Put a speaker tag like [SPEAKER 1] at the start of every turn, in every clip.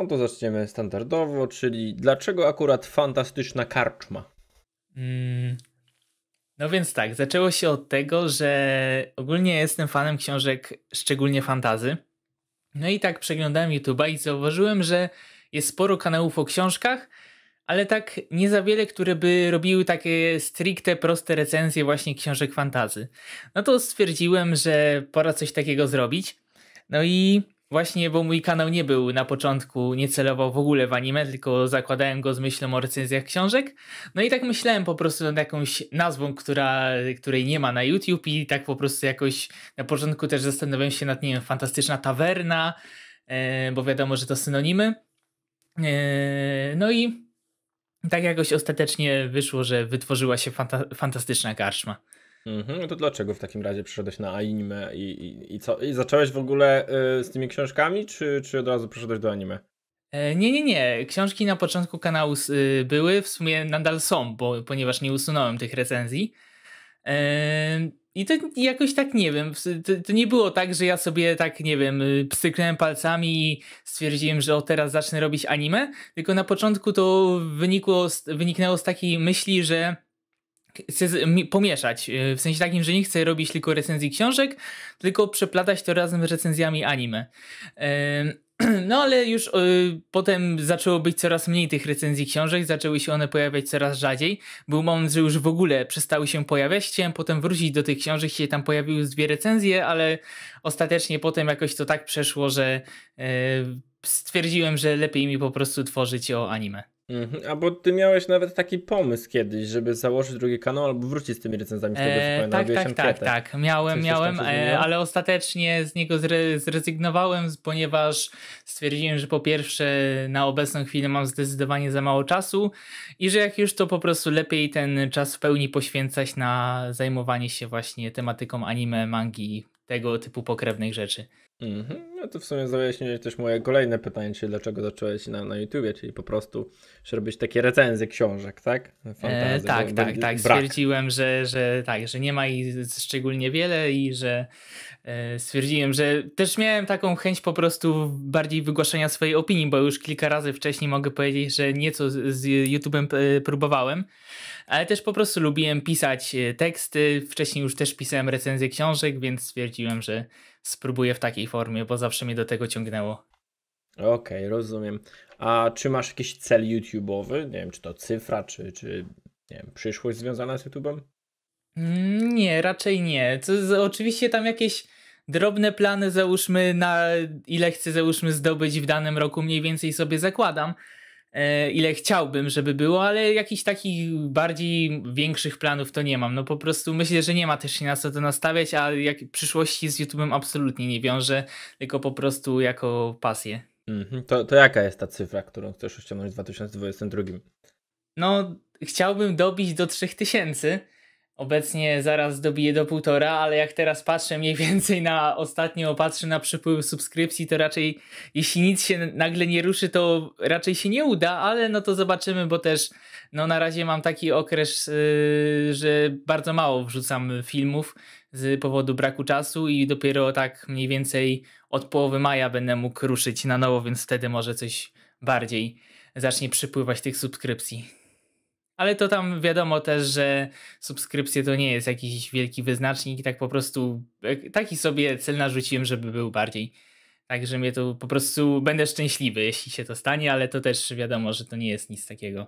[SPEAKER 1] No to zaczniemy standardowo, czyli dlaczego akurat fantastyczna karczma?
[SPEAKER 2] Mm, no więc tak, zaczęło się od tego, że ogólnie jestem fanem książek, szczególnie fantazy. No i tak przeglądałem YouTube'a i zauważyłem, że jest sporo kanałów o książkach, ale tak nie za wiele, które by robiły takie stricte proste recenzje właśnie książek fantazy. No to stwierdziłem, że pora coś takiego zrobić. No i Właśnie, bo mój kanał nie był na początku, nie celował w ogóle w anime, tylko zakładałem go z myślą o recenzjach książek. No i tak myślałem po prostu nad jakąś nazwą, która, której nie ma na YouTube i tak po prostu jakoś na początku też zastanawiałem się nad, nie wiem, fantastyczna tawerna, e, bo wiadomo, że to synonimy. E, no i tak jakoś ostatecznie wyszło, że wytworzyła się fanta- fantastyczna karczma.
[SPEAKER 1] Mhm, no to dlaczego w takim razie przyszedłeś na anime i, i, i co? I zacząłeś w ogóle y, z tymi książkami, czy, czy od razu przyszedłeś do anime?
[SPEAKER 2] E, nie, nie, nie. Książki na początku kanału y, były, w sumie nadal są, bo, ponieważ nie usunąłem tych recenzji. E, I to jakoś tak nie wiem. To, to, nie było tak, że ja sobie tak, nie wiem, y, psyknąłem palcami i stwierdziłem, że o teraz zacznę robić anime. Tylko na początku to wynikło, wyniknęło z takiej myśli, że chcę pomieszać. Y, w sensie takim, że nie chcę robić tylko recenzji książek, tylko przeplatać to razem z recenzjami anime. No ale już y, potem zaczęło być coraz mniej tych recenzji książek, zaczęły się one pojawiać coraz rzadziej. Był moment, że już w ogóle przestały się pojawiać. Chciałem potem wrócić do tych książek, się tam pojawiły dwie recenzje, ale ostatecznie potem jakoś to tak przeszło, że e, stwierdziłem, że lepiej mi po prostu tworzyć o anime
[SPEAKER 1] a bo ty miałeś nawet taki pomysł kiedyś, żeby założyć drugi kanał albo wrócić z tymi recenzami z tego, co eee, Tak, tak, tak, tak, miałem, Coś miałem, e,
[SPEAKER 2] ale ostatecznie z niego zrezygnowałem, ponieważ stwierdziłem, że po pierwsze na obecną chwilę mam zdecydowanie za mało czasu i że jak już to po prostu lepiej ten czas w pełni poświęcać na zajmowanie się właśnie tematyką anime, mangi, tego typu pokrewnych rzeczy. Mhm.
[SPEAKER 1] No to w sumie zajaśnienie też moje kolejne pytanie, czyli dlaczego zacząłeś na, na YouTubie, czyli po prostu, żeby robić takie recenzje książek, tak? E, tak, tak, tak. Brak.
[SPEAKER 2] Stwierdziłem, że, że tak, że nie ma ich szczególnie wiele i że e, stwierdziłem, że też miałem taką chęć po prostu bardziej wygłaszania swojej opinii, bo już kilka razy wcześniej mogę powiedzieć, że nieco z, z YouTubem e, próbowałem, ale też po prostu lubiłem pisać e, teksty, wcześniej już też pisałem recenzje książek, więc stwierdziłem, że spróbuję w takiej formie, bo zawsze mnie do tego ciągnęło.
[SPEAKER 1] Okej, okay, rozumiem. A czy masz jakiś cel YouTube'owy? Nie wiem, czy to cyfra, czy, czy nie wiem, przyszłość związana z YouTube'em?
[SPEAKER 2] Mm, nie, raczej nie. To jest, oczywiście tam jakieś drobne plany, załóżmy, na ile chcę, załóżmy, zdobyć w danym roku, mniej więcej sobie zakładam, E, ile chciałbym, żeby było, ale jakichś takich bardziej większych planów to nie mam. No po prostu myślę, że nie ma też się na co to nastawiać, a jak przyszłości z YouTube'em absolutnie nie wiąże, tylko po prostu jako pasję. Mhm, to, to jaka
[SPEAKER 1] jest ta cyfra, którą chcesz osiągnąć w 2022?
[SPEAKER 2] No, chciałbym dobić do 3000, Obecnie zaraz dobiję do półtora, ale jak teraz patrzę mniej więcej na ostatnio, patrzę na przepływ subskrypcji, to raczej jeśli nic się nagle nie ruszy, to raczej się nie uda, ale no to zobaczymy, bo też no na razie mam taki okres, yy, że bardzo mało wrzucam filmów z powodu braku czasu i dopiero tak mniej więcej od połowy maja będę mógł ruszyć na nowo, więc wtedy może coś bardziej zacznie przypływać tych subskrypcji ale to tam wiadomo też, że subskrypcje to nie jest jakiś wielki wyznacznik, tak po prostu e, taki sobie cel narzuciłem, żeby był bardziej. Także mnie to po prostu będę szczęśliwy, jeśli się to stanie, ale to też wiadomo, że to nie jest nic takiego,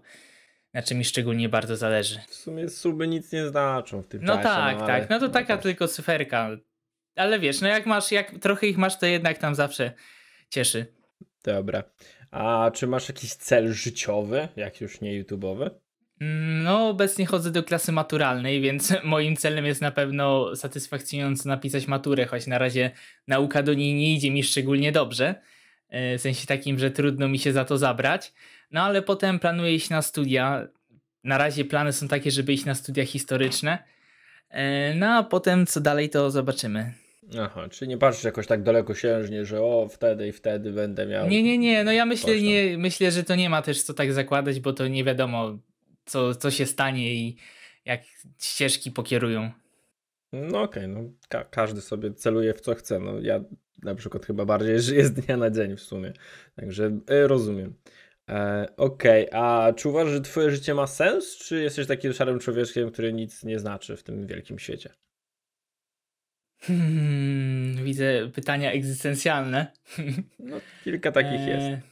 [SPEAKER 2] na czym mi szczególnie bardzo zależy.
[SPEAKER 1] W sumie suby nic nie znaczą w tym no czasie. Tak, no tak, tak. No
[SPEAKER 2] to no taka tylko cyferka. Ale wiesz, no jak masz, jak trochę ich masz, to jednak tam zawsze cieszy. Dobra.
[SPEAKER 1] A czy masz jakiś cel życiowy, jak już nie YouTubeowy?
[SPEAKER 2] Mm, no, obecnie chodzę do klasy maturalnej, więc moim celem jest na pewno satysfakcjonująco napisać maturę, choć na razie nauka do niej nie idzie mi szczególnie dobrze. E, w sensie takim, że trudno mi się za to zabrać. No ale potem planuję iść na studia. Na razie plany są takie, żeby iść na studia historyczne. E, no a potem co dalej, to zobaczymy.
[SPEAKER 1] Aha, czy nie patrzysz jakoś tak dalekosiężnie, że o, wtedy i wtedy będę miał. Nie, nie, nie. No ja myślę,
[SPEAKER 2] nie, myślę że to nie ma też co tak zakładać, bo to nie wiadomo co, co się stanie i jak ścieżki pokierują.
[SPEAKER 1] No okej, okay, no ka każdy sobie celuje w co chce. No ja na przykład chyba bardziej żyję z dnia na dzień w sumie. Także y, rozumiem. E, okej, okay. a czy uważasz, że twoje życie ma sens, czy jesteś takim szarym człowieczkiem, który nic nie znaczy w tym wielkim świecie?
[SPEAKER 2] Hmm, widzę pytania egzystencjalne. No, kilka takich e... jest.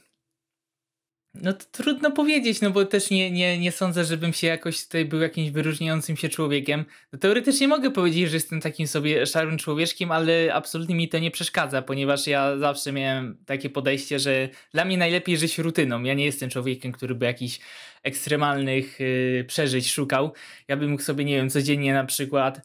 [SPEAKER 2] No to trudno powiedzieć, no bo też nie, nie, nie sądzę, żebym się jakoś tutaj był jakimś wyróżniającym się człowiekiem. No teoretycznie mogę powiedzieć, że jestem takim sobie szarym człowieczkiem, ale absolutnie mi to nie przeszkadza, ponieważ ja zawsze miałem takie podejście, że dla mnie najlepiej żyć rutyną. Ja nie jestem człowiekiem, który by jakichś ekstremalnych yy, przeżyć szukał. Ja bym mógł sobie, nie wiem, codziennie na przykład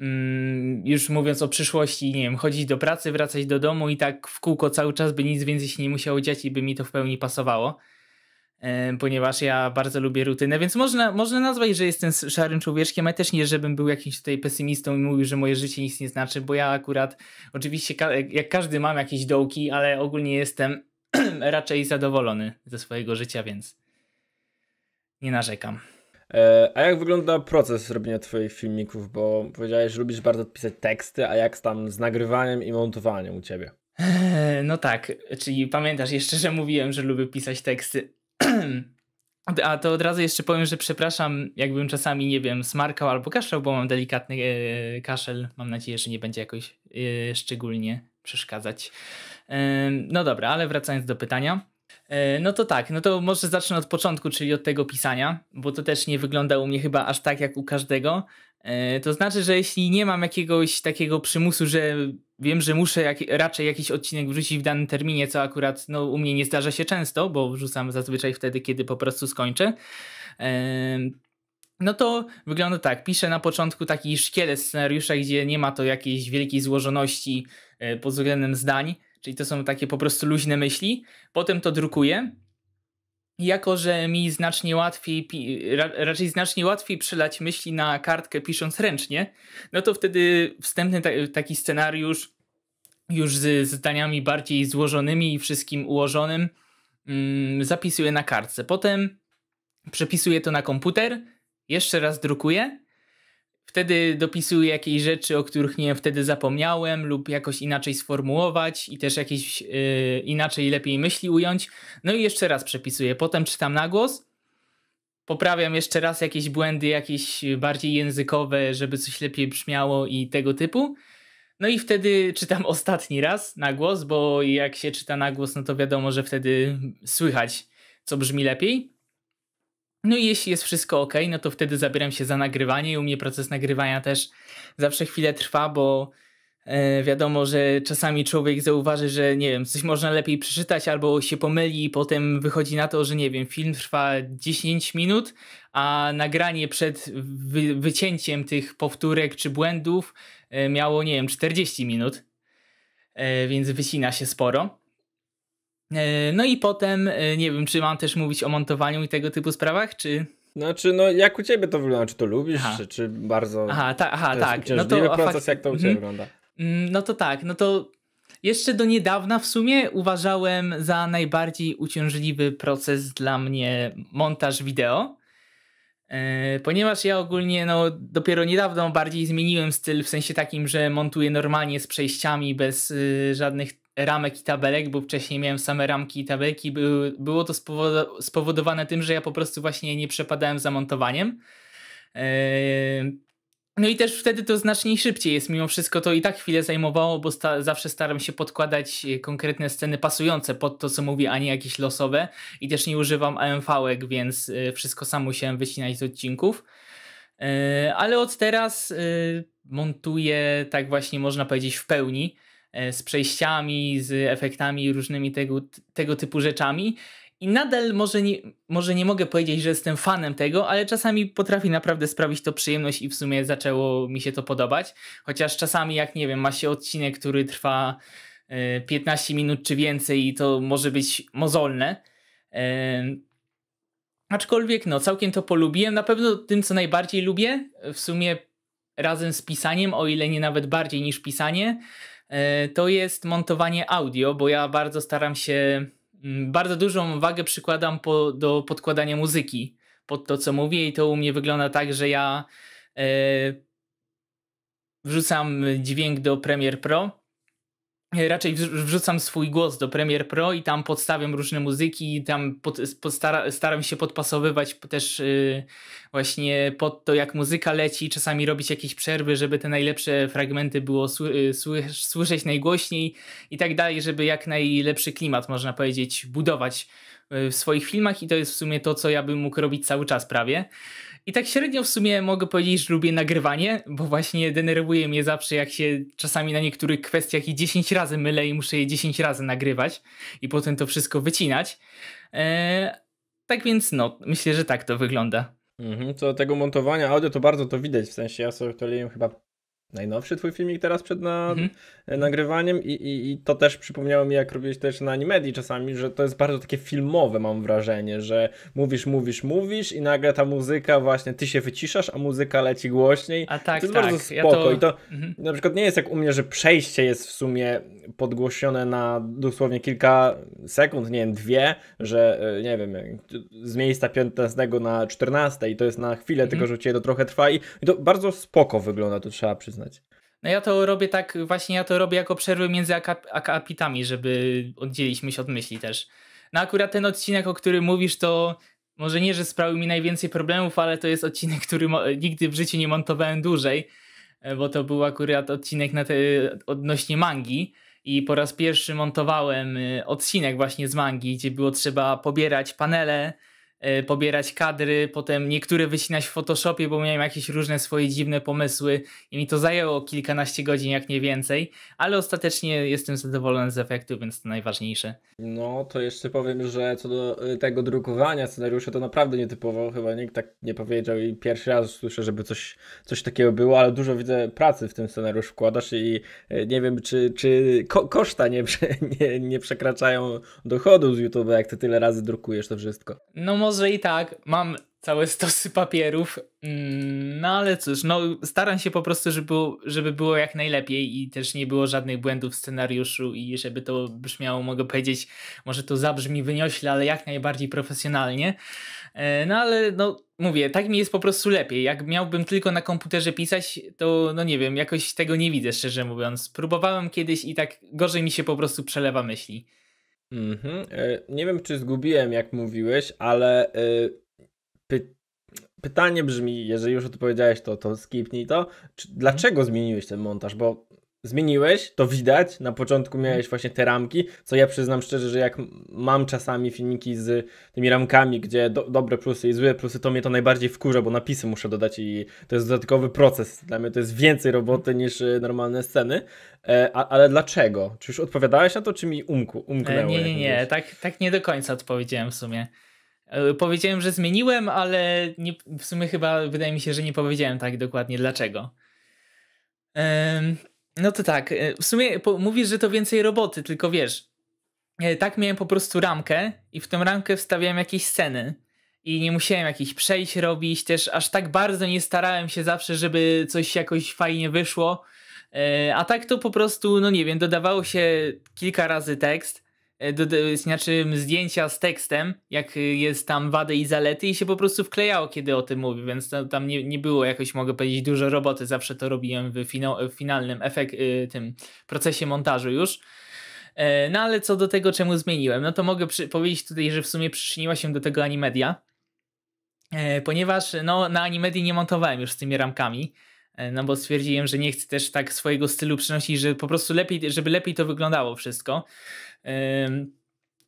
[SPEAKER 2] mm, już mówiąc o przyszłości, nie wiem, chodzić do pracy, wracać do domu i tak w kółko cały czas by nic więcej się nie musiało dziać i by mi to w pełni pasowało ponieważ ja bardzo lubię rutynę, więc można, można nazwać, że jestem szarym człowieczkiem, ale też nie, żebym był jakimś tutaj pesymistą i mówił, że moje życie nic nie znaczy, bo ja akurat, oczywiście jak każdy mam jakieś dołki, ale ogólnie jestem raczej zadowolony ze swojego życia, więc nie narzekam.
[SPEAKER 1] E, a jak wygląda proces robienia Twoich filmików? Bo powiedziałeś, że lubisz bardzo pisać teksty, a jak tam z nagrywaniem i montowaniem u Ciebie?
[SPEAKER 2] Eee, no tak, czyli pamiętasz jeszcze, że mówiłem, że lubię pisać teksty. A to od razu jeszcze powiem, że przepraszam, jakbym czasami, nie wiem, smarkał albo kaszlał, bo mam delikatny e, kaszel. Mam nadzieję, że nie będzie jakoś e, szczególnie przeszkadzać. no dobra, ale wracając do pytania. E, no to tak, no to może zacznę od początku, czyli od tego pisania, bo to też nie wygląda u mnie chyba aż tak jak u każdego, E, to znaczy, że jeśli nie mam jakiegoś takiego przymusu, że wiem, że muszę jak, raczej jakiś odcinek wrzucić w danym terminie, co akurat no, u mnie nie zdarza się często, bo wrzucam zazwyczaj wtedy, kiedy po prostu skończę. E, no to wygląda tak. Piszę na początku taki szkielet scenariusza, gdzie nie ma to jakiejś wielkiej złożoności e, pod względem zdań, czyli to są takie po prostu luźne myśli. Potem to drukuję jako że mi znacznie łatwiej, raczej znacznie łatwiej przelać myśli na kartkę pisząc ręcznie, no to wtedy wstępny taki scenariusz już z zdaniami bardziej złożonymi i wszystkim ułożonym mm, zapisuję na kartce. Potem przepisuję to na komputer, jeszcze raz drukuję wtedy dopisuję jakieś rzeczy, o których nie wiem, wtedy zapomniałem lub jakoś inaczej sformułować i też jakieś yy, inaczej lepiej myśli ująć. No i jeszcze raz przepisuję, potem czytam na głos, poprawiam jeszcze raz jakieś błędy, jakieś bardziej językowe, żeby coś lepiej brzmiało i tego typu. No i wtedy czytam ostatni raz na głos, bo jak się czyta na głos, no to wiadomo, że wtedy słychać, co brzmi lepiej. No i jeśli jest wszystko ok, no to wtedy zabieram się za nagrywanie i u mnie proces nagrywania też zawsze chwilę trwa, bo e, wiadomo, że czasami człowiek zauważy, że nie wiem, coś można lepiej przeczytać albo się pomyli i potem wychodzi na to, że nie wiem, film trwa 10 minut, a nagranie przed wy wycięciem tych powtórek czy błędów e, miało, nie wiem, 40 minut, e, więc wycina się sporo. E, no i potem, e, nie wiem, czy mam też mówić o montowaniu i tego typu sprawach, czy...
[SPEAKER 1] Znaczy, no jak u ciebie to wygląda? Czy to lubisz, Czy, czy bardzo... Aha, ta, aha tak. No to proces, jak to u ciebie mhm. wygląda?
[SPEAKER 2] Mm, no to tak, no to jeszcze do niedawna w sumie uważałem za najbardziej uciążliwy proces dla mnie montaż wideo. E, ponieważ ja ogólnie no, dopiero niedawno bardziej zmieniłem styl w sensie takim, że montuję normalnie z przejściami bez y, żadnych ramek i tabelek, bo wcześniej miałem same ramki i tabelki. By, było to spowodowane tym, że ja po prostu właśnie nie przepadałem za montowaniem. Eee, no i też wtedy to znacznie szybciej jest, mimo wszystko to i tak chwilę zajmowało, bo sta zawsze staram się podkładać e, konkretne sceny pasujące pod to, co mówię, a nie jakieś losowe. I też nie używam AMV-ek, więc e, wszystko sam musiałem wycinać z odcinków. Eee, ale od teraz e, montuję, tak właśnie można powiedzieć, w pełni. E, z przejściami, z efektami różnymi tego, tego typu rzeczami. I nadal może nie, może nie mogę powiedzieć, że jestem fanem tego, ale czasami potrafi naprawdę sprawić to przyjemność i w sumie zaczęło mi się to podobać. Chociaż czasami, jak nie wiem, ma się odcinek, który trwa 15 e, minut czy więcej i to może być mozolne. Aczkolwiek no, całkiem to polubiłem. Na pewno tym, co najbardziej lubię, w sumie razem z pisaniem, o ile nie nawet bardziej niż pisanie, E, to jest montowanie audio, bo ja bardzo staram się, mm, bardzo dużą wagę przykładam po, do podkładania muzyki pod to, co mówię, i to u mnie wygląda tak, że ja e, wrzucam dźwięk do Premiere Pro E, raczej wrzucam swój głos do Premiere Pro i tam podstawiam różne muzyki i tam pod, staram się podpasowywać też yy, właśnie pod to jak muzyka leci, czasami robić jakieś przerwy, żeby te najlepsze fragmenty było sły, y, sły, słyszeć najgłośniej i tak dalej, żeby jak najlepszy klimat można powiedzieć budować y, w swoich filmach i to jest w sumie to co ja bym mógł robić cały czas prawie. I tak średnio w sumie mogę powiedzieć, że lubię nagrywanie, bo właśnie denerwuje mnie zawsze, jak się czasami na niektórych kwestiach i 10 razy mylę i muszę je 10 razy nagrywać i potem to wszystko wycinać. Eee, tak więc no, myślę, że tak to wygląda. Mhm,
[SPEAKER 1] co do tego montowania audio to bardzo to widać, w sensie ja sobie to chyba najnowszy twój filmik teraz przed na, mhm. E, nagrywaniem I, i, i, to też przypomniało mi, jak robiłeś też na Animedii czasami, że to jest bardzo takie filmowe mam wrażenie, że mówisz, mówisz, mówisz i nagle ta muzyka właśnie, ty się wyciszasz, a muzyka leci głośniej.
[SPEAKER 2] A tak, to jest tak. bardzo spoko. Ja to... I to mhm.
[SPEAKER 1] na przykład nie jest jak u mnie, że przejście jest w sumie podgłosione na dosłownie kilka sekund, nie wiem, dwie, że e, nie wiem, z miejsca 15 na 14 i to jest na chwilę, mhm. tylko że u ciebie to trochę trwa i, i to bardzo spoko wygląda, to trzeba przyznać.
[SPEAKER 2] No ja to robię tak, właśnie ja to robię jako przerwy między akapitami, żeby oddzielić się od myśli też. No akurat ten odcinek, o którym mówisz, to może nie, że sprawił mi najwięcej problemów, ale to jest odcinek, który nigdy w życiu nie montowałem dłużej, e, bo to był akurat odcinek na te, odnośnie mangi i po raz pierwszy montowałem e, odcinek właśnie z mangi, gdzie było trzeba pobierać panele, E, pobierać kadry, potem niektóre wycinać w Photoshopie, bo miałem jakieś różne swoje dziwne pomysły i mi to zajęło kilkanaście godzin, jak nie więcej, ale ostatecznie jestem zadowolony z efektu, więc to najważniejsze.
[SPEAKER 1] No, to jeszcze powiem, że co do y, tego drukowania scenariusza, to naprawdę nietypowo, chyba nikt tak nie powiedział i pierwszy raz słyszę, żeby coś, coś takiego było, ale dużo widzę pracy w tym scenariuszu wkładasz i y, nie wiem, czy, czy ko koszta nie, nie, nie przekraczają dochodu z YouTube, jak ty tyle razy drukujesz to wszystko.
[SPEAKER 2] No, może i tak, mam całe stosy papierów, mm, no ale cóż, no staram się po prostu, żeby było, żeby było jak najlepiej i też nie było żadnych błędów w scenariuszu i żeby to brzmiało, mogę powiedzieć, może to zabrzmi wyniośle, ale jak najbardziej profesjonalnie. E, no ale no mówię, tak mi jest po prostu lepiej. Jak miałbym tylko na komputerze pisać, to no nie wiem, jakoś tego nie widzę szczerze mówiąc. Próbowałem kiedyś i tak gorzej mi się po prostu przelewa myśli.
[SPEAKER 1] Mhm. E, nie wiem, czy zgubiłem, jak mówiłeś, ale e, py pytanie brzmi, jeżeli już odpowiedziałeś, to, to skipnij to. Czy, mhm. dlaczego zmieniłeś ten montaż? Bo zmieniłeś, to widać. Na początku mhm. miałeś właśnie te ramki, co ja przyznam szczerze, że jak mam czasami filmiki z tymi ramkami, gdzie do, dobre plusy i złe plusy, to mnie to najbardziej wkurza, bo napisy muszę dodać i to jest dodatkowy proces. Dla mnie to jest więcej roboty niż y, normalne sceny. E, a, ale dlaczego? Czy już odpowiadałeś na to, czy mi umku, e, umknęło? E, nie, nie, nie.
[SPEAKER 2] Tak, tak nie do końca odpowiedziałem w sumie. E, powiedziałem, że zmieniłem, ale nie, w sumie chyba wydaje mi się, że nie powiedziałem tak dokładnie dlaczego. No to tak, y, w sumie mówisz, że to więcej roboty, tylko wiesz, y, tak miałem po prostu ramkę i w tę ramkę wstawiałem jakieś sceny i nie musiałem jakichś przejść robić, też aż tak bardzo nie starałem się zawsze, żeby coś jakoś fajnie wyszło, y, a tak to po prostu, no nie wiem, dodawało się kilka razy tekst, E, do, do, znaczy zdjęcia z tekstem, jak e, jest tam wady i zalety i się po prostu wklejało, kiedy o tym mówi, więc to, tam nie, nie było jakoś, mogę powiedzieć, dużo roboty, zawsze to robiłem w, w finalnym efek e, tym procesie montażu już. No ale co do tego, czemu zmieniłem, no to mogę przy, powiedzieć tutaj, że w sumie przyczyniła się do tego Animedia, ponieważ no, na Animedii nie montowałem już z tymi ramkami, no bo stwierdziłem, że nie chcę też tak swojego stylu przynosić, że po prostu lepiej, żeby lepiej to wyglądało wszystko.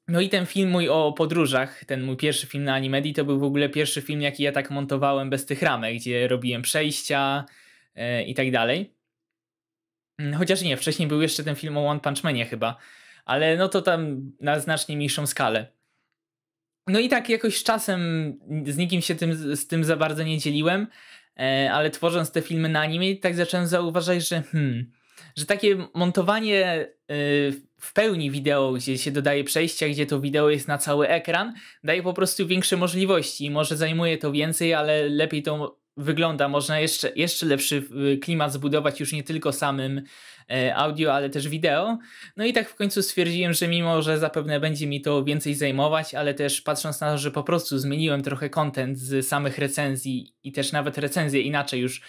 [SPEAKER 2] No i ten film mój o podróżach, ten mój pierwszy film na Animedii, to był w ogóle pierwszy film, jaki ja tak montowałem bez tych ramek, gdzie robiłem przejścia e, i tak dalej. Mm, chociaż nie, wcześniej był jeszcze ten film o One Punch Manie chyba, ale no to tam na znacznie mniejszą skalę. No i tak jakoś z czasem z nikim się tym, z tym za bardzo nie dzieliłem, e, ale tworząc te filmy na anime, tak zacząłem zauważać, że hmm, że takie montowanie e, w pełni wideo, gdzie się dodaje przejścia, gdzie to wideo jest na cały ekran, daje po prostu większe możliwości. Może zajmuje to więcej, ale lepiej to wygląda, można jeszcze, jeszcze lepszy klimat zbudować już nie tylko samym e, audio, ale też wideo. No i tak w końcu stwierdziłem, że mimo, że zapewne będzie mi to więcej zajmować, ale też patrząc na to, że po prostu zmieniłem trochę content z samych recenzji i też nawet recenzje inaczej już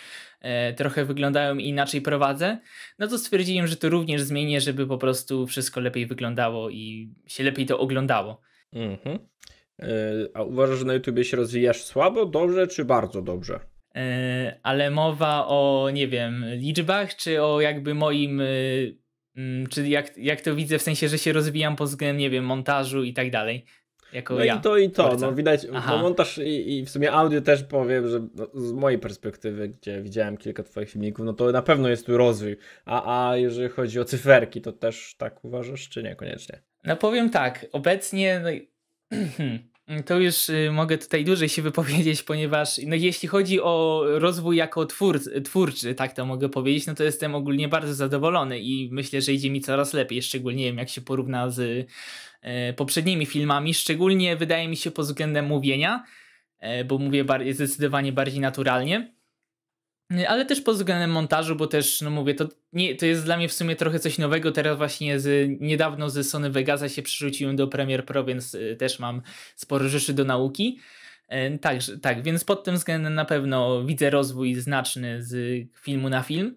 [SPEAKER 2] e, trochę wyglądają i inaczej prowadzę, no to stwierdziłem, że to również zmienię, żeby po prostu wszystko lepiej wyglądało i się lepiej to oglądało.
[SPEAKER 1] Mhm. E, a uważasz, że na YouTubie się rozwijasz słabo, dobrze czy bardzo dobrze?
[SPEAKER 2] E, ale mowa o, nie wiem, liczbach, czy o jakby moim, e, mm, czy jak, jak to widzę, w sensie, że się rozwijam pod względem, nie wiem, montażu i tak dalej. Jako no ja, i to i to, no widać, Aha.
[SPEAKER 1] montaż i, i, w sumie audio też powiem, że no, z mojej perspektywy, gdzie widziałem kilka twoich filmików, no to na pewno jest tu rozwój, a, a jeżeli chodzi o cyferki, to też tak uważasz, czy nie koniecznie?
[SPEAKER 2] No powiem tak, obecnie no, Mm, to już y, mogę tutaj dłużej się wypowiedzieć, ponieważ no, jeśli chodzi o rozwój jako twór twórczy, tak to mogę powiedzieć, no to jestem ogólnie bardzo zadowolony i myślę, że idzie mi coraz lepiej, szczególnie wiem, jak się porówna z y, poprzednimi filmami, szczególnie wydaje mi się pod względem mówienia, e, bo mówię bar zdecydowanie bardziej naturalnie. Ale też pod względem montażu, bo też, no mówię, to, nie, to jest dla mnie w sumie trochę coś nowego. Teraz właśnie z, niedawno ze Sony Vegasa się przerzuciłem do Premier Pro, więc y, też mam sporo rzeczy do nauki. E, tak, tak, więc pod tym względem na pewno widzę rozwój znaczny z filmu na film.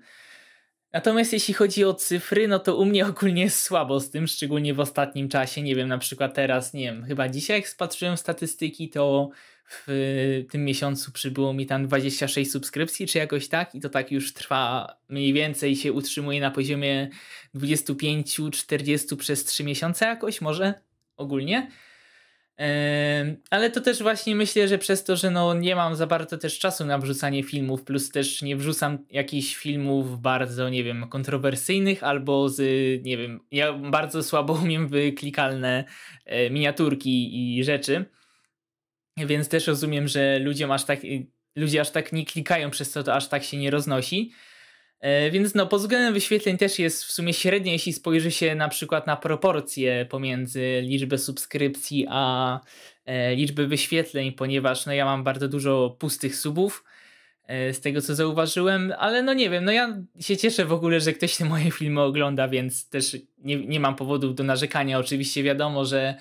[SPEAKER 2] Natomiast jeśli chodzi o cyfry, no to u mnie ogólnie jest słabo z tym, szczególnie w ostatnim czasie. Nie wiem, na przykład teraz, nie wiem, chyba dzisiaj jak spatrzyłem statystyki, to w tym miesiącu przybyło mi tam 26 subskrypcji, czy jakoś tak, i to tak już trwa mniej więcej, się utrzymuje na poziomie 25-40 przez 3 miesiące jakoś, może ogólnie. Ale to też właśnie myślę, że przez to, że no nie mam za bardzo też czasu na wrzucanie filmów, plus też nie wrzucam jakichś filmów bardzo, nie wiem, kontrowersyjnych albo z, nie wiem, ja bardzo słabo umiem wyklikalne e, miniaturki i rzeczy więc też rozumiem, że ludziom aż tak, y, ludzie aż tak nie klikają, przez co to aż tak się nie roznosi. E, więc no, pod względem wyświetleń też jest w sumie średnia, jeśli spojrzy się na przykład na proporcje pomiędzy liczbę subskrypcji a e, liczbę wyświetleń, ponieważ no, ja mam bardzo dużo pustych subów, E, z tego co zauważyłem, ale no nie wiem, no ja się cieszę w ogóle, że ktoś te moje filmy ogląda, więc też nie, nie mam powodów do narzekania. Oczywiście wiadomo, że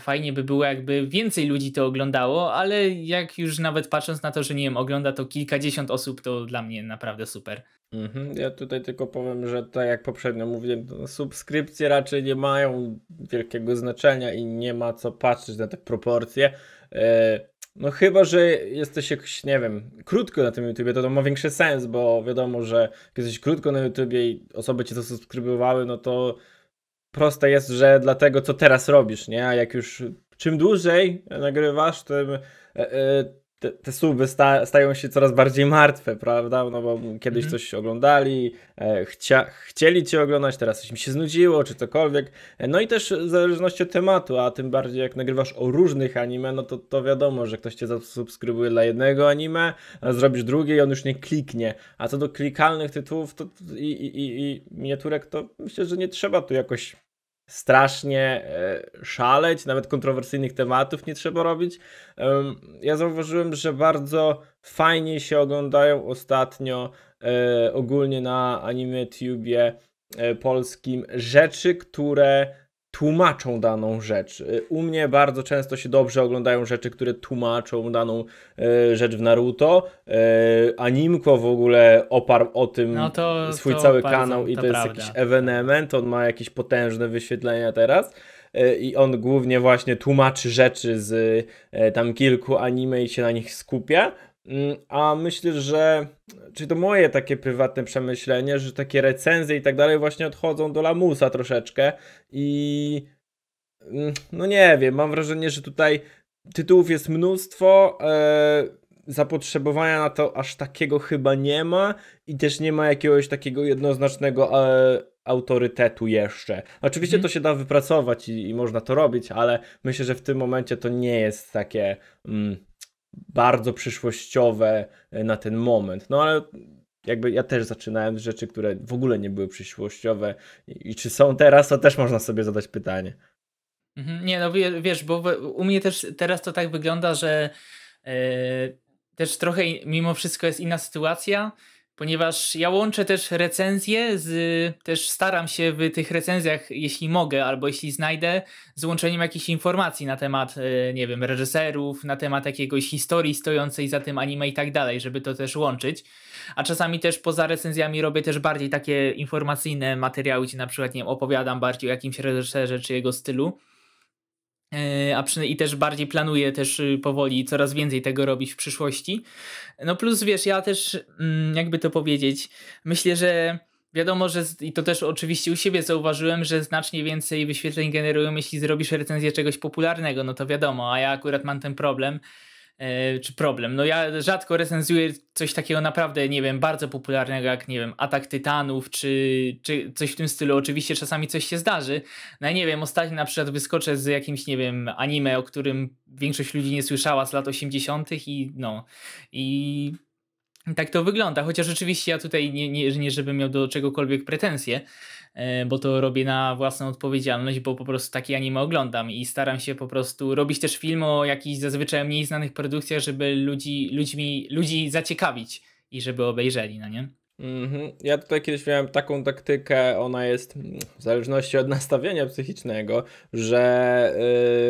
[SPEAKER 2] fajnie by było, jakby więcej ludzi to oglądało, ale jak już nawet patrząc na to, że nie wiem, ogląda to kilkadziesiąt osób, to dla mnie naprawdę super. Mhm, ja
[SPEAKER 1] tutaj tylko powiem, że tak jak poprzednio mówiłem, subskrypcje raczej nie mają wielkiego znaczenia i nie ma co patrzeć na te proporcje. E, no chyba, że jesteś jakoś, nie wiem, krótko na tym YouTubie, to to ma większy sens, bo wiadomo, że jak jesteś krótko na YouTubie i osoby cię to subskrybowały, no to proste jest, że dlatego co teraz robisz, nie? A jak już czym dłużej nagrywasz, tym e, e, te, te suby sta, stają się coraz bardziej martwe, prawda? No bo kiedyś mhm. coś oglądali, e, chcia, chcieli cię oglądać, teraz coś mi się znudziło, czy cokolwiek. E, no i też w zależności od tematu, a tym bardziej jak nagrywasz o różnych anime, no to, to wiadomo, że ktoś cię zasubskrybuje dla jednego anime, zrobisz drugie i on już nie kliknie. A co do klikalnych tytułów to, i, i, i, i miniaturek, to myślę, że nie trzeba tu jakoś strasznie e, szaleć, nawet kontrowersyjnych tematów nie trzeba robić. Ja zauważyłem, że bardzo fajnie się oglądają ostatnio e, ogólnie na anime tubie e, polskim rzeczy, które tłumaczą daną rzecz. Y, u mnie bardzo często się dobrze oglądają rzeczy, które tłumaczą daną e, rzecz w Naruto. E, y, Animko w ogóle oparł o tym no to, swój to cały kanał i to prawda. jest jakiś ewenement, on ma jakieś potężne wyświetlenia teraz i on głównie właśnie tłumaczy rzeczy z tam kilku anime i się na nich skupia. Mm, a myślę, że czy to moje takie prywatne przemyślenie, że takie recenzje i tak dalej właśnie odchodzą do lamusa troszeczkę i mm, no nie wiem, mam wrażenie, że tutaj tytułów jest mnóstwo, e, zapotrzebowania na to aż takiego chyba nie ma i też nie ma jakiegoś takiego jednoznacznego e, autorytetu jeszcze. Oczywiście mm. to się da wypracować i, i, można to robić, ale myślę, że w tym momencie to nie jest takie... Mm, bardzo przyszłościowe e, na ten moment. No ale jakby ja też zaczynałem z rzeczy, które w ogóle nie były przyszłościowe i czy są teraz, to też można sobie zadać pytanie.
[SPEAKER 2] Mhm, nie, no wiesz, bo u mnie też teraz to tak wygląda, że yy, też trochę mimo wszystko jest inna sytuacja ponieważ ja łączę też recenzje z, też staram się w tych recenzjach, jeśli mogę albo jeśli znajdę, z łączeniem jakichś informacji na temat, e, nie wiem, reżyserów, na temat jakiegoś historii stojącej za tym anime i tak dalej, żeby to też łączyć. A czasami też poza recenzjami robię też bardziej takie informacyjne materiały, gdzie na przykład, nie wiem, opowiadam bardziej o jakimś reżyserze czy jego stylu. E, a przynajmniej i też bardziej planuję też y, powoli coraz więcej tego robić w przyszłości. No plus wiesz, ja też mm, jakby to powiedzieć, myślę, że wiadomo, że i to też oczywiście u siebie zauważyłem, że znacznie więcej wyświetleń generują, jeśli zrobisz recenzję czegoś popularnego, no to wiadomo, a ja akurat mam ten problem, E, czy problem. No ja rzadko recenzuję coś takiego naprawdę, nie wiem, bardzo popularnego jak, nie wiem, Atak Tytanów, czy, czy coś w tym stylu. Oczywiście czasami coś się zdarzy. No nie wiem, ostatnio na przykład wyskoczę z jakimś, nie wiem, anime, o którym większość ludzi nie słyszała z lat 80. i no, i tak to wygląda. Chociaż rzeczywiście ja tutaj nie, nie, nie żebym miał do czegokolwiek pretensje, E, bo to robię na własną odpowiedzialność, bo po prostu takie anime oglądam i staram się po prostu robić też film o jakichś zazwyczaj mniej znanych produkcjach, żeby ludzi, ludźmi, ludzi zaciekawić i żeby obejrzeli, no nie?
[SPEAKER 1] Mm-hmm. Ja tutaj kiedyś miałem taką taktykę, ona jest w zależności od nastawienia psychicznego, że...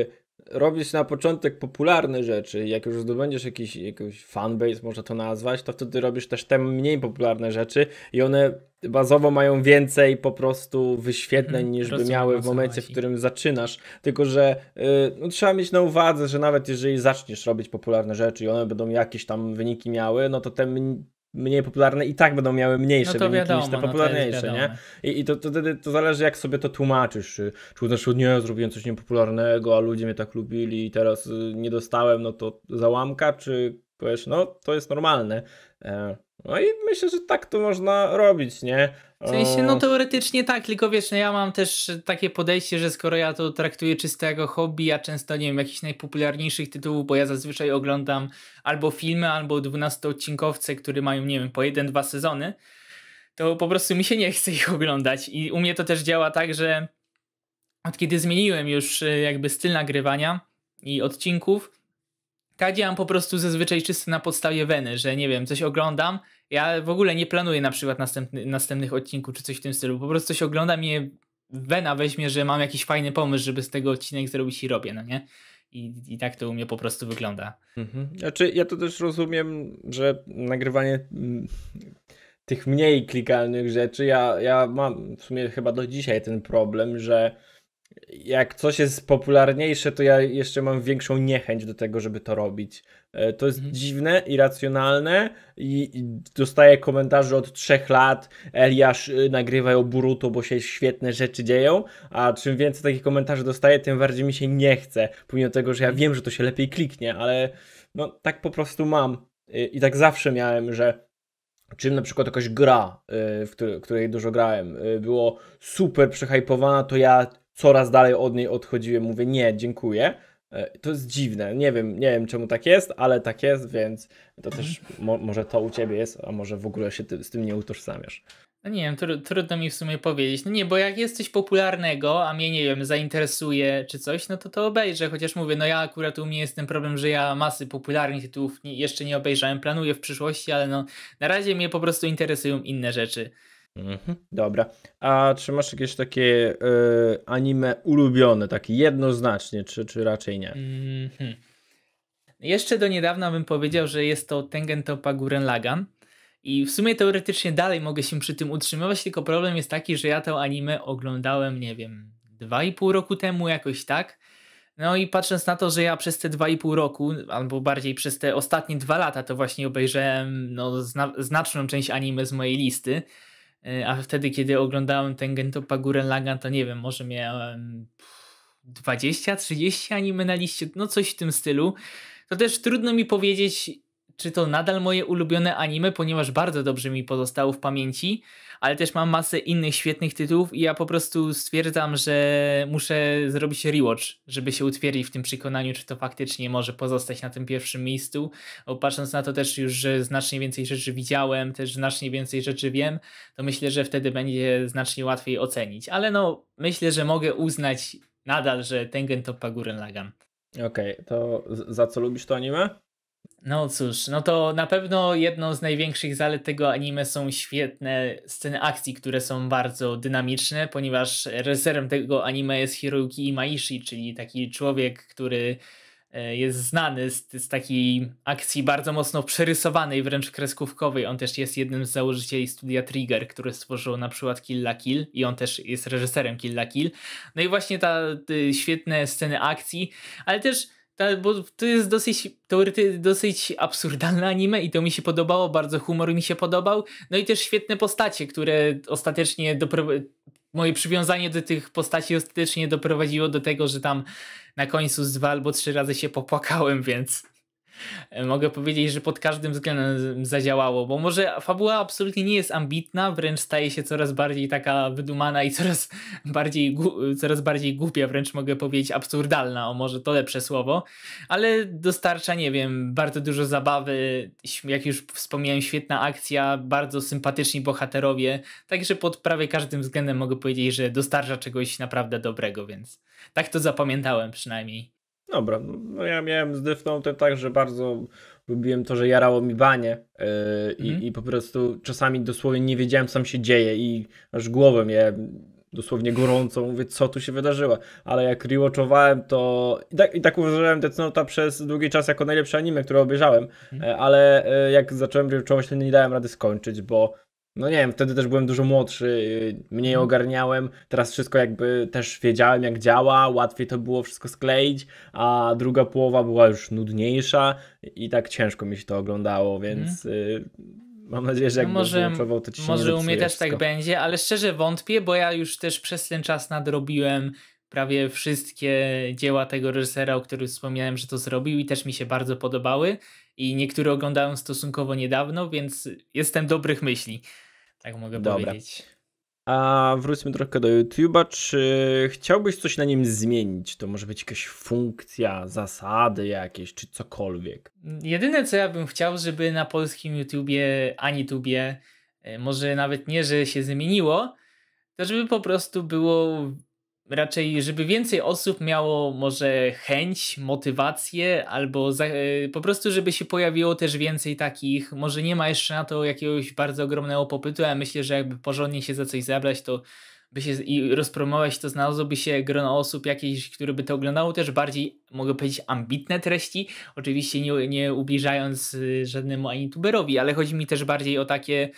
[SPEAKER 1] Yy robisz na początek popularne rzeczy, jak już zdobędziesz jakiś, jakiś fanbase, można to nazwać, to wtedy robisz też te mniej popularne rzeczy i one bazowo mają więcej po prostu wyświetleń mm, niż by miały w momencie, w którym zaczynasz. Tylko, że yy, no, trzeba mieć na uwadze, że nawet jeżeli zaczniesz robić popularne rzeczy i one będą jakieś tam wyniki miały, no to te mniej popularne i tak będą miały mniejsze no wyniki niż te no popularniejsze, no nie? I, i to, to, to, to, zależy jak sobie to tłumaczysz, czy, czy uznasz, nie, zrobiłem coś niepopularnego, a ludzie mnie tak lubili i teraz y, nie dostałem, no to załamka, czy powiesz, no to jest normalne. E, no i myślę, że tak to można robić, nie? W sensie, no
[SPEAKER 2] teoretycznie tak, tylko wiesz, no ja mam też takie podejście, że skoro ja to traktuję czysto jako hobby, ja często nie wiem, jakichś najpopularniejszych tytułów, bo ja zazwyczaj oglądam albo filmy, albo 12-odcinkowce, które mają, nie wiem, po jeden, dwa sezony, to po prostu mi się nie chce ich oglądać. I u mnie to też działa tak, że od kiedy zmieniłem już y, jakby styl nagrywania i odcinków, Kagi mam po prostu zazwyczaj czysto na podstawie weny, że nie wiem, coś oglądam. Ja w ogóle nie planuję na przykład następny, następnych odcinków czy coś w tym stylu. Po prostu coś oglądam i wena weźmie, że mam jakiś fajny pomysł, żeby z tego odcinek zrobić i robię, no nie? I, I tak to u mnie po prostu wygląda. Mhm.
[SPEAKER 1] Znaczy, ja to też rozumiem, że nagrywanie mm, tych mniej klikalnych rzeczy, ja, ja mam w sumie chyba do dzisiaj ten problem, że jak coś jest popularniejsze, to ja jeszcze mam większą niechęć do tego, żeby to robić. E, to jest mhm. dziwne, irracjonalne i, i dostaję komentarze od trzech lat, Eliasz y, nagrywaj o Buruto, bo się świetne rzeczy dzieją, a czym więcej takich komentarzy dostaję, tym bardziej mi się nie chce, pomimo tego, że ja mhm. wiem, że to się lepiej kliknie, ale no tak po prostu mam i, y, i tak zawsze miałem, że czym na przykład jakaś gra, y, w której dużo grałem, było super przehypowana, to ja coraz dalej od niej odchodziłem, mówię nie, dziękuję. E, to jest dziwne, nie wiem, nie wiem czemu tak jest, ale tak jest, więc to też mo może to u ciebie jest, a może w ogóle się ty, z tym nie utożsamiasz.
[SPEAKER 2] No nie wiem, tr trudno mi w sumie powiedzieć. No nie, bo jak jest coś popularnego, a mnie, nie wiem, zainteresuje czy coś, no to to obejrzę. Chociaż mówię, no ja akurat u mnie jest ten problem, że ja masy popularnych tytułów nie, jeszcze nie obejrzałem. Planuję w przyszłości, ale no na razie mnie po prostu interesują inne rzeczy.
[SPEAKER 1] Mhm. Dobra. A czy masz jakieś takie y, anime ulubione, takie jednoznacznie, czy, czy raczej nie?
[SPEAKER 2] Mhm. Jeszcze do niedawna bym powiedział, że jest to Tengen Toppa Guren Lagan. I w sumie teoretycznie dalej mogę się przy tym utrzymywać, tylko problem jest taki, że ja to anime oglądałem, nie wiem, dwa i pół roku temu jakoś tak. No i patrząc na to, że ja przez te dwa i pół roku, albo bardziej przez te ostatnie dwa lata, to właśnie obejrzałem no, zna znaczną część anime z mojej listy. E, a wtedy, kiedy oglądałem ten Gentopa Guren Lagan, to nie wiem, może miałem 20-30 anime na liście, no coś w tym stylu. To też trudno mi powiedzieć, czy to nadal moje ulubione anime, ponieważ bardzo dobrze mi pozostało w pamięci ale też mam masę innych świetnych tytułów i ja po prostu stwierdzam, że muszę zrobić rewatch, żeby się utwierdzić w tym przekonaniu, czy to faktycznie może pozostać na tym pierwszym miejscu. Bo patrząc na to też już, że znacznie więcej rzeczy widziałem, też znacznie więcej rzeczy wiem, to myślę, że wtedy będzie znacznie łatwiej ocenić. Ale no, myślę, że mogę uznać nadal, że Tengen to Paguren Lagan.
[SPEAKER 1] Okej, okay, to za co lubisz to anime?
[SPEAKER 2] No cóż, no to na pewno jedną z największych zalet tego anime są świetne sceny akcji, które są bardzo dynamiczne, ponieważ reżyserem tego anime jest Hiroyuki Imaishi, czyli taki człowiek, który e, jest znany z, z takiej akcji bardzo mocno przerysowanej, wręcz kreskówkowej. On też jest jednym z założycieli studia Trigger, który stworzył na przykład Kill la Kill i on też jest reżyserem Kill la Kill. No i właśnie ta te świetne sceny akcji, ale też ta, bo to jest dosyć, teorety, dosyć absurdalne anime i to mi się podobało, bardzo humor mi się podobał. No i też świetne postacie, które ostatecznie Moje przywiązanie do tych postaci ostatecznie doprowadziło do tego, że tam na końcu z dwa albo trzy razy się popłakałem, więc. E, mogę powiedzieć, że pod każdym względem zadziałało, bo może fabuła absolutnie nie jest ambitna, wręcz staje się coraz bardziej taka wydumana i coraz bardziej, coraz bardziej głupia, wręcz mogę powiedzieć absurdalna, o może to lepsze słowo, ale dostarcza, nie wiem, bardzo dużo zabawy, jak już wspomniałem, świetna akcja, bardzo sympatyczni bohaterowie, także pod prawie każdym względem mogę powiedzieć, że dostarcza czegoś naprawdę dobrego, więc tak to zapamiętałem przynajmniej. Dobra,
[SPEAKER 1] no ja miałem z dyfną tak, że bardzo lubiłem to, że jarało mi banie yy, i, mhm. i po prostu czasami dosłownie nie wiedziałem, co się dzieje i aż głowę mnie dosłownie gorącą, mówię, co tu się wydarzyło. Ale jak rewatchowałem to i tak, i tak uważałem Death Note'a przez długi czas jako najlepsze anime, które obejrzałem, mhm. e, ale e, jak zacząłem rewatchować, to nie dałem rady skończyć, bo no nie wiem, wtedy też byłem dużo młodszy, mniej mhm. ogarniałem, teraz wszystko jakby też wiedziałem jak działa, łatwiej to było wszystko skleić, a druga połowa była już nudniejsza i tak ciężko mi się to oglądało, mhm. więc y, mam nadzieję, że no jak no może, próbował, to ci się Może u mnie też tak wszystko. tak
[SPEAKER 2] będzie, ale szczerze wątpię, bo ja już też przez ten czas nadrobiłem prawie wszystkie dzieła tego reżysera, o których wspomniałem, że to zrobił i też mi się bardzo podobały i niektóre oglądałem stosunkowo niedawno, więc jestem dobrych myśli tak mogę Dobra. powiedzieć.
[SPEAKER 1] A wróćmy trochę do YouTube'a. Czy chciałbyś coś na nim zmienić? To może być jakaś funkcja, zasady jakieś, czy cokolwiek.
[SPEAKER 2] Jedyne co ja bym chciał, żeby na polskim YouTubie, ani tubie, e, może nawet nie, że się zmieniło, to żeby po prostu było raczej, żeby więcej osób miało może chęć, motywację, albo za, e, po prostu, żeby się pojawiło też więcej takich. Może nie ma jeszcze na to jakiegoś bardzo ogromnego popytu, ale myślę, że jakby porządnie się za coś zabrać, to by się i rozpromować, to znalazłoby się grono osób jakieś, które by to oglądało, też bardziej, mogę powiedzieć, ambitne treści, oczywiście nie, nie ubliżając y, żadnemu ani tuberowi, ale chodzi mi też bardziej o takie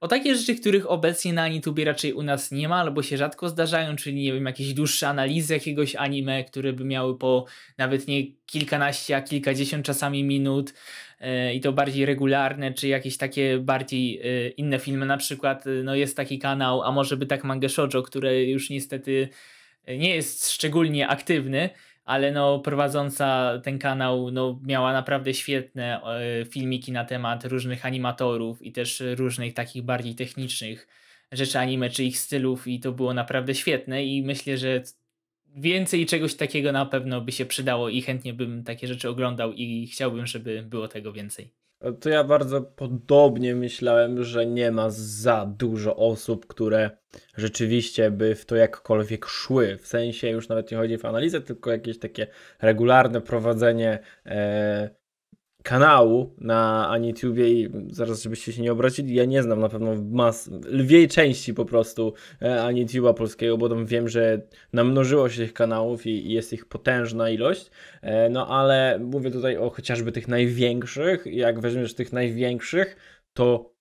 [SPEAKER 2] o takie rzeczy, których obecnie na Anitubie raczej u nas nie ma, albo się rzadko zdarzają, czyli nie wiem, jakieś dłuższe analizy jakiegoś anime, które by miały po nawet nie kilkanaście, a kilkadziesiąt czasami minut yy, i to bardziej regularne, czy jakieś takie bardziej yy, inne filmy, na przykład yy, no jest taki kanał, a może by tak Manga Shoujo, które już niestety nie jest szczególnie aktywny, ale no, prowadząca ten kanał no, miała naprawdę świetne e, filmiki na temat różnych animatorów i też różnych takich bardziej technicznych rzeczy anime czy ich stylów i to było naprawdę świetne i myślę, że więcej czegoś takiego na pewno by się przydało i chętnie bym takie rzeczy oglądał i chciałbym, żeby było tego więcej.
[SPEAKER 1] To ja bardzo podobnie myślałem, że nie ma za dużo osób, które rzeczywiście by w to jakkolwiek szły. W sensie już nawet nie chodzi o analizę, tylko jakieś takie regularne prowadzenie e, kanału na Anitubie i zaraz, żebyście się nie obrazili, ja nie znam na pewno mas, lwiej części po prostu e, Anituba polskiego, bo tam wiem, że namnożyło się tych kanałów i, i jest ich potężna ilość, e, no ale mówię tutaj o chociażby tych największych, jak weźmiesz tych największych, to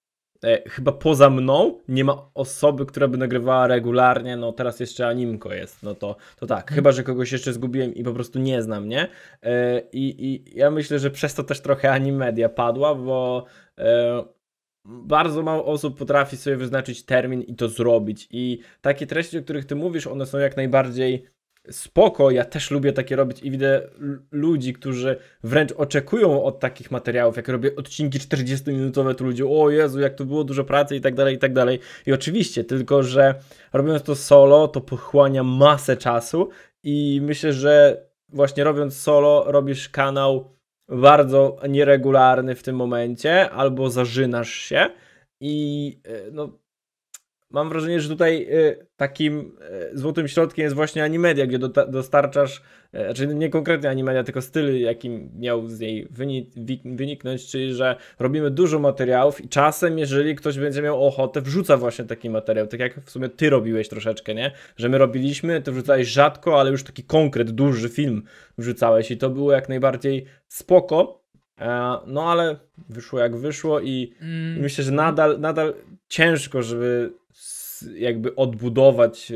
[SPEAKER 1] e, chyba poza mną nie ma osoby, która by nagrywała regularnie, no teraz jeszcze Animko jest, no to, to tak, mhm. chyba, że kogoś jeszcze zgubiłem i po prostu nie znam, nie? E, i, I ja myślę, że przez to też trochę Animedia padła, bo e, bardzo mało osób potrafi sobie wyznaczyć termin i to zrobić i takie treści, o których ty mówisz, one są jak najbardziej spoko, ja też lubię takie robić i widzę ludzi, którzy wręcz oczekują od takich materiałów, jak robię odcinki 40-minutowe, to ludzie, o Jezu, jak to było dużo pracy i tak dalej, i tak dalej. I oczywiście, tylko że robiąc to solo, to pochłania masę czasu i myślę, że właśnie robiąc solo, robisz kanał bardzo nieregularny w tym momencie, albo zażynasz się i e, no mam wrażenie, że tutaj e, takim e, złotym środkiem jest właśnie animedia, gdzie dostarczasz, e, znaczy nie konkretnie animedia, tylko styl, jakim miał z niej wyniknąć, czyli że robimy dużo materiałów i czasem, jeżeli ktoś będzie miał ochotę, wrzuca właśnie taki materiał, tak jak w sumie ty robiłeś troszeczkę, nie? Że my robiliśmy, ty wrzucałeś rzadko, ale już taki konkret, duży film wrzucałeś i to było jak najbardziej spoko, no ale wyszło jak wyszło i mm. myślę, że nadal, nadal ciężko, żeby jakby odbudować e,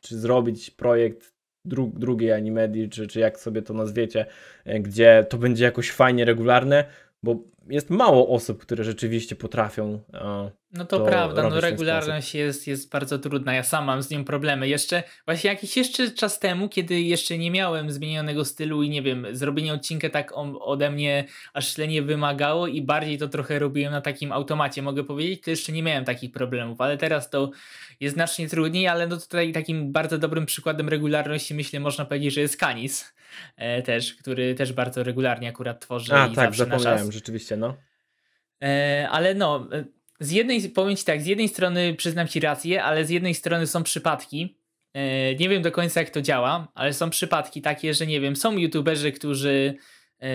[SPEAKER 1] czy zrobić projekt dru drugiej animedii, czy, czy jak sobie to nazwiecie, e, gdzie to będzie jakoś fajnie regularne, bo jest mało osób, które rzeczywiście potrafią e,
[SPEAKER 2] no to, to prawda, no regularność jest, jest bardzo trudna. Ja sam mam z nią problemy. Jeszcze właśnie jakiś jeszcze czas temu, kiedy jeszcze nie miałem zmienionego stylu i nie wiem, zrobienie odcinka tak ode mnie aż tyle nie wymagało i bardziej to trochę robiłem na takim automacie, mogę powiedzieć, to jeszcze nie miałem takich problemów, ale teraz to jest znacznie trudniej, ale no tutaj takim bardzo dobrym przykładem regularności myślę można powiedzieć, że jest Kanis e, też, który też bardzo regularnie akurat tworzy. A tak, zapomniałem,
[SPEAKER 1] rzeczywiście, no.
[SPEAKER 2] E, ale no, e, z jednej, powiem ci tak, z jednej strony przyznam ci rację, ale z jednej strony są przypadki, e, nie wiem do końca jak to działa, ale są przypadki takie, że nie wiem, są youtuberzy, którzy e,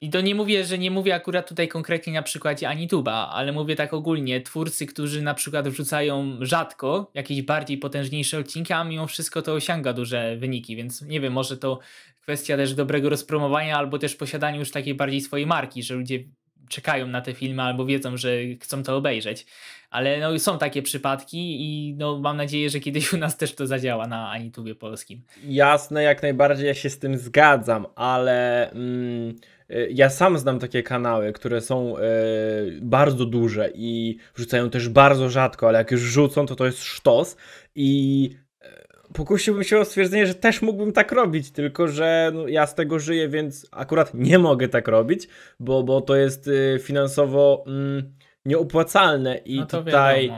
[SPEAKER 2] i to nie mówię, że nie mówię akurat tutaj konkretnie na przykładzie Anituba, ale mówię tak ogólnie, twórcy, którzy na przykład wrzucają rzadko jakieś bardziej potężniejsze odcinki, a mimo wszystko to osiąga duże wyniki, więc nie wiem, może to kwestia też dobrego rozpromowania albo też posiadania już takiej bardziej swojej marki, że ludzie czekają na te filmy albo wiedzą, że chcą to obejrzeć. Ale no, są takie przypadki i no, mam nadzieję, że kiedyś u nas też to zadziała na Anitubie polskim.
[SPEAKER 1] Jasne, jak najbardziej ja się z tym zgadzam, ale mm, y, ja sam znam takie kanały, które są y, bardzo duże i wrzucają też bardzo rzadko, ale jak już rzucą, to to jest sztos i pokusiłbym się o stwierdzenie, że też mógłbym tak robić, tylko że no, ja z tego żyję, więc akurat nie mogę tak robić, bo, bo to jest y, finansowo mm, nieopłacalne i no tutaj y,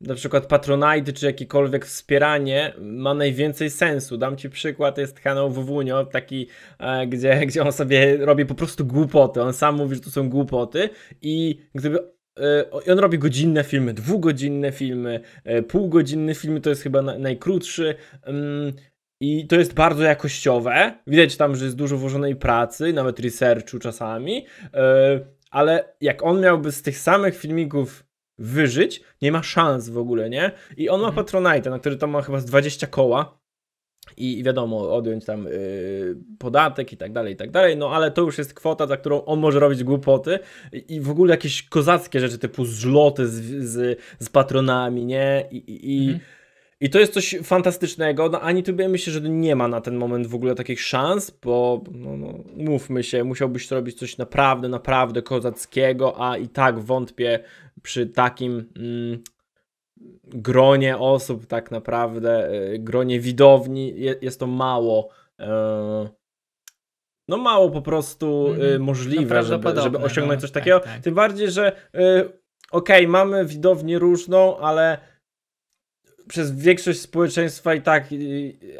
[SPEAKER 1] na przykład Patronite czy jakiekolwiek wspieranie ma najwięcej sensu. Dam Ci przykład, jest kanał Wwunio, taki, e, gdzie, gdzie on sobie robi po prostu głupoty. On sam mówi, że to są głupoty i gdyby E, I on robi godzinne filmy, dwugodzinne filmy, e, półgodzinny filmy. to jest chyba najkrótszy. Mm, I to jest bardzo jakościowe. Widać tam, że jest dużo włożonej pracy, nawet researchu czasami. E, ale jak on miałby z tych samych filmików wyżyć, nie ma szans w ogóle, nie? I on ma mhm. Patronite, na który tam ma chyba 20 koła i wiadomo, odjąć tam yy, podatek i tak dalej, i tak dalej, no ale to już jest kwota, za którą on może robić głupoty i, w ogóle jakieś kozackie rzeczy typu zloty z, z, z patronami, nie? I, i, mhm. i, to jest coś fantastycznego, no ani tu myślę, że nie ma na ten moment w ogóle takich szans, bo no, no, mówmy się, musiałbyś robić coś naprawdę, naprawdę kozackiego, a i tak wątpię przy takim... Mm, gronie osób, tak naprawdę, y, gronie widowni jest to mało. E, no mało po prostu mm, możliwe, żeby, żeby, osiągnąć no, coś tak, takiego. Tak, tak. Tym bardziej, że y, okej, okay, mamy widownię różną, ale przez większość społeczeństwa i tak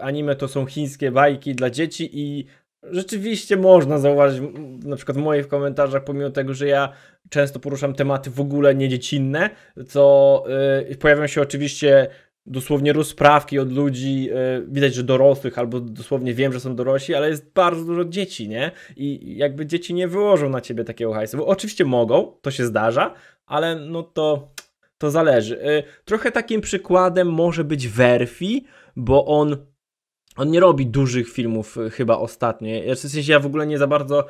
[SPEAKER 1] anime to są chińskie bajki dla dzieci i rzeczywiście można zauważyć, na przykład w moich komentarzach, pomimo tego, że ja często poruszam tematy w ogóle niedziecinne, to yy, pojawią się oczywiście dosłownie rozprawki od ludzi, y, widać, że dorosłych, albo dosłownie wiem, że są dorośli, ale jest bardzo dużo dzieci, nie? I jakby dzieci nie wyłożą na ciebie takiego hajsu, bo oczywiście mogą, to się zdarza, ale no to, to zależy. Y, trochę takim przykładem może być Werfi, bo on on nie robi dużych filmów y, chyba ostatnio. Ja, w sensie ja w ogóle nie za bardzo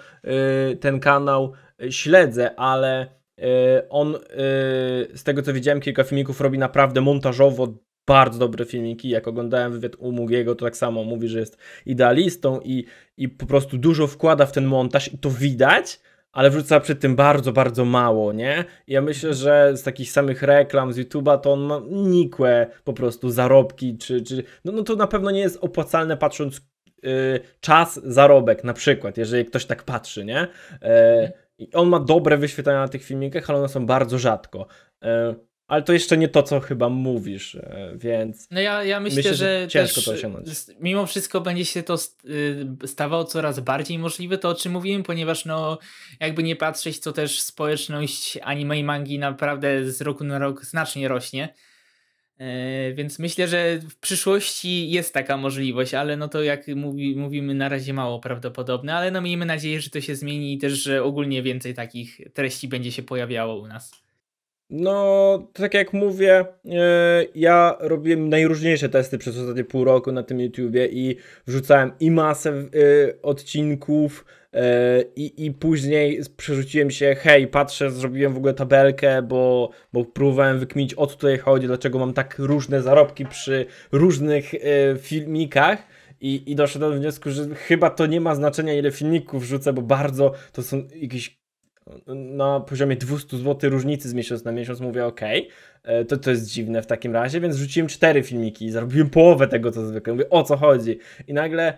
[SPEAKER 1] y, ten kanał y, śledzę, ale y, on y, z tego co widziałem kilka filmików robi naprawdę montażowo bardzo dobre filmiki. Jak oglądałem wywiad u Mugiego, to tak samo mówi, że jest idealistą i, i po prostu dużo wkłada w ten montaż i to widać, ale wrzuca przy tym bardzo, bardzo mało, nie? Ja myślę, że z takich samych reklam z YouTube'a to on ma nikłe po prostu zarobki, czy, czy no, no to na pewno nie jest opłacalne patrząc yy, czas, zarobek na przykład, jeżeli ktoś tak patrzy, nie? Yy, on ma dobre wyświetlenia na tych filmikach, ale one są bardzo rzadko. Yy, ale to jeszcze nie to, co chyba mówisz, e, więc. No ja, ja myślę, myślę że, że, ciężko to osiągnąć.
[SPEAKER 2] Mimo wszystko będzie się to y, stawało coraz bardziej możliwe, to o czym mówiłem, ponieważ no, jakby nie patrzeć, to też społeczność anime i mangi naprawdę z roku na rok znacznie rośnie. E, więc myślę, że w przyszłości jest taka możliwość, ale no to jak mówi, mówimy na razie mało prawdopodobne, ale no miejmy nadzieję, że to się zmieni i też, że ogólnie więcej takich treści będzie się pojawiało u nas.
[SPEAKER 1] No, tak jak mówię, e, ja robiłem najróżniejsze testy przez ostatnie pół roku na tym YouTubie i wrzucałem i masę e, odcinków, e, i, I później przerzuciłem się, hej, patrzę, zrobiłem w ogóle tabelkę, bo, bo próbowałem wykminić o co tutaj chodzi, dlaczego mam tak różne zarobki przy różnych filmikach. I, I doszedłem do wniosku, że chyba to nie ma znaczenia, ile filmików wrzucę, bo bardzo to są jakieś na poziomie 200 zł różnicy z miesiąc na miesiąc, mówię ok, e, to, to jest dziwne w takim razie, więc rzuciłem cztery filmiki i zarobiłem połowę tego co zwykle, mówię o co chodzi i nagle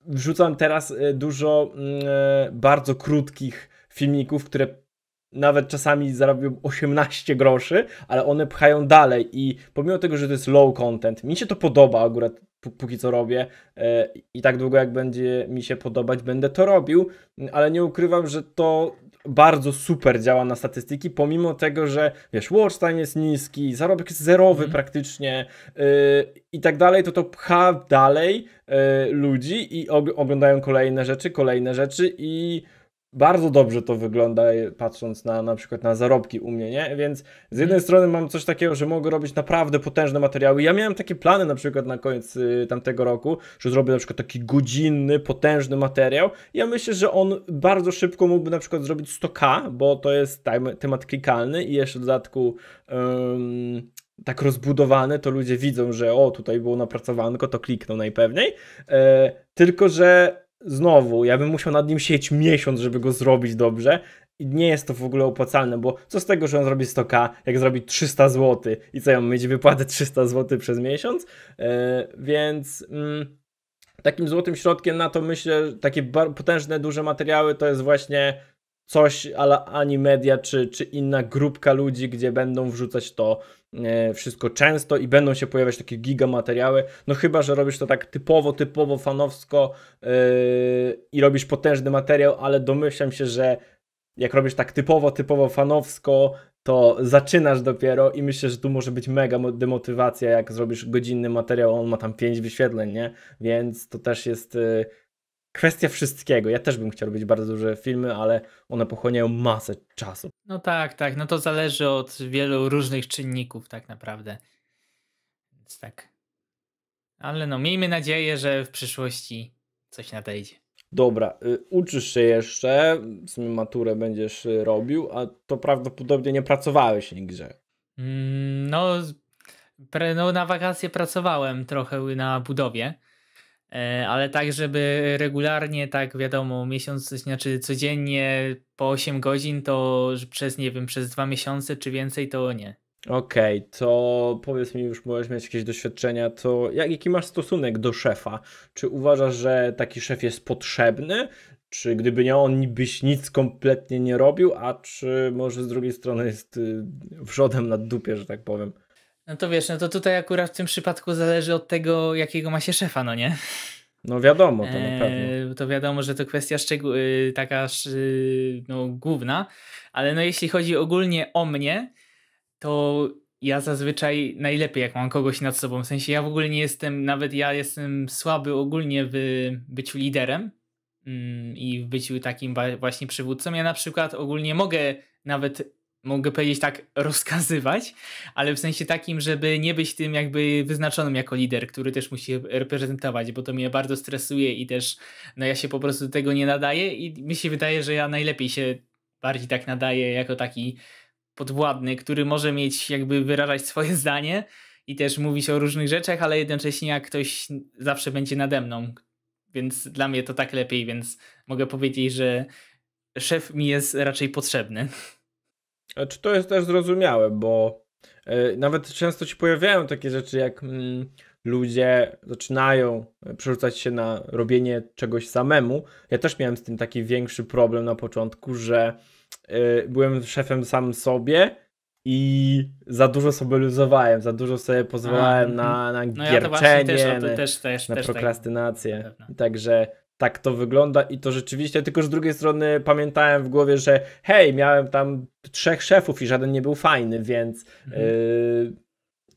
[SPEAKER 1] wrzucam teraz e, dużo mm, e, bardzo krótkich filmików, które nawet czasami zarobią 18 groszy, ale one pchają dalej i pomimo tego, że to jest low content, mi się to podoba akurat póki co robię i tak długo jak będzie mi się podobać, będę to robił, ale nie ukrywam, że to bardzo super działa na statystyki, pomimo tego, że wiesz, watch time jest niski, zarobek jest zerowy mm. praktycznie yy, i tak dalej, to to pcha dalej yy, ludzi i og oglądają kolejne rzeczy, kolejne rzeczy i bardzo dobrze to wygląda, e, patrząc na na przykład na zarobki u mnie, nie? Więc z jednej mhm. strony mam coś takiego, że mogę robić naprawdę potężne materiały. Ja miałem takie plany na przykład na koniec y, tamtego roku, że zrobię na przykład taki godzinny, potężny materiał. Ja myślę, że on bardzo szybko mógłby na przykład zrobić 100k, bo to jest time, temat klikalny i jeszcze w dodatku... Ym, tak rozbudowany, to ludzie widzą, że o, tutaj było napracowanko, to klikną najpewniej. Yy, tylko, że znowu, ja bym musiał nad nim siedzieć miesiąc, żeby go zrobić dobrze. I nie jest to w ogóle opłacalne, bo co z tego, że on zrobi 100k, jak zrobi 300 zł i co ja mam mieć wypłatę 300 zł przez miesiąc? Yy, więc mm, takim złotym środkiem na to myślę, takie potężne, duże materiały to jest właśnie coś ala Animedia czy, czy inna grupka ludzi, gdzie będą wrzucać to E, wszystko często i będą się pojawiać takie giga materiały, no chyba, że robisz to tak typowo, typowo fanowsko yy, i robisz potężny materiał, ale domyślam się, że jak robisz tak typowo, typowo fanowsko, to zaczynasz dopiero i myślę, że tu może być mega demotywacja, jak zrobisz godzinny materiał, on ma tam 5 wyświetleń, nie? Więc to też jest... Yy, kwestia wszystkiego. Ja też bym chciał robić bardzo duże filmy, ale one pochłaniają masę czasu.
[SPEAKER 2] No tak, tak. No to zależy od wielu różnych czynników, tak naprawdę. Więc tak. Ale no, miejmy nadzieję, że w przyszłości coś nadejdzie.
[SPEAKER 1] Dobra, y, uczysz się jeszcze, w sumie maturę będziesz y, robił, a to prawdopodobnie nie pracowałeś nigdzie.
[SPEAKER 2] Mm, no, pre, no, na wakacje pracowałem trochę na budowie E, ale tak, żeby regularnie, tak wiadomo, miesiąc, znaczy codziennie po 8 godzin, to przez, nie wiem, przez dwa miesiące czy więcej, to nie.
[SPEAKER 1] Okej, okay, to powiedz mi, już możesz mieć jakieś doświadczenia, to jak, jaki masz stosunek do szefa? Czy uważasz, że taki szef jest potrzebny? Czy gdyby nie on, byś nic kompletnie nie robił? A czy może z drugiej strony jest y, wrzodem na dupie, że tak powiem?
[SPEAKER 2] No to wiesz, no to tutaj akurat w tym przypadku zależy od tego, jakiego ma się szefa, no nie?
[SPEAKER 1] No wiadomo, to na eee, pewno.
[SPEAKER 2] E, to wiadomo, że to kwestia szczegó- y, taka y, no, główna, ale no jeśli chodzi ogólnie o mnie, to ja zazwyczaj najlepiej jak mam kogoś nad sobą, w sensie ja w ogóle nie jestem, nawet ja jestem słaby ogólnie w byciu liderem mm, i w byciu takim właśnie przywódcą. Ja na przykład ogólnie mogę nawet mogę powiedzieć tak, rozkazywać, ale w sensie takim, żeby nie być tym jakby wyznaczonym jako lider, który też musi reprezentować, bo to mnie bardzo stresuje i też no ja się po prostu do tego nie nadaję i mi się wydaje, że ja najlepiej się bardziej tak nadaję jako taki podwładny, który może mieć jakby wyrażać swoje zdanie i też mówić o różnych rzeczach, ale jednocześnie jak ktoś zawsze będzie nade mną, więc dla mnie to tak lepiej, więc mogę powiedzieć, że szef mi jest raczej potrzebny.
[SPEAKER 1] E, czy to jest też zrozumiałe, bo e, nawet często się pojawiają takie rzeczy, jak mm, ludzie zaczynają e, przerzucać się na robienie czegoś samemu. Ja też miałem z tym taki większy problem na początku, że y, byłem szefem sam sobie i za dużo sobie luzowałem, za dużo sobie pozwalałem A, na, mhm. na no gierczenie, ja też, na, też, też, na tak prokrastynację. Tak, Także tak to wygląda i to rzeczywiście, tylko z drugiej strony pamiętałem w głowie, że hej, miałem tam trzech szefów i żaden nie był fajny, więc mhm. Yy,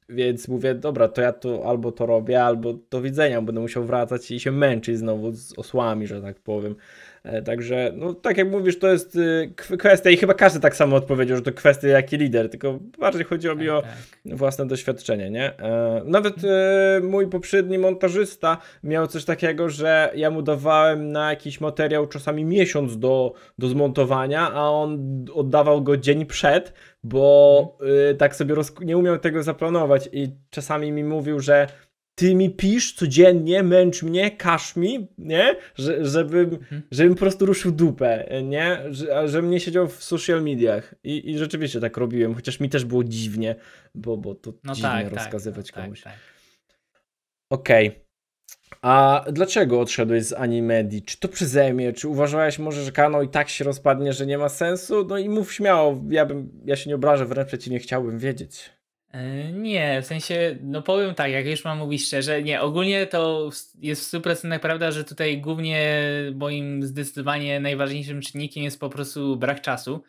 [SPEAKER 1] więc mówię, dobra, to ja to albo to robię, albo do widzenia, będę musiał wracać i się męczyć znowu z osłami, że tak powiem. E, także, no tak jak mówisz, to jest y, kwestia i chyba każdy tak samo odpowiedział, że to kwestia jaki lider, tylko bardziej chodziło mi o tak, tak. własne doświadczenie, nie? E, nawet e, mój poprzedni montażysta miał coś takiego, że ja mu dawałem na jakiś materiał czasami miesiąc do, do zmontowania, a on oddawał go dzień przed, bo mhm. y, tak sobie nie umiał tego zaplanować i czasami mi mówił, że ty mi pisz codziennie, męcz mnie, kasz mi, nie? Że, żebym, mhm. żebym po prostu ruszył dupę, nie? Że, żebym nie siedział w social mediach. I, I rzeczywiście tak robiłem, chociaż mi też było dziwnie, bo, bo to no dziwnie tak, tak rozkazywać no tak, komuś. Tak, Okej. Okay. A dlaczego odszedłeś z Animedi? Czy to przeze mnie? Czy uważałeś może, że kanał i tak się rozpadnie, że nie ma sensu? No i mów śmiało, ja, bym, ja się nie obrażę, wręcz przeciwnie, chciałbym wiedzieć.
[SPEAKER 2] E, nie, w sensie, no powiem tak, jak już mam mówić szczerze, nie, ogólnie to jest w 100% prawda, że tutaj głównie moim zdecydowanie najważniejszym czynnikiem jest po prostu brak czasu.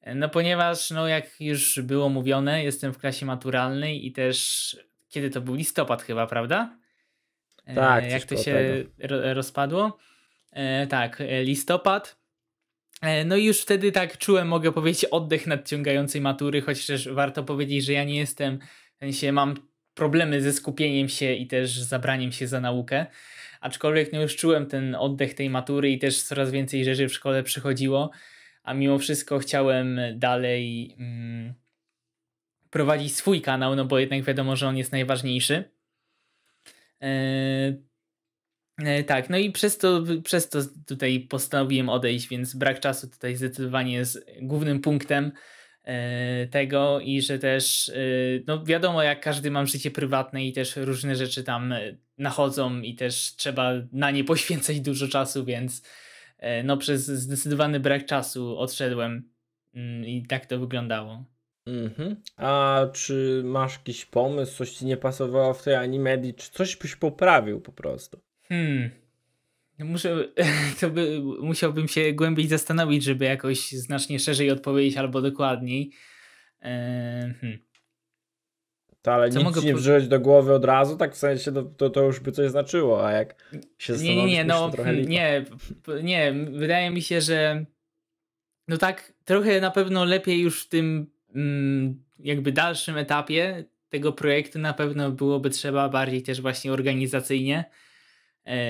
[SPEAKER 2] E, no ponieważ, no jak już było mówione, jestem w klasie maturalnej i też, kiedy to był listopad chyba, prawda? E, tak. Jak to się tego. rozpadło? Tak, listopad. E, no i już wtedy tak czułem, mogę powiedzieć, oddech nadciągającej matury, chociaż też warto powiedzieć, że ja nie jestem, w sensie mam problemy ze skupieniem się i też zabraniem się za naukę. Aczkolwiek no już czułem ten oddech tej matury i też coraz więcej rzeczy w szkole przychodziło, a mimo wszystko chciałem dalej mm, prowadzić swój kanał, no bo jednak wiadomo, że on jest najważniejszy. Yy, E, tak, no i przez to, przez to tutaj postanowiłem odejść, więc brak czasu tutaj zdecydowanie jest głównym punktem e, tego i że też, e, no wiadomo, jak każdy mam życie prywatne i też różne rzeczy tam nachodzą i też trzeba na nie poświęcać dużo czasu, więc no przez zdecydowany brak czasu odszedłem mm, i tak to wyglądało. Mhm. A czy masz jakiś pomysł, coś ci nie pasowało w tej animedii, czy coś byś poprawił
[SPEAKER 1] po prostu?
[SPEAKER 2] Hmm. No muszę, to by, musiałbym się głębiej zastanowić, żeby jakoś znacznie szerzej odpowiedzieć albo dokładniej. Ehm, hmm. To, ale Co nic nie wrzucić
[SPEAKER 1] do głowy od razu, tak w sensie to, no, to, to już by coś znaczyło, a jak się zastanowić, nie, nie, no, hmm,
[SPEAKER 2] nie, nie, wydaje mi się, że no tak trochę na pewno lepiej już w tym mm, jakby dalszym etapie tego projektu na pewno byłoby trzeba bardziej też właśnie organizacyjnie E,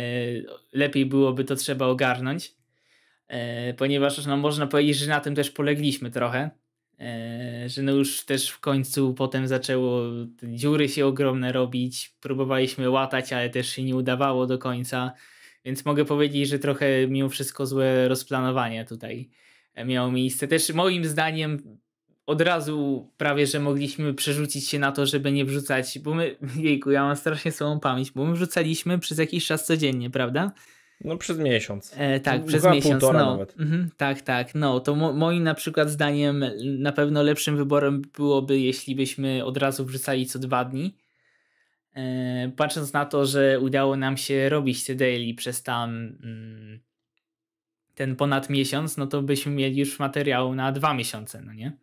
[SPEAKER 2] lepiej byłoby to trzeba ogarnąć, e, ponieważ no, można powiedzieć, że na tym też polegliśmy trochę, e, że no już też w końcu potem zaczęło dziury się ogromne robić, próbowaliśmy łatać, ale też się nie udawało do końca, więc mogę powiedzieć, że trochę mimo wszystko złe rozplanowanie tutaj miało miejsce. Też moim zdaniem od razu prawie, że mogliśmy przerzucić się na to, żeby nie wrzucać, bo my, jejku, ja mam strasznie słabą pamięć, bo my wrzucaliśmy przez jakiś czas codziennie, prawda? No przez miesiąc. E, tak, przez Dwa, miesiąc. Półtora no. nawet. Mhm, tak, tak. No to mo moim na przykład zdaniem na pewno lepszym wyborem byłoby, jeśli byśmy od razu wrzucali co dwa dni. E, patrząc na to, że udało nam się robić te daily przez tam mm, ten ponad miesiąc, no to byśmy mieli już materiał na dwa miesiące, no nie?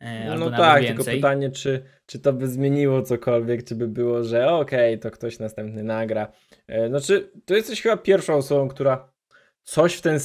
[SPEAKER 2] E, no, no tak, więcej. tylko
[SPEAKER 1] pytanie, czy, czy to by zmieniło cokolwiek, czy by było, że okej, okay, to ktoś następny nagra. E, znaczy, to jesteś chyba pierwszą osobą, która coś w ten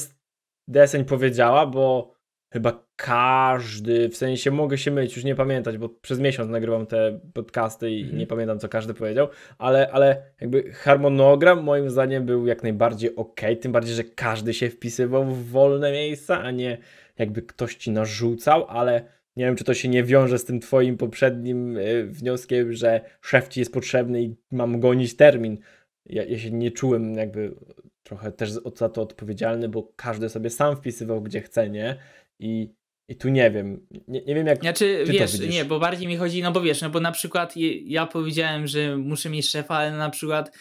[SPEAKER 1] deseń powiedziała, bo chyba każdy, w sensie mogę się mylić, już nie pamiętać, bo przez miesiąc nagrywam te podcasty i mhm. nie pamiętam, co każdy powiedział, ale, ale jakby harmonogram moim zdaniem był jak najbardziej ok, tym bardziej, że każdy się wpisywał w wolne miejsca, a nie jakby ktoś ci narzucał, ale nie wiem, czy to się nie wiąże z tym twoim poprzednim e, wnioskiem, że szef ci jest potrzebny i mam gonić termin. Ja, ja się nie czułem jakby trochę też za to odpowiedzialny, bo każdy sobie sam wpisywał gdzie chce, nie? I i tu nie wiem, nie,
[SPEAKER 2] nie wiem jak. Znaczy, wiesz, nie, bo bardziej mi chodzi, no bo wiesz, no bo na przykład ja powiedziałem, że muszę mieć szefa, ale na przykład,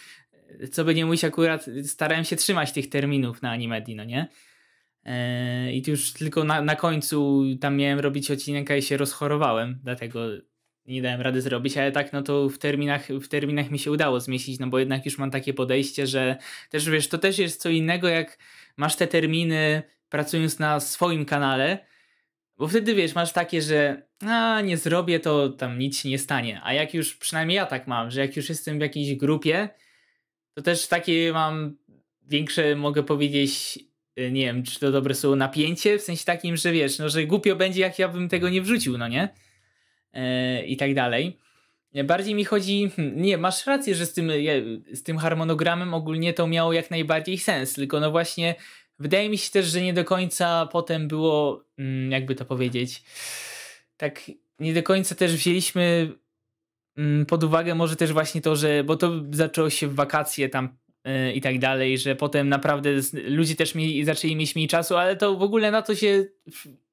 [SPEAKER 2] e, co by nie mówić, akurat starałem się trzymać tych terminów na Animedi, no nie? E, I tu już tylko na, na końcu tam miałem robić odcinek, i się rozchorowałem, dlatego nie dałem rady zrobić, ale tak, no to w terminach, w terminach mi się udało zmieścić, no bo jednak już mam takie podejście, że też wiesz, to też jest co innego, jak masz te terminy pracując na swoim kanale, bo wtedy wiesz, masz takie, że a nie zrobię, to tam nic nie stanie. A jak już, przynajmniej ja tak mam, że jak już jestem w jakiejś grupie, to też takie mam większe, mogę powiedzieć, Y, nie wiem, czy to dobre słowo, napięcie, w sensie takim, że wiesz, no, że głupio będzie, jak ja bym tego nie wrzucił, no nie? Yy, I tak dalej. Y, bardziej mi chodzi, hmm, nie, masz rację, że z tym, z tym harmonogramem ogólnie to miało jak najbardziej sens, tylko no właśnie wydaje mi się też, że nie do końca potem było, mm, jakby to powiedzieć, tak nie do końca też wzięliśmy mm, pod uwagę może też właśnie to, że, bo to zaczęło się w wakacje tam i tak dalej, że potem naprawdę ludzie też mi, zaczęli mieć mniej czasu, ale to w ogóle na to się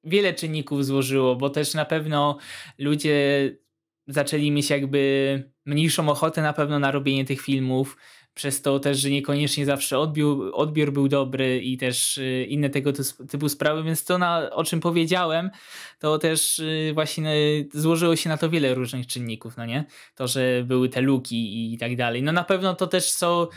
[SPEAKER 2] wiele czynników złożyło, bo też na pewno ludzie zaczęli mieć jakby mniejszą ochotę na pewno na robienie tych filmów, przez to też, że niekoniecznie zawsze odbiór, odbiór był dobry i też y, inne tego typu sprawy, więc to na, o czym powiedziałem, to też y, właśnie złożyło się na to wiele różnych czynników, no nie? To, że były te luki i tak dalej. No na pewno to też co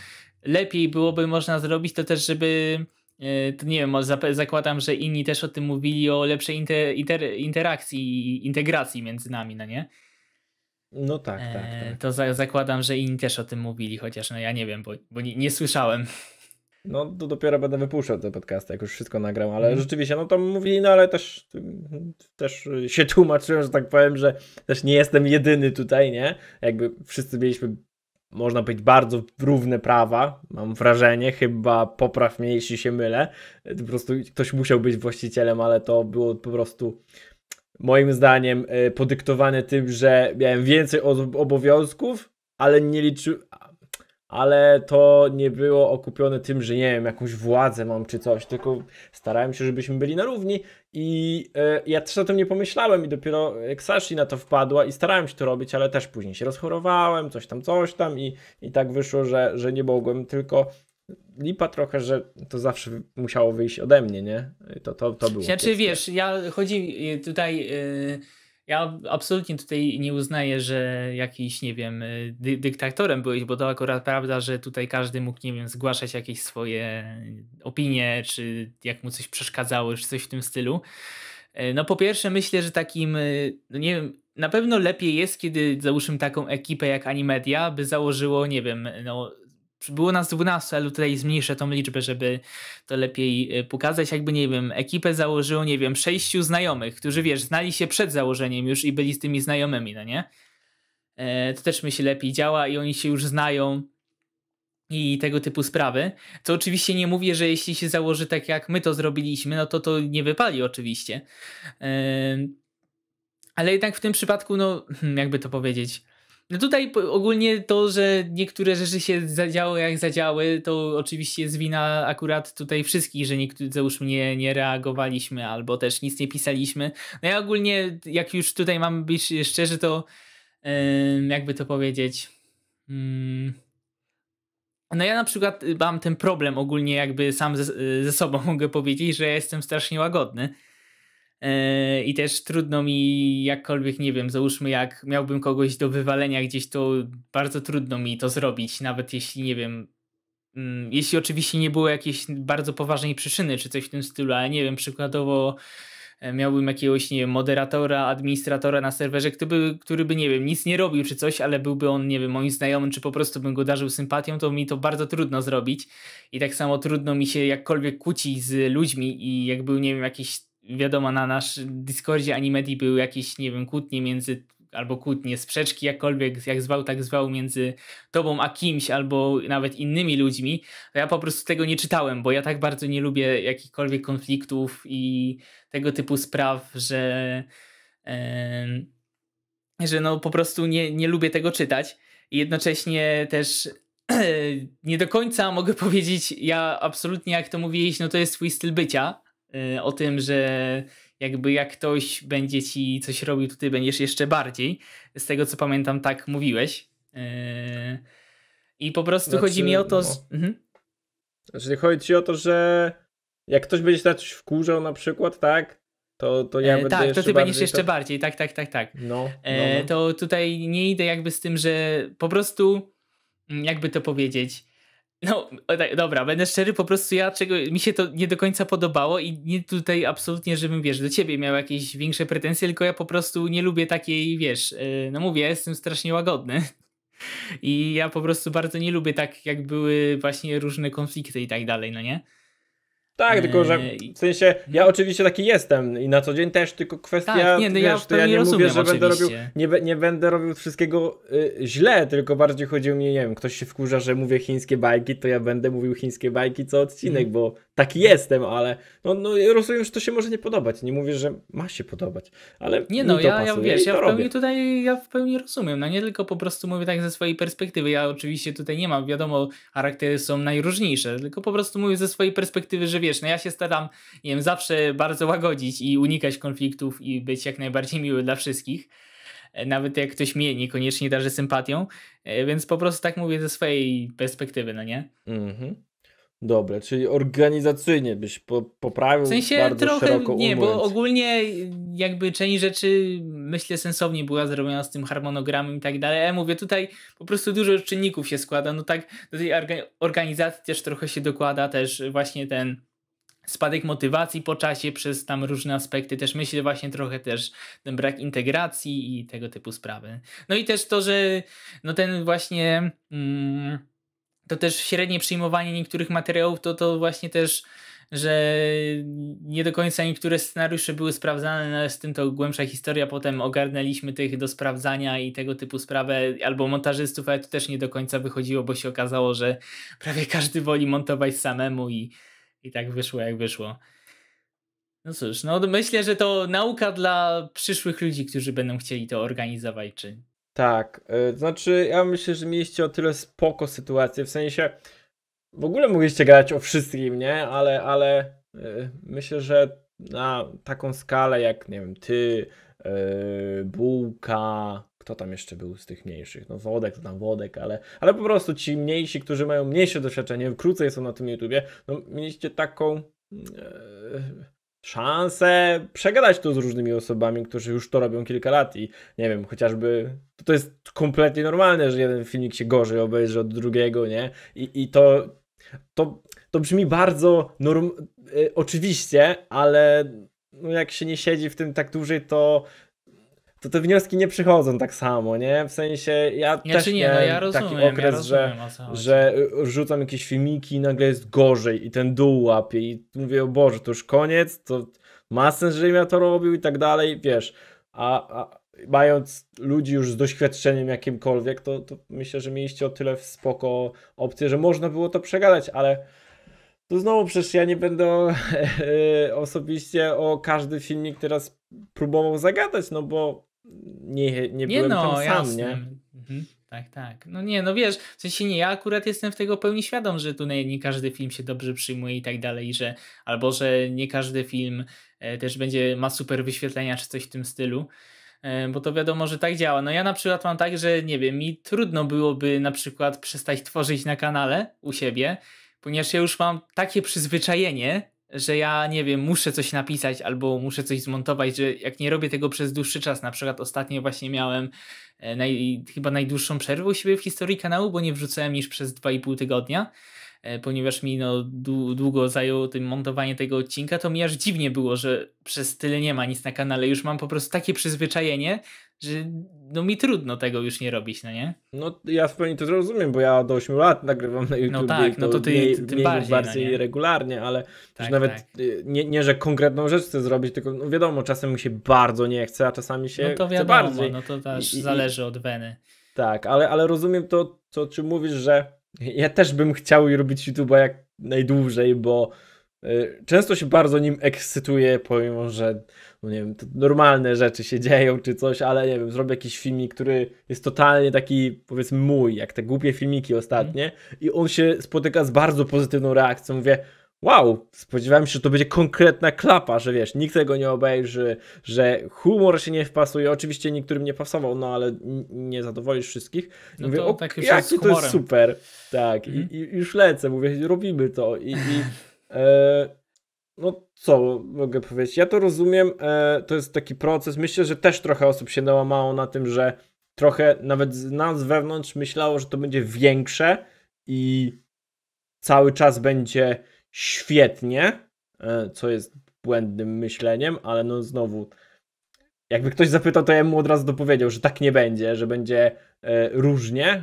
[SPEAKER 2] lepiej byłoby można zrobić, to też, żeby e, to nie wiem, zakładam, że inni też o tym mówili, o lepszej inter, inter, interakcji i integracji między nami, no nie? No tak, e, tak. tak. To za, zakładam, że inni też o tym mówili, chociaż no ja nie wiem, bo, bo nie, nie słyszałem.
[SPEAKER 1] No to dopiero będę wypuszczał te podcasty, jak już wszystko nagram, ale mm. rzeczywiście, no tam mówili, no ale też, też się tłumaczyłem, że tak powiem, że też nie jestem jedyny tutaj, nie? Jakby wszyscy mieliśmy można powiedzieć, bardzo równe prawa, mam wrażenie, chyba popraw mnie, jeśli się mylę. Po prostu ktoś musiał być właścicielem, ale to było po prostu moim zdaniem y, podyktowane tym, że miałem więcej obowiązków, ale nie liczyłem, ale to nie było okupione tym, że nie wiem, jakąś władzę mam czy coś, tylko starałem się, żebyśmy byli na równi i e, ja też o tym nie pomyślałem i dopiero jak Sashi na to wpadła i starałem się to robić, ale też później się rozchorowałem, coś tam, coś tam i, i tak wyszło, że, że nie mogłem, tylko lipa trochę, że to zawsze musiało wyjść ode mnie, nie? To, to, to było. Znaczy, wiesz,
[SPEAKER 2] ja chodzi tutaj... Yy ja absolutnie tutaj nie uznaję, że jakiś, nie wiem, y, dy dyktatorem byłeś, bo to akurat prawda, że tutaj każdy mógł, nie wiem, zgłaszać jakieś swoje opinie, czy jak mu coś przeszkadzało, czy coś w tym stylu. E, no po pierwsze myślę, że takim, y, no nie wiem, na pewno lepiej jest, kiedy załóżmy taką ekipę jak Animedia, by założyło, nie wiem, no było nas 12, ale tutaj zmniejszę tą liczbę, żeby to lepiej e, pokazać. Jakby, nie wiem, ekipę założyło, nie wiem, sześciu znajomych, którzy, wiesz, znali się przed założeniem już i byli z tymi znajomymi, no nie? E, to też mi się lepiej działa i oni się już znają i tego typu sprawy. Co oczywiście nie mówię, że jeśli się założy tak jak my to zrobiliśmy, no to to nie wypali oczywiście. E, ale jednak w tym przypadku, no hmm, jakby to powiedzieć, no tutaj ogólnie to, że niektóre rzeczy się zadziały jak zadziały, to oczywiście jest wina akurat tutaj wszystkich, że niektórzy załóżmy nie, nie reagowaliśmy albo też nic nie pisaliśmy. No ja ogólnie, jak już tutaj mam być szczerzy, to jakby to powiedzieć. Mm, no ja na przykład mam ten problem ogólnie jakby sam ze, ze sobą mogę powiedzieć, że ja jestem strasznie łagodny. Yy, I też trudno mi jakkolwiek, nie wiem, załóżmy, jak miałbym kogoś do wywalenia gdzieś, to bardzo trudno mi to zrobić, nawet jeśli, nie wiem, mm, jeśli oczywiście nie było jakiejś bardzo poważnej przyczyny czy coś w tym stylu, ale nie wiem, przykładowo e, miałbym jakiegoś, nie wiem, moderatora, administratora na serwerze, który by, który by, nie wiem, nic nie robił czy coś, ale byłby on, nie wiem, moim znajomym, czy po prostu bym go darzył sympatią, to mi to bardzo trudno zrobić. I tak samo trudno mi się jakkolwiek kłócić z ludźmi i jak był, nie wiem, jakiś wiadomo, na nasz Discordzie animedii były jakieś, nie wiem, kłótnie między albo kłótnie, sprzeczki jakkolwiek, jak zwał, tak zwał, między tobą a kimś, albo nawet innymi ludźmi, to ja po prostu tego nie czytałem, bo ja tak bardzo nie lubię jakichkolwiek konfliktów i tego typu spraw, że, że no po prostu nie, nie lubię tego czytać. I jednocześnie też nie do końca mogę powiedzieć, ja absolutnie jak to mówiłeś, no to jest twój styl bycia, Y, o tym, że jakby jak ktoś będzie ci coś robił, to ty będziesz jeszcze bardziej. Z tego co pamiętam, tak mówiłeś. Y, I po prostu znaczy, chodzi mi o to. No. Mhm. Znaczy, chodzi ci o to, że jak ktoś będzie na coś wkurzał
[SPEAKER 1] na przykład, tak? To, to ja e, będę Tak, to ty będziesz jeszcze to...
[SPEAKER 2] bardziej, tak, tak, tak, tak. No, e, no, no, To tutaj nie idę jakby z tym, że po prostu, mm, jakby to powiedzieć, no, tak, dobra, będę szczery, po prostu ja czego mi się to nie do końca podobało i nie tutaj absolutnie, żebym wiesz, do ciebie miał jakieś większe pretensje, tylko ja po prostu nie lubię takiej, wiesz, y, no mówię, jestem strasznie łagodny. I ja po prostu bardzo nie lubię tak, jak były właśnie różne konflikty i tak dalej, no nie? Tak, tylko że yy, w
[SPEAKER 1] sensie ja no. oczywiście taki jestem i na co dzień też, tylko kwestia, tak, nie, no ja, to ja nie rozumiem, mówię, że oczywiście. będę robił, nie, nie, będę robił wszystkiego y, źle, tylko bardziej chodzi o mnie, nie wiem, ktoś się wkurza, że mówię chińskie bajki, to ja będę mówił chińskie bajki co odcinek, mm. bo taki jestem, ale no, no rozumiem, że to się może nie podobać, nie mówię, że ma się podobać, ale Nie no, ja, ja wiesz, ja w pełni
[SPEAKER 2] tutaj, ja w pełni rozumiem, no nie tylko po prostu mówię tak ze swojej perspektywy, ja oczywiście tutaj nie mam, wiadomo, charaktery są najróżniejsze, tylko po prostu mówię ze swojej perspektywy, że wiesz, no ja się staram, nie wiem, zawsze bardzo łagodzić i unikać konfliktów i być jak najbardziej miły dla wszystkich. E, nawet jak ktoś mnie niekoniecznie darzy sympatią, e, więc po prostu tak mówię ze swojej perspektywy, no nie?
[SPEAKER 1] Mhm. Dobre, czyli organizacyjnie byś po, poprawił. W sensie bardzo trochę szeroko nie, bo
[SPEAKER 2] ogólnie jakby część rzeczy myślę sensownie była zrobiona z tym harmonogramem i tak dalej. Ja mówię, tutaj po prostu dużo czynników się składa. No tak, do tej organizacji też trochę się dokłada też właśnie ten spadek motywacji po czasie przez tam różne aspekty, też myślę właśnie trochę też ten brak integracji i tego typu sprawy. No i też to, że no ten właśnie mm, to też średnie przyjmowanie niektórych materiałów, to to właśnie też że nie do końca niektóre scenariusze były sprawdzane, no ale z tym to głębsza historia. Potem ogarnęliśmy tych do sprawdzania i tego typu sprawy, albo montażystów, ale to też nie do końca wychodziło, bo się okazało, że prawie każdy woli montować samemu i i tak wyszło, jak wyszło. No cóż, no myślę, że to nauka dla przyszłych ludzi, którzy będą chcieli to organizować, czy...
[SPEAKER 1] Tak, e, znaczy ja myślę, że mieliście o tyle spoko sytuację, w sensie w ogóle mogliście gadać o wszystkim, nie? Ale, ale e, myślę, że na taką skalę jak, nie wiem, ty, yy, Bułka, kto tam jeszcze był z tych mniejszych? No Wodek, znam Wodek, ale, ale po prostu ci mniejsi, którzy mają mniejsze doświadczenie, krócej są na tym YouTubie, no mieliście taką e, szansę przegadać to z różnymi osobami, którzy już to robią kilka lat i nie wiem, chociażby to, to jest kompletnie normalne, że jeden filmik się gorzej obejrzy od drugiego, nie? I, i to, to, to brzmi bardzo norm... E, oczywiście, ale no jak się nie siedzi w tym tak dłużej, to to te wnioski nie przychodzą tak samo, nie? W sensie ja, ja znaczy też nie, no ja rozumiem, taki okres, ja rozumiem, że, że y, rzucam jakieś filmiki i nagle jest gorzej i ten dół łapie i mówię, o Boże, to już koniec, to ma sens, że ja to robił i tak dalej, wiesz, a, a mając ludzi już z doświadczeniem jakimkolwiek, to, to myślę, że mieliście o tyle w spoko opcję, że można było to przegadać, ale to znowu przecież ja nie będę y, osobiście o każdy filmik teraz próbował zagadać, no bo nie, nie, nie byłem no, tam sam, jasne. nie?
[SPEAKER 2] Mhm. Tak, tak. No nie, no wiesz, w sensie nie, ja akurat jestem w tego pełni świadom, że tu nie każdy film się dobrze przyjmuje i tak dalej, że albo, że nie każdy film e, też będzie, ma super wyświetlenia czy coś w tym stylu, e, bo to wiadomo, że tak działa. No ja na przykład mam tak, że nie wiem, mi trudno byłoby na przykład przestać tworzyć na kanale u siebie, ponieważ ja już mam takie przyzwyczajenie, że ja nie wiem, muszę coś napisać albo muszę coś zmontować, że jak nie robię tego przez dłuższy czas, na przykład ostatnio właśnie miałem e, naj, chyba najdłuższą przerwę u siebie w historii kanału, bo nie wrzucałem niż przez 2,5 tygodnia. E, ponieważ mi no, długo zajęło tym montowanie tego odcinka, to mi aż dziwnie było, że przez tyle nie ma nic na kanale. Już mam po prostu takie przyzwyczajenie, że no mi trudno tego już nie robić, no nie?
[SPEAKER 1] No ja w pełni to zrozumiem, bo ja do 8 lat nagrywam na YouTube. No tak, no to ty mniej, tym mniej bardziej. bardziej no
[SPEAKER 2] regularnie, ale tak, nawet tak. Y,
[SPEAKER 1] nie, nie, że konkretną rzecz chcę zrobić, tylko no wiadomo, czasem mi się bardzo nie chce, a czasami się no to wiadomo, bardziej. No to też I, zależy od weny. Tak, ale, ale rozumiem to, co, ty mówisz, że ja też bym chciał robić YouTube'a jak najdłużej, bo y, często się bardzo nim ekscytuję, pomimo że no nie wiem, normalne rzeczy się dzieją czy coś, ale nie wiem, zrobię jakiś filmik, który jest totalnie taki, powiedzmy, mój, jak te głupie filmiki ostatnie, mm. i on się spotyka z bardzo pozytywną reakcją. Mówię, wow, spodziewałem się, że to będzie konkretna klapa, że wiesz, nikt tego nie obejrzy, że humor się nie wpasuje. Oczywiście niektórym nie pasował, no ale nie zadowolisz wszystkich. I no mówię, to, tak już jaki to jest super. Tak, i, mhm. i, już lecę, mówię, robimy to. I, i e, no co mogę powiedzieć? Ja to rozumiem, e, to jest taki proces. Myślę, że też trochę osób się nałamało na tym, że trochę nawet z nas wewnątrz myślało, że to będzie większe i cały czas będzie świetnie, e, co jest błędnym myśleniem, ale no znowu, jakby ktoś zapytał, to ja mu od razu dopowiedział, że tak nie będzie, że będzie e, różnie, e,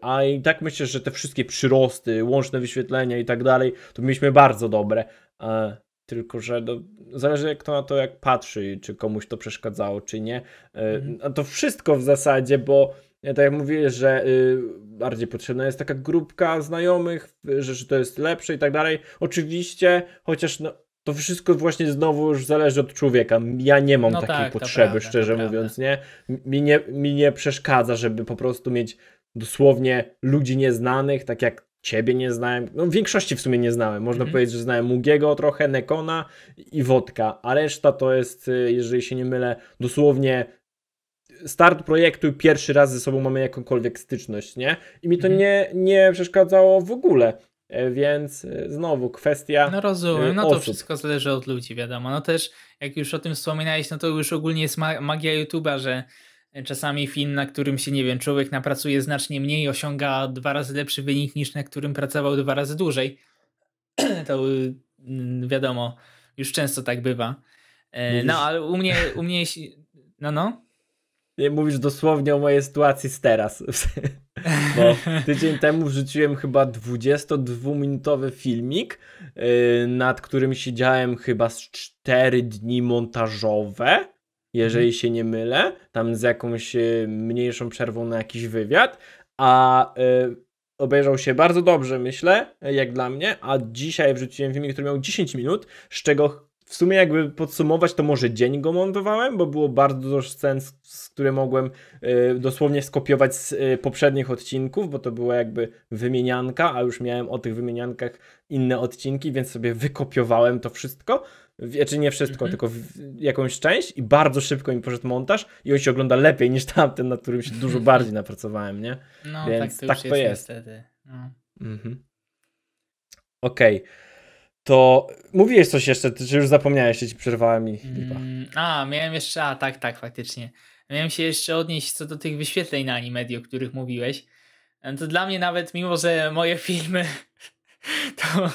[SPEAKER 1] a i tak myślę, że te wszystkie przyrosty, łączne wyświetlenia i tak dalej, to mieliśmy bardzo dobre. Tylko, że do, no, zależy kto na to jak patrzy, czy komuś to przeszkadzało, czy nie. Mhm. A to wszystko w zasadzie, bo tak jak mówiłeś, że y, bardziej potrzebna jest taka grupka znajomych, że, że to jest lepsze i tak dalej. Oczywiście, chociaż no, to wszystko właśnie znowu już zależy od człowieka. Ja nie mam no takiej tak, potrzeby, prawda, szczerze mówiąc, nie? Mi, nie? mi nie przeszkadza, żeby po prostu mieć dosłownie ludzi nieznanych, tak jak ciebie nie znałem. No w większości w sumie nie znałem. Można mm -hmm. powiedzieć, że znałem Mugiego trochę, Nekona i Wodka, a reszta to jest, y, jeżeli się nie mylę, dosłownie start projektu i pierwszy raz ze sobą mamy jakąkolwiek styczność, nie? I mi to mhm. nie, nie przeszkadzało w ogóle. E, więc e, znowu kwestia. No rozumiem, e, no to
[SPEAKER 2] wszystko zależy od ludzi, wiadomo. No też, jak już o tym wspominałeś, no to już ogólnie jest magia YouTube'a, że czasami film, na którym się, nie wiem, człowiek napracuje znacznie mniej, osiąga dwa razy lepszy wynik niż na którym pracował dwa razy dłużej. to mm, wiadomo, już często tak bywa. No ale u mnie, u mnie, no no mówisz
[SPEAKER 1] dosłownie o mojej sytuacji z teraz. Bo tydzień temu wrzuciłem chyba 22-minutowy filmik, y, nad którym siedziałem chyba z 4 dni montażowe, jeżeli mhm. się nie mylę, tam z jakąś y, mniejszą przerwą na jakiś wywiad, a y, obejrzał się bardzo dobrze, myślę, jak dla mnie, a dzisiaj wrzuciłem filmik, który miał 10 minut, z czego w sumie jakby podsumować, to może dzień go montowałem, bo było bardzo dużo scen, które mogłem y, dosłownie skopiować z y, poprzednich odcinków, bo to była jakby wymienianka, a już miałem o tych wymieniankach inne odcinki, więc sobie wykopiowałem to wszystko. Czy znaczy nie wszystko, mhm. tylko w, jakąś część i bardzo szybko mi poszedł montaż i on się ogląda lepiej niż tamten, na którym się dużo bardziej napracowałem, nie? No, więc tak to, tak to jest. jest. No. Mhm. Okej. Okay to mówiłeś coś jeszcze, czy już zapomniałeś, czy ci przerwałem i lipa.
[SPEAKER 2] Mm, a, miałem jeszcze, a tak, tak, faktycznie. Miałem się jeszcze odnieść co do tych wyświetleń na animedii, o których mówiłeś. E, to dla mnie nawet, mimo że moje filmy, to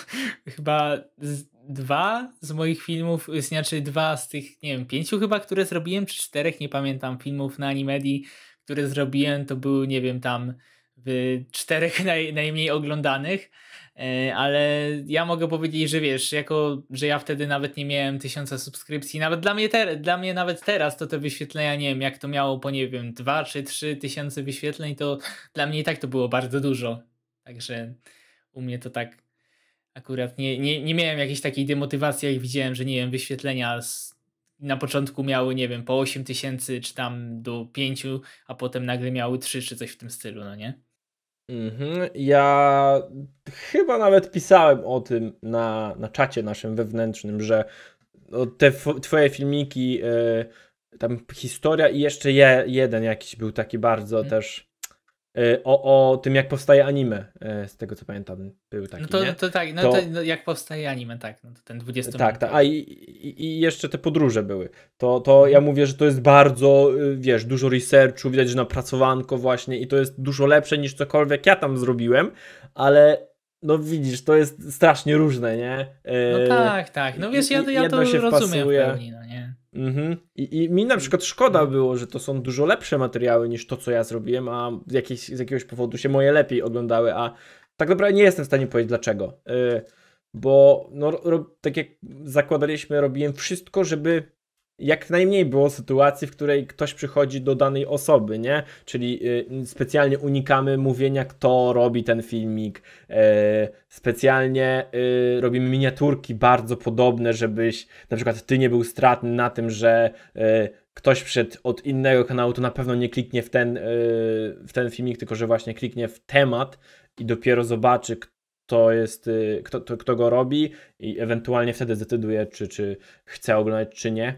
[SPEAKER 2] chyba z, dwa z moich filmów, y, znaczy dwa z tych, nie wiem, pięciu chyba, które zrobiłem, czy czterech, nie pamiętam, filmów na Animedii, które zrobiłem, to były, nie wiem, tam w czterech naj, najmniej oglądanych. E, ale ja mogę powiedzieć, że wiesz, jako, że ja wtedy nawet nie miałem tysiąca subskrypcji, nawet dla mnie, ter, dla mnie nawet teraz to te wyświetlenia, nie wiem, jak to miało po, nie wiem, dwa czy trzy tysiące wyświetleń, to dla mnie i tak to było bardzo dużo. Także u mnie to tak akurat nie, nie, nie miałem jakiejś takiej demotywacji, jak widziałem, że nie wiem, wyświetlenia z, na początku miały, nie wiem, po 8 tysięcy czy tam do 5, a potem nagle miały 3 czy coś w tym stylu, no nie?
[SPEAKER 1] Mhm. Ja chyba nawet pisałem o tym na, na czacie naszym wewnętrznym, że no, te twoje filmiki, y, tam historia i jeszcze je, jeden jakiś był taki bardzo mhm. też E, o, o tym, jak powstaje anime, e, z tego co pamiętam, był taki. No to, to tak, no to,
[SPEAKER 2] to, jak powstaje anime, tak, no to ten 20 Tak,
[SPEAKER 1] tak. a i, i, jeszcze te podróże były. To, to ja mówię, że to jest bardzo, y, wiesz, dużo researchu, widać, że napracowanko właśnie i to jest dużo lepsze niż cokolwiek ja tam zrobiłem, ale no widzisz, to jest strasznie różne, nie? E, no tak, tak. No wiesz, ja, ja to rozumiem wpasuje. w pełni, no nie? Mhm. I, I, mi na przykład szkoda było, że to są dużo lepsze materiały niż to, co ja zrobiłem, a z, jakiejś, z jakiegoś powodu się moje lepiej oglądały, a tak naprawdę nie jestem w stanie powiedzieć dlaczego. Yy, bo no, ro, tak jak zakładaliśmy, robiłem wszystko, żeby jak najmniej było sytuacji, w której ktoś przychodzi do danej osoby, nie? Czyli y, specjalnie unikamy mówienia, kto robi ten filmik. E, specjalnie y, robimy miniaturki bardzo podobne, żebyś na przykład ty nie był stratny na tym, że y, ktoś przed od innego kanału to na pewno nie kliknie w ten, w ten filmik, tylko że właśnie kliknie w temat i dopiero zobaczy, to jest, kto, kto, kto go robi i ewentualnie wtedy zdecyduje, czy, czy chce oglądać, czy nie.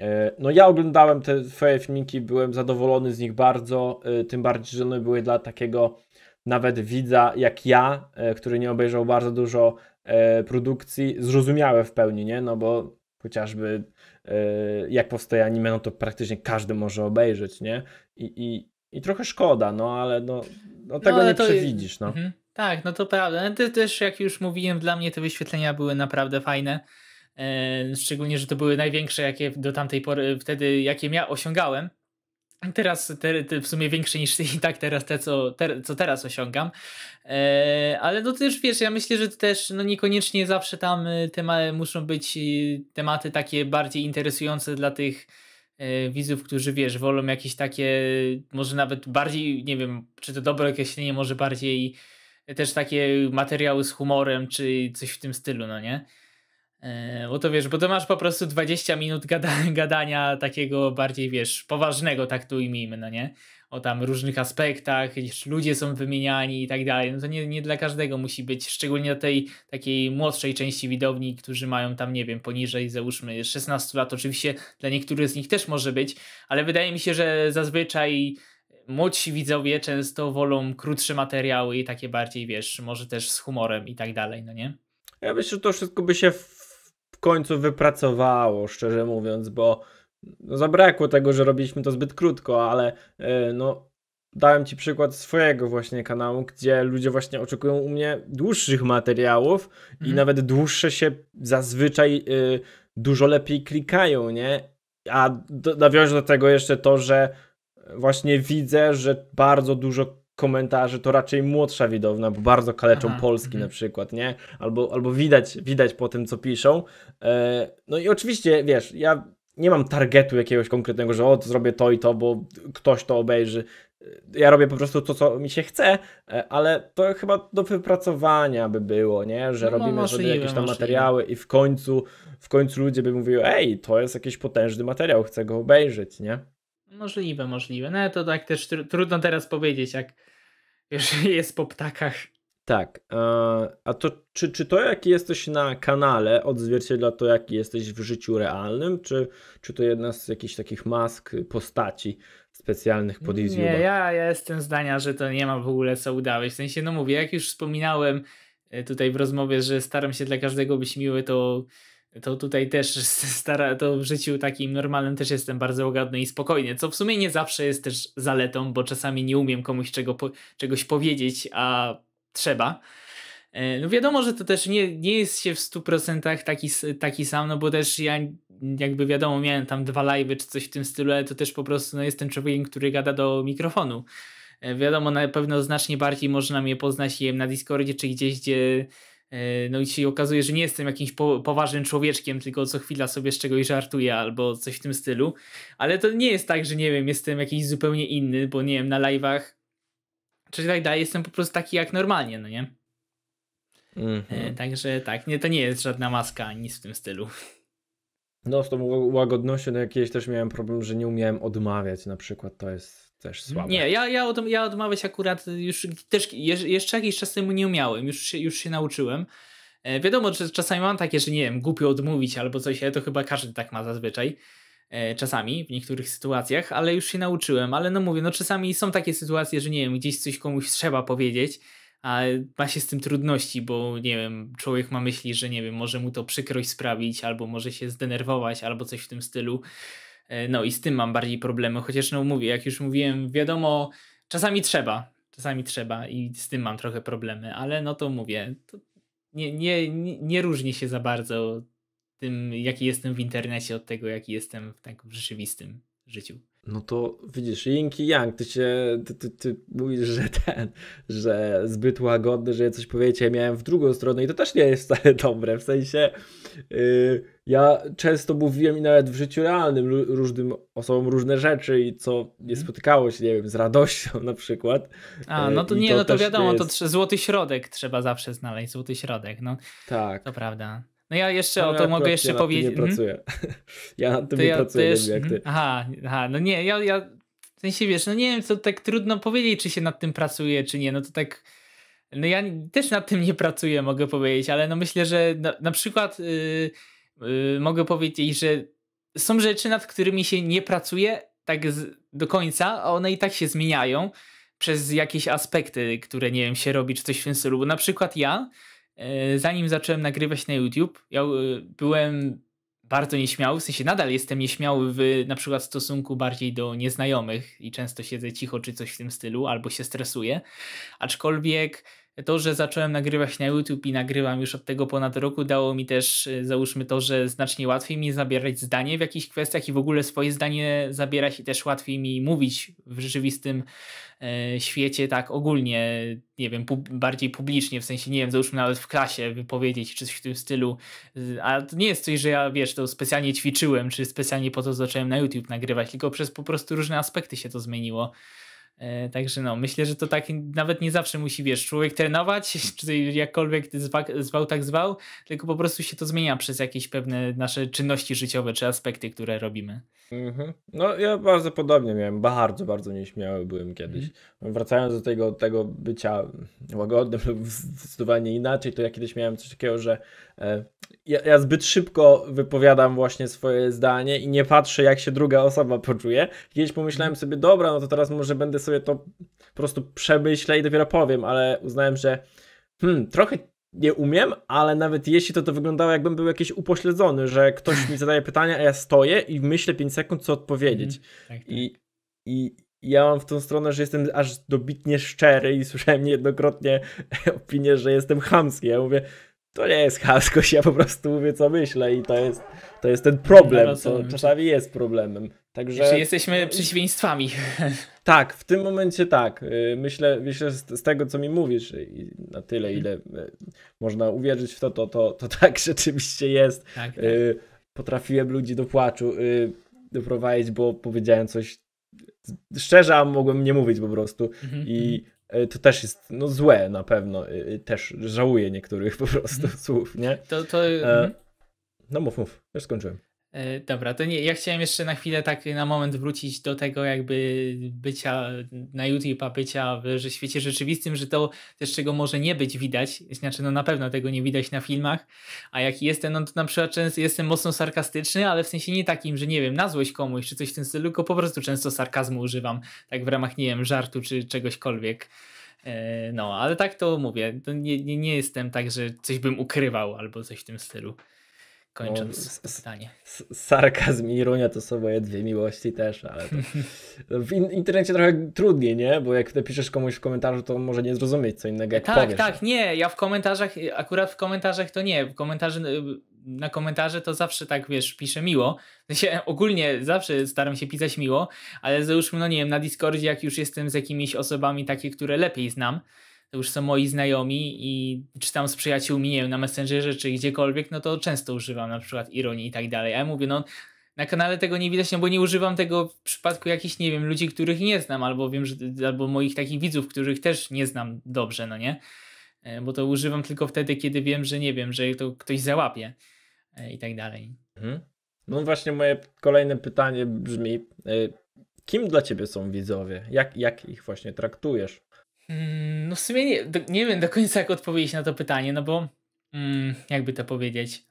[SPEAKER 1] E, no ja oglądałem te twoje filmiki, byłem zadowolony z nich bardzo, e, tym bardziej, że one były dla takiego nawet widza jak ja, e, który nie obejrzał bardzo dużo produkcji, zrozumiałe w pełni, nie? No bo chociażby jak powstaje anime, no to praktycznie każdy może obejrzeć, nie? I, i, i trochę szkoda, no ale no, no, no tego no, ale nie to... przewidzisz, no. Mhm.
[SPEAKER 2] Tak, no to prawda. No, ty też jak już mówiłem, dla mnie te wyświetlenia były naprawdę fajne. E, szczególnie, że to były największe, jakie do tamtej pory, wtedy, jakie ja osiągałem. Teraz te, te w sumie większe niż i tak teraz te, co, te, co teraz osiągam. E, ale no też wiesz, ja myślę, że też no niekoniecznie zawsze tam y, tema, muszą być y, tematy takie bardziej interesujące dla tych e, widzów, którzy wiesz, wolą jakieś takie, może nawet bardziej, nie wiem, czy to dobre określenie, może bardziej też takie materiały z humorem, czy coś w tym stylu, no nie? E, bo to wiesz, bo to masz po prostu 20 minut gada gadania takiego bardziej, wiesz, poważnego, tak tu imijmy, no nie? O tam różnych aspektach, ludzie są wymieniani i tak dalej. No to nie, nie dla każdego musi być, szczególnie dla tej takiej młodszej części widowni, którzy mają tam, nie wiem, poniżej załóżmy 16 lat. Oczywiście dla niektórych z nich też może być, ale wydaje mi się, że zazwyczaj młodsi widzowie często wolą krótsze materiały i takie bardziej, wiesz, może też z humorem i tak dalej, no nie?
[SPEAKER 1] Ja myślę, że to wszystko by się w końcu wypracowało, szczerze mówiąc, bo no, zabrakło tego, że robiliśmy to zbyt krótko, ale e, no, dałem Ci przykład swojego właśnie kanału, gdzie ludzie właśnie oczekują u mnie dłuższych materiałów mhm. i nawet dłuższe się zazwyczaj y, dużo lepiej klikają, nie? A do, nawiążę do tego jeszcze to, że właśnie widzę, że bardzo dużo komentarzy to raczej młodsza widowna, bo bardzo kaleczą Aha. polski mhm. na przykład, nie? Albo, albo widać, widać po tym, co piszą. E, no i oczywiście, wiesz, ja nie mam targetu jakiegoś konkretnego, że o, to zrobię to i to, bo ktoś to obejrzy. E, ja robię po prostu to, co mi się chce, e, ale to chyba do wypracowania by było, nie? Że no, robimy sobie jakieś tam materiały i w końcu, w końcu ludzie by mówili, ej, to jest jakiś potężny materiał, chcę go obejrzeć, nie?
[SPEAKER 2] Możliwe, możliwe. No to tak też tr trudno teraz powiedzieć, jak już jest po ptakach.
[SPEAKER 1] Tak. E, a to czy, czy to, jaki jesteś na kanale, odzwierciedla to, jaki jesteś w życiu realnym, czy, czy to jedna z jakichś takich mask postaci specjalnych pod YouTube'a? Nie,
[SPEAKER 2] ja, ja jestem zdania, że to nie ma w ogóle co udawać. W sensie, no mówię, jak już wspominałem e, tutaj w rozmowie, że staram się dla każdego być miły, to to tutaj też stara, to w życiu takim normalnym też jestem bardzo łagodny i spokojny, co w sumie nie zawsze jest też zaletą, bo czasami nie umiem komuś czego, czegoś powiedzieć, a trzeba. E, no wiadomo, że to też nie, nie jest się w 100% taki, taki sam, no bo też ja jakby wiadomo, miałem tam dwa live czy coś w tym stylu, ale to też po prostu no, jestem człowiekiem, który gada do mikrofonu. E, wiadomo, na pewno znacznie bardziej można mnie poznać, na Discordzie czy gdzieś, gdzie E, no i się okazuje, że nie jestem jakimś poważnym człowieczkiem, tylko co chwila sobie z czegoś żartuję albo coś w tym stylu. Ale to nie jest tak, że nie wiem, jestem jakiś zupełnie inny, bo nie wiem, na live'ach czy tak dalej, jestem po prostu taki jak normalnie, no nie? Mm -hmm. Także tak, nie, to nie jest żadna maska, nic w tym stylu.
[SPEAKER 1] No z tą łagodnością no jakieś też miałem problem, że nie umiałem odmawiać na przykład, to jest też słabe.
[SPEAKER 2] Nie, ja, ja, od, ja odmawiać akurat już też jeszcze jakiś czas temu nie umiałem, już się, już się nauczyłem. E, wiadomo, że czasami mam takie, że nie wiem, głupio odmówić albo coś, ale to chyba każdy tak ma zazwyczaj. E, czasami, w niektórych sytuacjach, ale już się nauczyłem. Ale no mówię, no czasami są takie sytuacje, że nie wiem, gdzieś coś komuś trzeba powiedzieć, a ma się z tym trudności, bo nie wiem, człowiek ma myśli, że nie wiem, może mu to przykrość sprawić, albo może się zdenerwować, albo coś w tym stylu. E, no i z tym mam bardziej problemy, chociaż no mówię, jak już mówiłem, wiadomo, czasami trzeba, czasami trzeba i z tym mam trochę problemy, ale no to mówię, to nie, nie, nie różni się za bardzo tym, jaki jestem w internecie od tego, jaki jestem w, tak, w rzeczywistym życiu.
[SPEAKER 1] No to widzisz, Ying i Yang, ty się, ty, ty, ty, mówisz, że ten, że zbyt łagodny, że coś powiecie, ja miałem w drugą stronę i to też nie jest wcale dobre, w sensie yy, ja często mówiłem i nawet w życiu realnym różnym osobom różne rzeczy i co nie mhm. spotykało się, nie wiem, z radością na przykład. A, y, no to nie, to no to wiadomo, jest...
[SPEAKER 2] to złoty środek trzeba zawsze znaleźć, złoty środek, no. Tak. To prawda. No ja jeszcze o to ja mogę jeszcze powiedzieć. Nie mhm. pracuję. Ja nad tym to nie ja pracuję, też... nie jak ty. Aha, aha, no nie, ja, ja w sensie wiesz, no nie wiem, co tak trudno powiedzieć, czy się nad tym pracuje, czy nie. No to tak. No ja też nad tym nie pracuję, mogę powiedzieć, ale no myślę, że na, na przykład yy, yy, mogę powiedzieć, że są rzeczy, nad którymi się nie pracuje tak z, do końca, a one i tak się zmieniają przez jakieś aspekty, które nie wiem, się robi, czy coś w tym stylu. Na przykład ja E, zanim zacząłem nagrywać na YouTube, ja e, byłem bardzo nieśmiały, w sensie nadal jestem nieśmiały w na przykład stosunku bardziej do nieznajomych i często siedzę cicho czy coś w tym stylu, albo się stresuję, aczkolwiek to, że zacząłem nagrywać na YouTube i nagrywam już od tego ponad roku, dało mi też, y, załóżmy to, że znacznie łatwiej mi zabierać zdanie w jakichś kwestiach i w ogóle swoje zdanie zabierać i też łatwiej mi mówić w rzeczywistym e, świecie tak ogólnie, nie wiem, pu bardziej publicznie, w sensie, nie wiem, załóżmy nawet w klasie wypowiedzieć czy coś w tym stylu, y, a to nie jest coś, że ja, wiesz, to specjalnie ćwiczyłem, czy specjalnie po to zacząłem na YouTube nagrywać, tylko przez po prostu różne aspekty się to zmieniło. E, także no, myślę, że to tak nawet nie zawsze musi, wiesz, człowiek trenować, czy jakkolwiek zwał, tak zwał, tylko po prostu się to zmienia przez jakieś pewne nasze czynności życiowe, czy aspekty, które robimy.
[SPEAKER 1] Mm-hmm. No ja bardzo podobnie miałem, bardzo, bardzo nieśmiały byłem kiedyś. mm Wracając do tego, tego bycia łagodnym lub zdecydowanie inaczej, to ja kiedyś miałem coś takiego, że e, ja, ja, zbyt szybko wypowiadam właśnie swoje zdanie i nie patrzę, jak się druga osoba poczuje. Kiedyś pomyślałem mhm. sobie, dobra, no to teraz może będę sobie to po prostu przemyślę i dopiero powiem, ale uznałem, że hmm, trochę nie umiem, ale nawet jeśli to, to wyglądało jakbym był jakiś upośledzony, że ktoś mi zadaje pytania, a ja stoję i myślę 5 sekund, co odpowiedzieć. Mm, I, I, ja mam w tą stronę, że jestem aż dobitnie szczery i słyszałem niejednokrotnie opinię, że jestem chamski. Ja mówię, to nie jest chaskość, ja po prostu mówię co myślę i to jest, to jest ten problem, no, no co czasami tak. jest problemem. Także... Jeśli znaczy, jesteśmy
[SPEAKER 2] przeciwieństwami. Tak, w
[SPEAKER 1] tym momencie tak. Y, myślę, myślę z, tego, co mi mówisz, y, na tyle, mhm. ile y, można uwierzyć w to, to, to, to tak rzeczywiście jest. Tak, tak. Potrafiłem ludzi do płaczu doprowadzić, bo powiedziałem coś szczerze, a mogłem nie mówić po prostu. Mhm. I mhm. E, to też jest no, złe na pewno. E, e, też żałuję niektórych po prostu mm. słów, nie? To, to... E, mhm. no mów, mów, już skończyłem.
[SPEAKER 2] E, dobra, to nie, ja chciałem jeszcze na chwilę tak na moment wrócić do tego jakby bycia na YouTube'a, bycia w świecie rzeczywistym, że to też czego może nie być widać, znaczy no na pewno tego nie widać na filmach, a jaki jestem, no to na przykład często jestem mocno sarkastyczny, ale w sensie nie takim, że nie wiem, na złość komuś czy coś w tym stylu, tylko po prostu często sarkazmu używam, tak w ramach, nie wiem, żartu czy czegośkolwiek. E, no, ale tak to mówię, to nie, nie, nie jestem tak, że coś bym ukrywał albo coś w tym stylu kończąc no, pytanie.
[SPEAKER 1] Sarkazm i ironia to są moje dwie miłości też, ale to...
[SPEAKER 2] w in internecie trochę
[SPEAKER 1] trudniej, nie? Bo jak piszesz komuś w komentarzu, to może nie zrozumieć co innego, jak Tak, powiesz. tak,
[SPEAKER 2] no. nie, ja w komentarzach, akurat w komentarzach to nie, w komentarzy, y, na komentarze to zawsze tak, wiesz, piszę miło. Się, ogólnie zawsze staram się pisać miło, ale załóżmy, no nie wiem, na Discordzie, jak już jestem z jakimiś osobami takie, które lepiej znam, to już są moi znajomi i czy tam z przyjaciółmi, nie wiem, na Messengerze czy gdziekolwiek, no to często używam na przykład ironii i tak dalej. A ja mówię, no na kanale tego nie widać, no bo nie używam tego w przypadku jakichś, nie wiem, ludzi, których nie znam, albo wiem, że, albo moich takich widzów, których też nie znam dobrze, no nie? E, bo to używam tylko wtedy, kiedy wiem, że nie wiem, że to ktoś załapie e, i tak dalej. Mhm. No
[SPEAKER 1] właśnie moje kolejne pytanie brzmi, e, kim dla ciebie są widzowie? Jak, jak ich właśnie traktujesz?
[SPEAKER 2] Mm, no w sumie nie, do, nie wiem do końca jak odpowiedzieć na to pytanie, no bo mm, jakby to powiedzieć.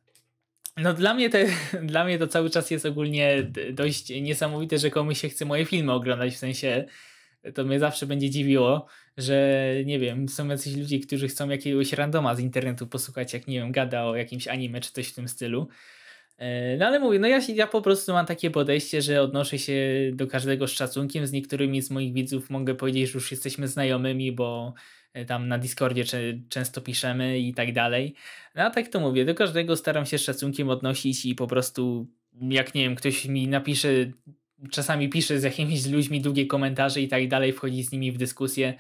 [SPEAKER 2] No dla mnie, te, dla mnie to cały czas jest ogólnie dość niesamowite, że komuś się chce moje filmy oglądać, w sensie to mnie zawsze będzie dziwiło, że nie wiem, są jacyś ludzie, którzy chcą jakiegoś randoma z internetu posłuchać, jak nie wiem, gada o jakimś anime czy coś w tym stylu. E, no ale mówię, no ja, ja po prostu mam takie podejście, że odnoszę się do każdego z szacunkiem. Z niektórymi z moich widzów mogę powiedzieć, że już jesteśmy znajomymi, bo e, tam na Discordzie często piszemy i tak dalej. No a tak to mówię, do każdego staram się z szacunkiem odnosić i po prostu jak nie wiem, ktoś mi napisze, czasami pisze z jakimiś ludźmi długie komentarze i tak dalej, wchodzi z nimi w dyskusję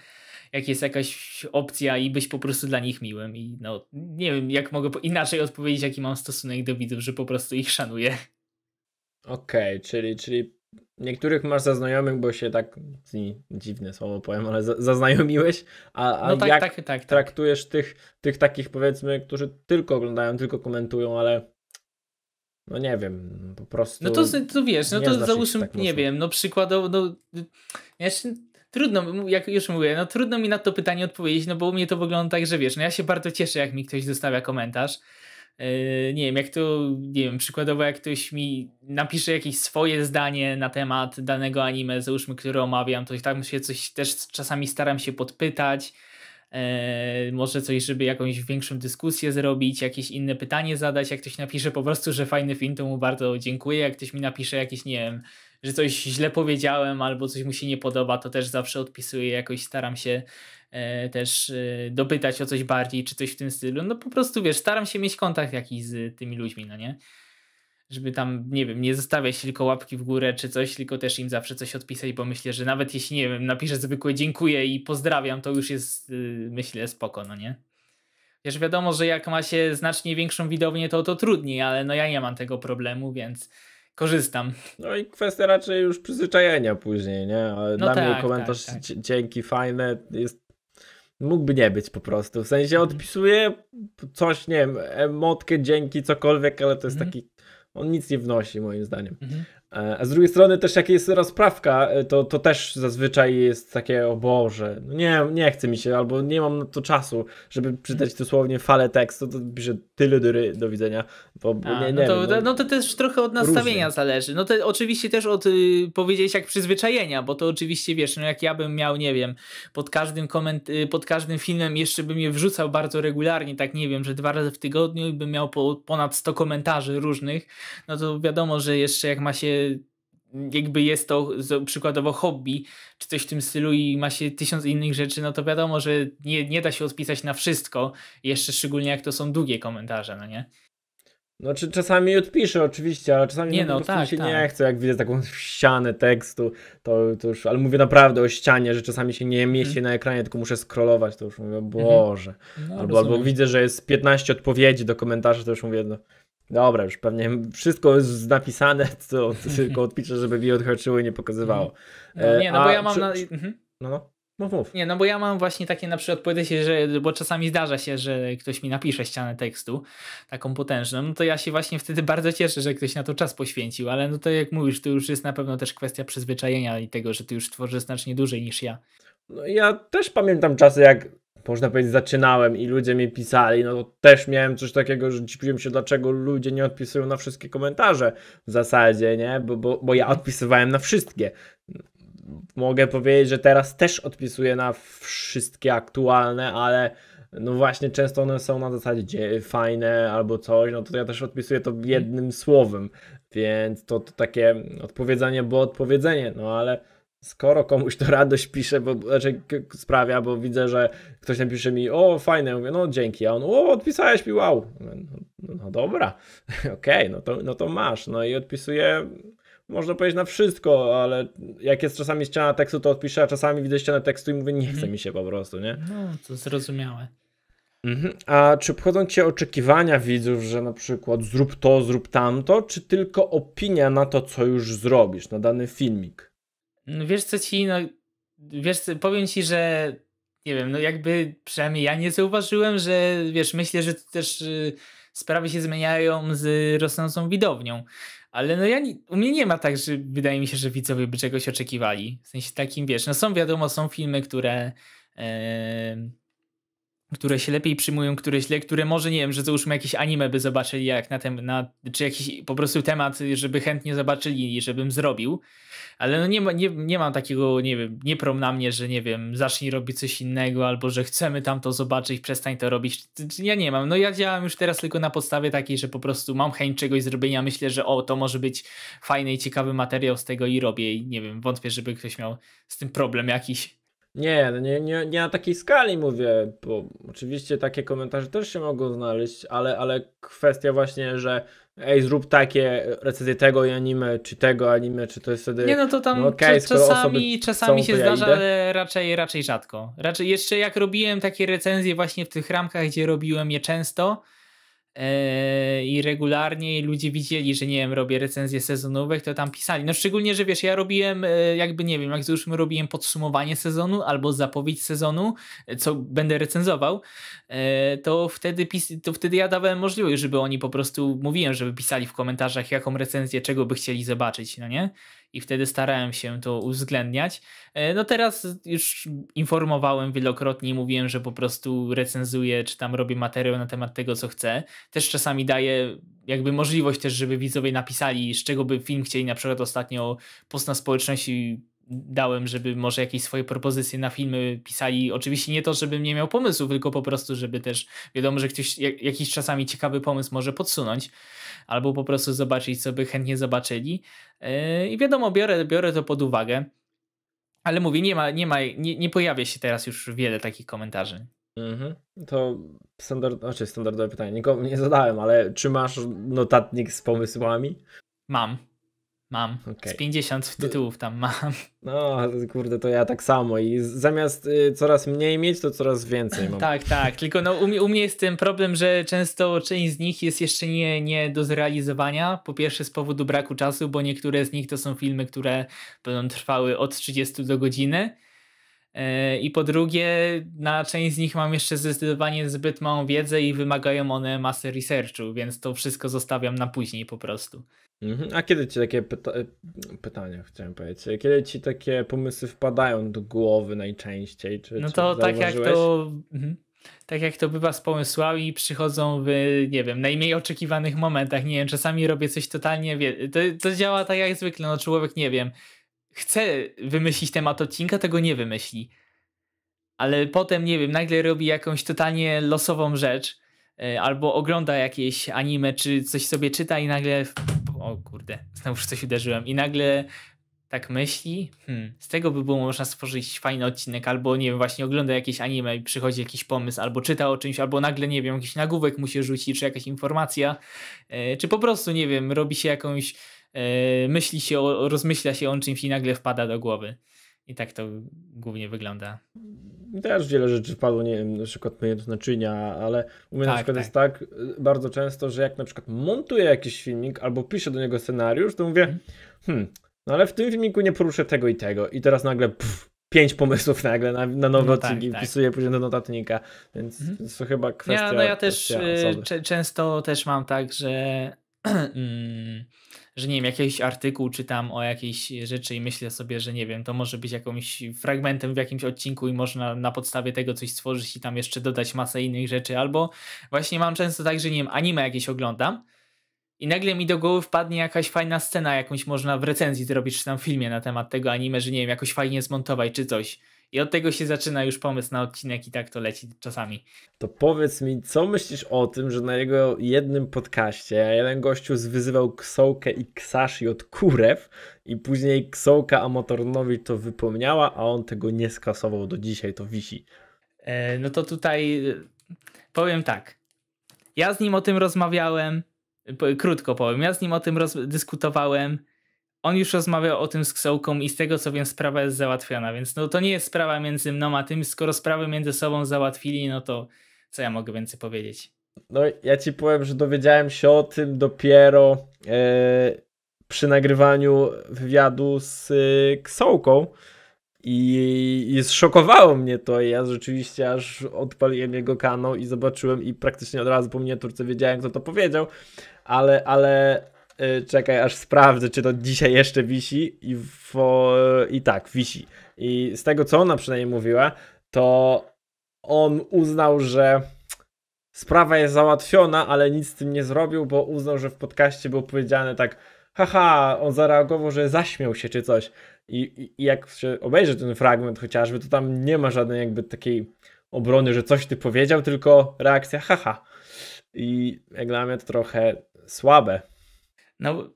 [SPEAKER 2] jak jest jakaś opcja i być po prostu dla nich miłym. I no, nie wiem, jak mogę inaczej odpowiedzieć, jaki mam stosunek do widzów, że po prostu ich szanuję.
[SPEAKER 1] Okej, okay, czyli, czyli niektórych masz zaznajomych, bo się tak, dziwne słowo powiem, ale zaznajomiłeś, a, a no tak, jak tak, tak, tak, traktujesz tych, tych takich powiedzmy, którzy tylko oglądają, tylko komentują, ale no nie wiem, po prostu. No to, to wiesz, no to załóżmy,
[SPEAKER 2] tak nie wiem, no przykładowo, no. Znaczy, trudno, jak już mówię, no trudno mi na to pytanie odpowiedzieć, no bo u mnie to wygląda tak, że wiesz, no ja się bardzo cieszę, jak mi ktoś zostawia komentarz. E, nie wiem, jak to, nie wiem, przykładowo jak ktoś mi napisze jakieś swoje zdanie na temat danego anime, załóżmy, które omawiam, to tam się coś też czasami staram się podpytać, e, może coś, żeby jakąś większą dyskusję zrobić, jakieś inne pytanie zadać. Jak ktoś napisze po prostu, że fajny film, to mu bardzo dziękuję. Jak ktoś mi napisze jakieś, nie wiem, że coś źle powiedziałem albo coś mu się nie podoba, to też zawsze odpisuję, jakoś staram się e, też e, dopytać o coś bardziej, czy coś w tym stylu. No po prostu wiesz, staram się mieć kontakt jakiś z tymi ludźmi, no nie? Żeby tam, nie wiem, nie zostawiać tylko łapki w górę czy coś, tylko też im zawsze coś odpisać, bo myślę, że nawet jeśli, nie wiem, napiszę zwykłe dziękuję i pozdrawiam, to już jest, y, myślę, spoko, no nie? Wiesz, wiadomo, że jak ma się znacznie większą widownię, to to trudniej, ale no ja nie mam tego problemu, więc korzystam.
[SPEAKER 1] No i kwestia raczej już przyzwyczajenia później, nie? Ale no dla tak, mnie komentarz tak, tak. jest mógłby nie być po prostu. W sensie mhm. odpisuję coś, nie wiem, emotkę, dzięki, cokolwiek, ale to jest mhm. taki on nic nie wnosi moim zdaniem. Mhm. E, a z drugiej strony też jak jest rozprawka, e, to, to też zazwyczaj jest takie, o Boże, no nie, nie chce mi się, albo nie mam na to czasu, żeby czytać mhm. dosłownie falę tekstu, to piszę tyle dyry, do widzenia. Bo, nie, nie no, to, no.
[SPEAKER 2] no, to, też trochę od nastawienia Różnie. zależy. No to oczywiście też od, y, powiedzieć jak przyzwyczajenia, bo to oczywiście, wiesz, no jak ja bym miał, nie wiem, pod każdym koment, y, pod każdym filmem jeszcze bym je wrzucał bardzo regularnie, tak nie wiem, że dwa razy w tygodniu i bym miał po, ponad 100 komentarzy różnych, no to wiadomo, że jeszcze jak ma się jakby jest to przykładowo hobby, czy coś w tym stylu i ma się tysiąc innych rzeczy, no to wiadomo, że nie, nie da się odpisać na wszystko, jeszcze szczególnie jak to są długie komentarze, no nie?
[SPEAKER 1] No czy czasami odpiszę oczywiście, ale czasami nie, no, no, tak, się tak. nie chcę jak widzę taką ścianę tekstu, to, to, już, ale mówię naprawdę o ścianie, że czasami się nie mieści mhm. na ekranie, tylko muszę scrollować, to już mówię, mhm. Boże. No, albo, albo widzę, że jest 15 odpowiedzi do komentarzy, to już mówię, no, Dobra, już pewnie wszystko jest napisane, co tylko odpiszę, żeby mi odhaczyło i nie pokazywało. Mhm. No, nie, no e, bo ja mam. Czy, na... Mhm. No, no. Mów, mów.
[SPEAKER 2] Nie, no bo ja mam właśnie takie na przykład, powiedzmy że, bo czasami zdarza się, że ktoś mi napisze ścianę tekstu, taką potężną, no to ja się właśnie wtedy bardzo cieszę, że ktoś na to czas poświęcił, ale no to jak mówisz, to już jest na pewno też kwestia przyzwyczajenia i tego, że ty już tworzysz znacznie dłużej niż ja.
[SPEAKER 1] No, ja też pamiętam czasy, jak można powiedzieć, zaczynałem i ludzie mi pisali, no to też miałem coś takiego, że dziwiłem się, dlaczego ludzie nie odpisują na wszystkie komentarze w zasadzie, nie? Bo, bo, bo ja odpisywałem na wszystkie. Mogę powiedzieć, że teraz też odpisuję na wszystkie aktualne, ale no właśnie często one są na zasadzie fajne albo coś, no to ja też odpisuję to jednym słowem, więc to, to takie odpowiedzenie było odpowiedzenie, no ale skoro komuś to radość pisze, bo znaczy, sprawia, bo widzę, że ktoś napisze mi, o fajne, ja mówię, no dzięki, a on, o odpisałeś mi, wow. No, no, no, dobra, okej, okay, no, to, no to masz. No i odpisuję, można powiedzieć na wszystko, ale jak jest czasami ściana tekstu, to odpiszę, a czasami widzę ścianę tekstu i mówię, nie chce mhm. mi się po prostu, nie?
[SPEAKER 2] No, to zrozumiałe. Mhm. A czy
[SPEAKER 1] obchodzą Cię oczekiwania widzów, że na przykład zrób to, zrób tamto, czy tylko opinia na to, co już zrobisz, na dany filmik?
[SPEAKER 2] No wiesz co ci, no wiesz, powiem ci, że nie wiem, no jakby przynajmniej ja nie zauważyłem, że wiesz, myślę, że też y, sprawy się zmieniają z rosnącą widownią. Ale no ja u mnie nie ma tak, że wydaje mi się, że widzowie by czegoś oczekiwali. W sensie takim, wiesz, no są wiadomo, są filmy, które które się lepiej przyjmują, które źle, które może, nie wiem, że załóżmy jakieś anime by zobaczyli, jak na ten, na, czy jakiś po prostu temat, żeby chętnie zobaczyli, i żebym zrobił, ale no nie, ma, nie, nie mam takiego, nie wiem, nie prom na mnie, że nie wiem, zacznij robić coś innego, albo że chcemy tam to zobaczyć, przestań to robić, ja nie mam, no ja działam już teraz tylko na podstawie takiej, że po prostu mam chęć czegoś zrobienia, myślę, że o, to może być fajny i ciekawy materiał z tego i robię i nie wiem, wątpię, żeby ktoś miał z tym problem jakiś.
[SPEAKER 1] Nie, no nie, nie, nie na takiej skali mówię, bo oczywiście takie komentarze też się mogą znaleźć, ale, ale kwestia właśnie, że ej, zrób takie recenzje tego i anime, czy tego anime, czy to jest wtedy... Nie, no to tam no okay, czasami, czasami się zdarza, ja ale
[SPEAKER 2] raczej, raczej rzadko. Raczej jeszcze jak robiłem takie recenzje właśnie w tych ramkach, gdzie robiłem je często, Eee, i regularnie ludzie widzieli, że nie wiem, robię recenzje sezonowych, to tam pisali. No szczególnie, że wiesz, ja robiłem e, jakby, nie wiem, jak załóżmy robiłem podsumowanie sezonu albo zapowiedź sezonu, co będę recenzował, e, to wtedy, to wtedy ja dawałem możliwość, żeby oni po prostu, mówiłem, żeby pisali w komentarzach jaką recenzję, czego by chcieli zobaczyć, no nie? i wtedy starałem się to uwzględniać. E, no teraz już informowałem wielokrotnie i mówiłem, że po prostu recenzuję, czy tam robię materiał na temat tego, co chcę. Też czasami daję jakby możliwość też, żeby widzowie napisali, z czego by film chcieli. Na przykład ostatnio post na społeczności dałem, żeby może jakieś swoje propozycje na filmy pisali. Oczywiście nie to, żebym nie miał pomysłu, tylko po prostu, żeby też wiadomo, że ktoś jakiś czasami ciekawy pomysł może podsunąć albo po prostu zobaczyć, co by chętnie zobaczyli. E, I wiadomo, biorę, biorę to pod uwagę. Ale mówię, nie ma, nie ma, nie, nie pojawia się teraz już wiele takich komentarzy.
[SPEAKER 1] Mhm. To standard, znaczy standardowe pytanie, nikomu nie zadałem, ale czy masz notatnik z pomysłami?
[SPEAKER 2] Mam. Mam. Okay. Z 50 tytułów tam mam.
[SPEAKER 1] No, kurde, to ja tak samo. I zamiast y, coraz mniej mieć, to coraz więcej mam. tak,
[SPEAKER 2] tak. Tylko no, u, u, mnie jest ten problem, że często część z nich jest jeszcze nie, nie do zrealizowania. Po pierwsze z powodu braku czasu, bo niektóre z nich to są filmy, które będą trwały od 30 do godziny. E, I po drugie, na część z nich mam jeszcze zdecydowanie zbyt małą wiedzę i wymagają one masy researchu, więc to wszystko zostawiam na później po prostu.
[SPEAKER 1] Mhm. A kiedy ci takie pyta e, pytania, chciałem powiedzieć, kiedy ci takie pomysły wpadają do głowy najczęściej? Czy, no to tak jak to,
[SPEAKER 2] mhm. tak jak to bywa z pomysłami, przychodzą w, nie wiem, najmniej oczekiwanych momentach. Nie wiem, czasami robię coś totalnie. To, to działa tak jak zwykle. No, człowiek, nie wiem, chce wymyślić temat odcinka, tego nie wymyśli. Ale potem, nie wiem, nagle robi jakąś totalnie losową rzecz, e, albo ogląda jakieś anime, czy coś sobie czyta i nagle. O kurde, znowu coś uderzyłem. I nagle tak myśli, hmm, z tego by było można stworzyć fajny odcinek, albo nie wiem, właśnie ogląda jakieś anime i przychodzi jakiś pomysł, albo czyta o czymś, albo nagle, nie wiem, jakiś nagłówek mu się rzuci, czy jakaś informacja, e, czy po prostu, nie wiem, robi się jakąś E, myśli się, o, rozmyśla się on czymś i nagle wpada do głowy. I tak to głównie wygląda.
[SPEAKER 1] Też wiele rzeczy wpadło, nie wiem, na przykład myję do naczynia, ale u mnie tak, na przykład tak. jest tak y, bardzo często, że jak na przykład montuję jakiś filmik albo piszę do niego scenariusz, to mówię, mhm. hmm, no ale w tym filmiku nie poruszę tego i tego. I teraz nagle pff, pięć pomysłów nagle na, na nowe no tak, odcinki tak, wpisuję tak. później do notatnika, więc mhm. to chyba kwestia. Ja, no ja też y,
[SPEAKER 2] często też mam tak, że mm, że nie wiem, jakiś artykuł czytam o jakiejś rzeczy i myślę sobie, że nie wiem, to może być jakimś fragmentem w jakimś odcinku i można na podstawie tego coś stworzyć i tam jeszcze dodać masę innych rzeczy, albo właśnie mam często tak, że nie wiem, anime jakieś oglądam i nagle mi do głowy wpadnie jakaś fajna scena, jakąś można w recenzji zrobić, czy tam filmie na temat tego anime, że nie wiem, jakoś fajnie zmontować, czy coś. I od tego się zaczyna już pomysł na odcinek i tak to leci czasami.
[SPEAKER 1] To powiedz mi, co myślisz o tym, że na jego jednym podcaście jeden gościu zwyzywał Ksołkę i Ksashi od kurew i później Ksołka Amatornowi to wypomniała, a on tego nie
[SPEAKER 2] skasował do dzisiaj, to wisi. E, no to tutaj e, powiem tak. Ja z nim o tym rozmawiałem, krótko powiem, ja z nim o tym dyskutowałem on już rozmawiał o tym z Ksełką i z tego co wiem sprawa jest załatwiona, więc no to nie jest sprawa między mną a tym, skoro sprawy między sobą załatwili, no to co ja mogę więcej powiedzieć?
[SPEAKER 1] No ja ci powiem, że dowiedziałem się o tym dopiero e, przy nagrywaniu wywiadu z yy, e, Ksołką i, i zszokowało mnie to ja rzeczywiście aż odpaliłem jego kanał i zobaczyłem i praktycznie od razu po mnie turce wiedziałem kto to powiedział, ale, ale, E, czekaj aż sprawdzę, czy to dzisiaj jeszcze wisi i, i tak, wisi. I z tego, co ona przynajmniej mówiła, to on uznał, że sprawa jest załatwiona, ale nic z tym nie zrobił, bo uznał, że w podcaście było powiedziane tak haha, on zareagował, że zaśmiał się czy coś. I, i, i jak się obejrzy ten fragment chociażby, to tam nie ma żadnej jakby takiej obrony, że coś ty powiedział, tylko reakcja haha. I jak dla mnie to trochę słabe. No,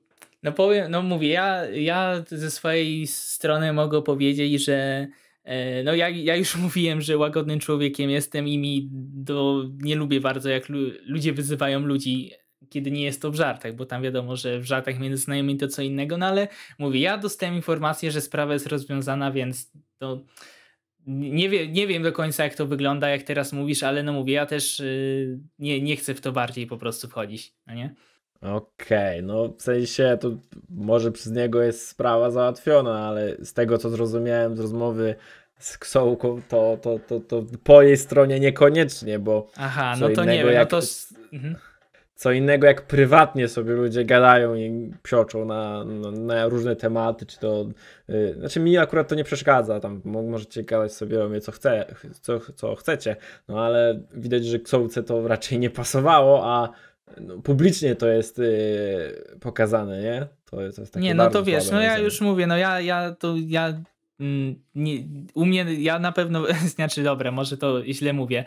[SPEAKER 2] no powiem, no mówię, ja, ja ze swojej strony mogę powiedzieć, że e, no ja, ja już mówiłem, że łagodnym człowiekiem jestem i mi do, nie lubię bardzo, jak lu, ludzie wyzywają ludzi, kiedy nie jest to w żartach, bo tam wiadomo, że w żartach między znajomymi to co innego, no ale mówię, ja dostałem informację, że sprawa jest rozwiązana, więc to nie, wie, nie wiem do końca jak to wygląda, jak teraz mówisz, ale no mówię, ja też y, nie, nie chcę w to bardziej po prostu wchodzić, no nie?
[SPEAKER 1] Okej, okay, no w sensie to może przez niego jest sprawa załatwiona, ale z tego co zrozumiałem z rozmowy z Ksołką, to, to, to, to po jej stronie niekoniecznie,
[SPEAKER 2] bo. Aha, no to nie wiem, no jak, no to. Mhm.
[SPEAKER 1] Co innego, jak prywatnie sobie ludzie gadają i psioczą na, na, no, na różne tematy, czy to. Yy, znaczy, mi akurat to nie przeszkadza, tam możecie gadać sobie o mnie, co, chce, co, co chcecie, no ale widać, że Ksołce to raczej nie pasowało, a no, publicznie to jest yy, pokazane, nie? To, jest, to jest nie, no to wiesz, no ja
[SPEAKER 2] już mówię, no ja, ja to ja mm, nie, u mnie, ja na pewno, znaczy dobre, może to źle mówię,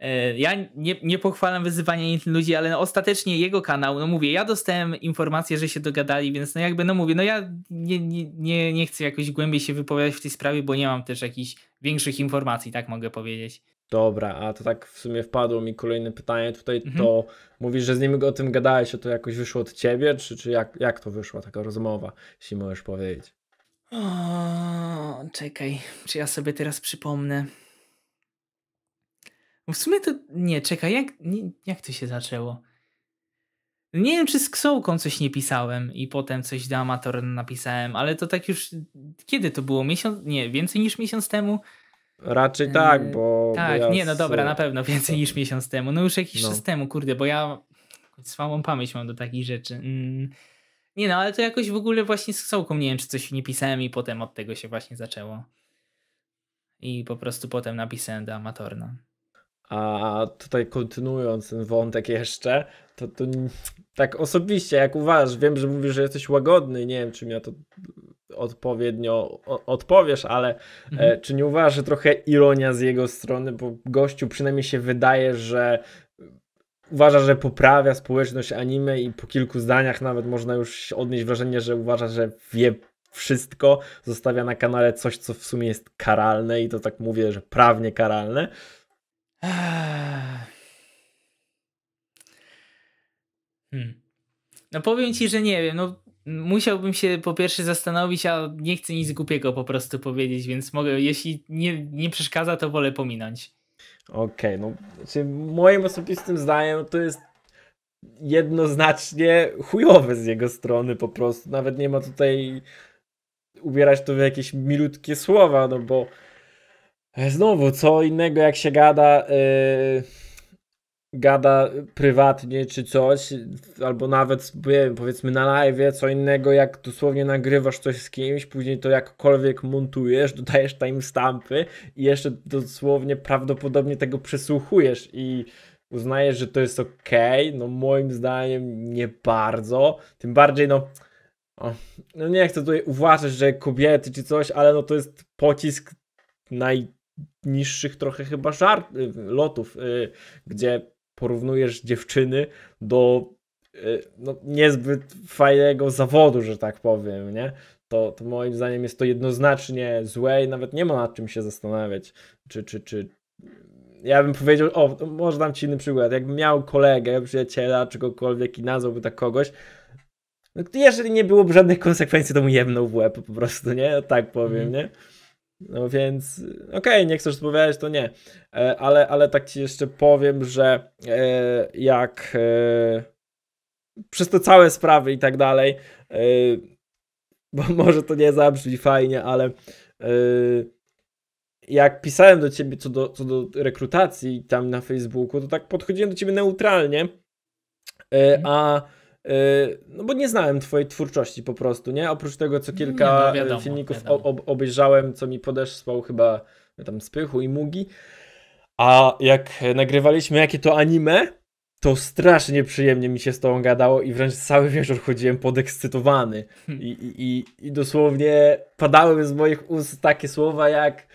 [SPEAKER 2] e, ja nie, nie pochwalam wyzywania innych ludzi, ale no ostatecznie jego kanał, no mówię, ja dostałem informację, że się dogadali, więc no jakby, no mówię, no ja nie, nie, nie chcę jakoś głębiej się wypowiadać w tej sprawie, bo nie mam też jakichś większych informacji, tak mogę powiedzieć.
[SPEAKER 1] Dobra, a to tak w sumie wpadło mi kolejne pytanie tutaj, mhm. to mówisz, że z nimi o tym gadałeś, a to jakoś wyszło od ciebie, czy, czy jak, jak to wyszła taka rozmowa, jeśli możesz powiedzieć?
[SPEAKER 2] O, czekaj, czy ja sobie teraz przypomnę. W sumie to, nie, czekaj, jak, nie, jak to się zaczęło? Nie wiem, czy z Ksołką coś nie pisałem i potem coś do amatora napisałem, ale to tak już, kiedy to było? Miesiąc, nie, więcej niż miesiąc temu?
[SPEAKER 1] Raczej e, tak, bo. Tak, bo ja nie, no dobra, na pewno więcej
[SPEAKER 2] niż miesiąc temu. No już jakiś no. czas temu, kurde, bo ja słabą pamięć mam do takich rzeczy. Mm. Nie no, ale to jakoś w ogóle właśnie z całką nie wiem, czy coś nie pisałem i potem od tego się właśnie zaczęło. I po prostu potem napisałem do amatorna.
[SPEAKER 1] A tutaj kontynuując ten wątek jeszcze, to, to tak osobiście, jak uważasz, wiem, że mówisz, że jesteś łagodny, nie wiem, czy ja to odpowiednio odpowiesz, ale e, mhm. czy nie uważasz, że trochę ironia z jego strony, bo gościu przynajmniej się wydaje, że e, uważa, że poprawia społeczność anime i po kilku zdaniach nawet można już odnieść wrażenie, że uważa, że wie wszystko, zostawia na kanale coś, co w sumie jest karalne i to tak mówię, że prawnie karalne.
[SPEAKER 2] Hmm. No powiem ci, że nie wiem, no musiałbym się po pierwsze zastanowić, a nie chcę nic głupiego po prostu powiedzieć, więc mogę, jeśli nie, nie przeszkadza, to wolę pominąć.
[SPEAKER 1] Okej, okay, no znaczy moim osobistym zdaniem to jest jednoznacznie chujowe z jego strony po prostu. Nawet nie ma tutaj ubierać to w jakieś milutkie słowa, no bo e, znowu, co innego jak się gada... Yy gada prywatnie czy coś, albo nawet wiem, powiedzmy na live, co innego jak dosłownie nagrywasz coś z kimś, później to jakkolwiek montujesz, dodajesz timestampy i jeszcze dosłownie prawdopodobnie tego przesłuchujesz i uznajesz, że to jest ok, no moim zdaniem nie bardzo, tym bardziej no o, no nie chcę tutaj uważać, że kobiety czy coś, ale no to jest pocisk najniższych trochę chyba żart, y, lotów, y, gdzie porównujesz dziewczyny do e, no, niezbyt fajnego zawodu, że tak powiem, nie? To, to moim zdaniem jest to jednoznacznie złe i nawet nie ma nad czym się zastanawiać, czy, czy, czy ja bym powiedział, o, może dam ci inny przykład, jakbym miał kolegę, przyjaciela, czegokolwiek i nazwałby tak kogoś, no, jeżeli nie byłoby żadnych konsekwencji, to mu jemną w łeb po prostu, nie? Tak powiem, mhm. nie? No więc, okej, okay, nie chcesz odpowiadać, to nie. E, ale, ale tak ci jeszcze powiem, że e, jak e, przez te całe sprawy i tak dalej, bo może to nie zabrzmi fajnie, ale jak pisałem do ciebie co do, co do rekrutacji tam na Facebooku, to tak podchodziłem do ciebie neutralnie, mhm. a Y, no bo nie znałem twojej twórczości po prostu, nie? Oprócz tego, co kilka no y, wiadomo, filmików wiadomo. Ob obejrzałem, co mi podeszło chyba no tam Spychu i Mugi. A jak nagrywaliśmy jakie to anime, to strasznie przyjemnie mi się z tobą gadało i wręcz cały wieczór chodziłem podekscytowany. Hmm. I, i, i dosłownie padały z moich ust takie słowa jak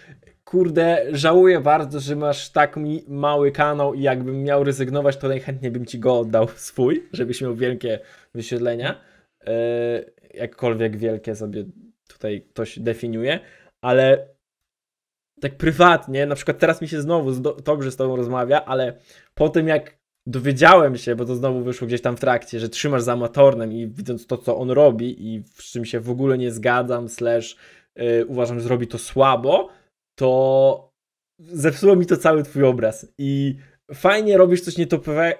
[SPEAKER 1] kurde, żałuję bardzo, że masz tak mi mały kanał i jakbym miał rezygnować, to najchętniej bym ci go oddał swój, żebyś miał wielkie wyświetlenia. E, jakkolwiek wielkie sobie tutaj ktoś definiuje, ale tak prywatnie, na przykład teraz mi się znowu dobrze z tobą rozmawia, ale po tym jak dowiedziałem się, bo to znowu wyszło gdzieś tam w trakcie, że trzymasz za amatornem i widząc to, co on robi i z czym się w ogóle nie zgadzam, slash yy, uważam, że zrobi to słabo, to zepsuło mi to cały twój obraz. I fajnie robisz coś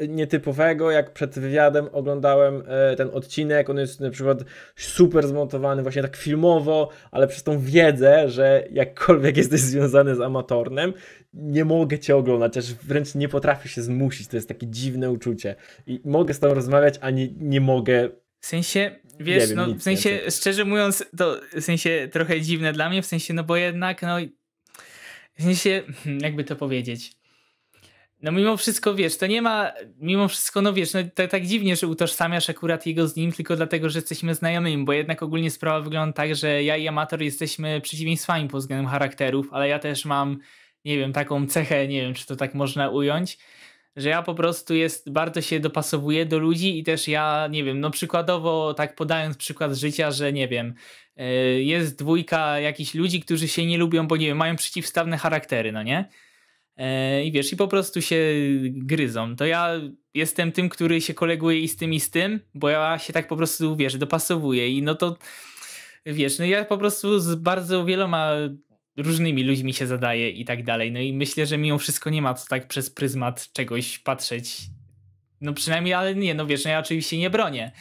[SPEAKER 1] nietypowego, jak przed wywiadem oglądałem e, ten odcinek, on jest na przykład super zmontowany właśnie tak filmowo, ale przez tą wiedzę, że jakkolwiek jesteś związany z amatornem, nie mogę cię oglądać, aż wręcz nie potrafię się zmusić, to jest takie dziwne uczucie i mogę z tobą rozmawiać, a nie, nie mogę w sensie, wiesz, wiem, no, w sensie,
[SPEAKER 2] szczerze mówiąc, to w sensie trochę dziwne dla mnie, w sensie, no bo jednak, no w sensie, hmm, jakby to powiedzieć. No mimo wszystko, wiesz, to nie ma, mimo wszystko, no wiesz, no, to, tak dziwnie, że utożsamiasz akurat jego z nim tylko dlatego, że jesteśmy znajomymi, bo jednak ogólnie sprawa wygląda tak, że ja i Amator jesteśmy przeciwieństwami pod względem charakterów, ale ja też mam, nie wiem, taką cechę, nie wiem, czy to tak można ująć, że ja po prostu jest, bardzo się dopasowuję do ludzi i też ja, nie wiem, no przykładowo, tak podając przykład życia, że nie wiem, E, jest dwójka jakichś ludzi, którzy się nie lubią, bo nie wiem, mają przeciwstawne charaktery, no nie? E, I wiesz, i po prostu się gryzą. To ja jestem tym, który się koleguje i z tym, i z tym, bo ja się tak po prostu, wiesz, dopasowuję i no to wiesz, no ja po prostu z bardzo wieloma różnymi ludźmi się zadaję i tak dalej. No i myślę, że mimo wszystko nie ma co tak przez pryzmat czegoś patrzeć. No przynajmniej, ale nie, no wiesz, no ja oczywiście nie bronię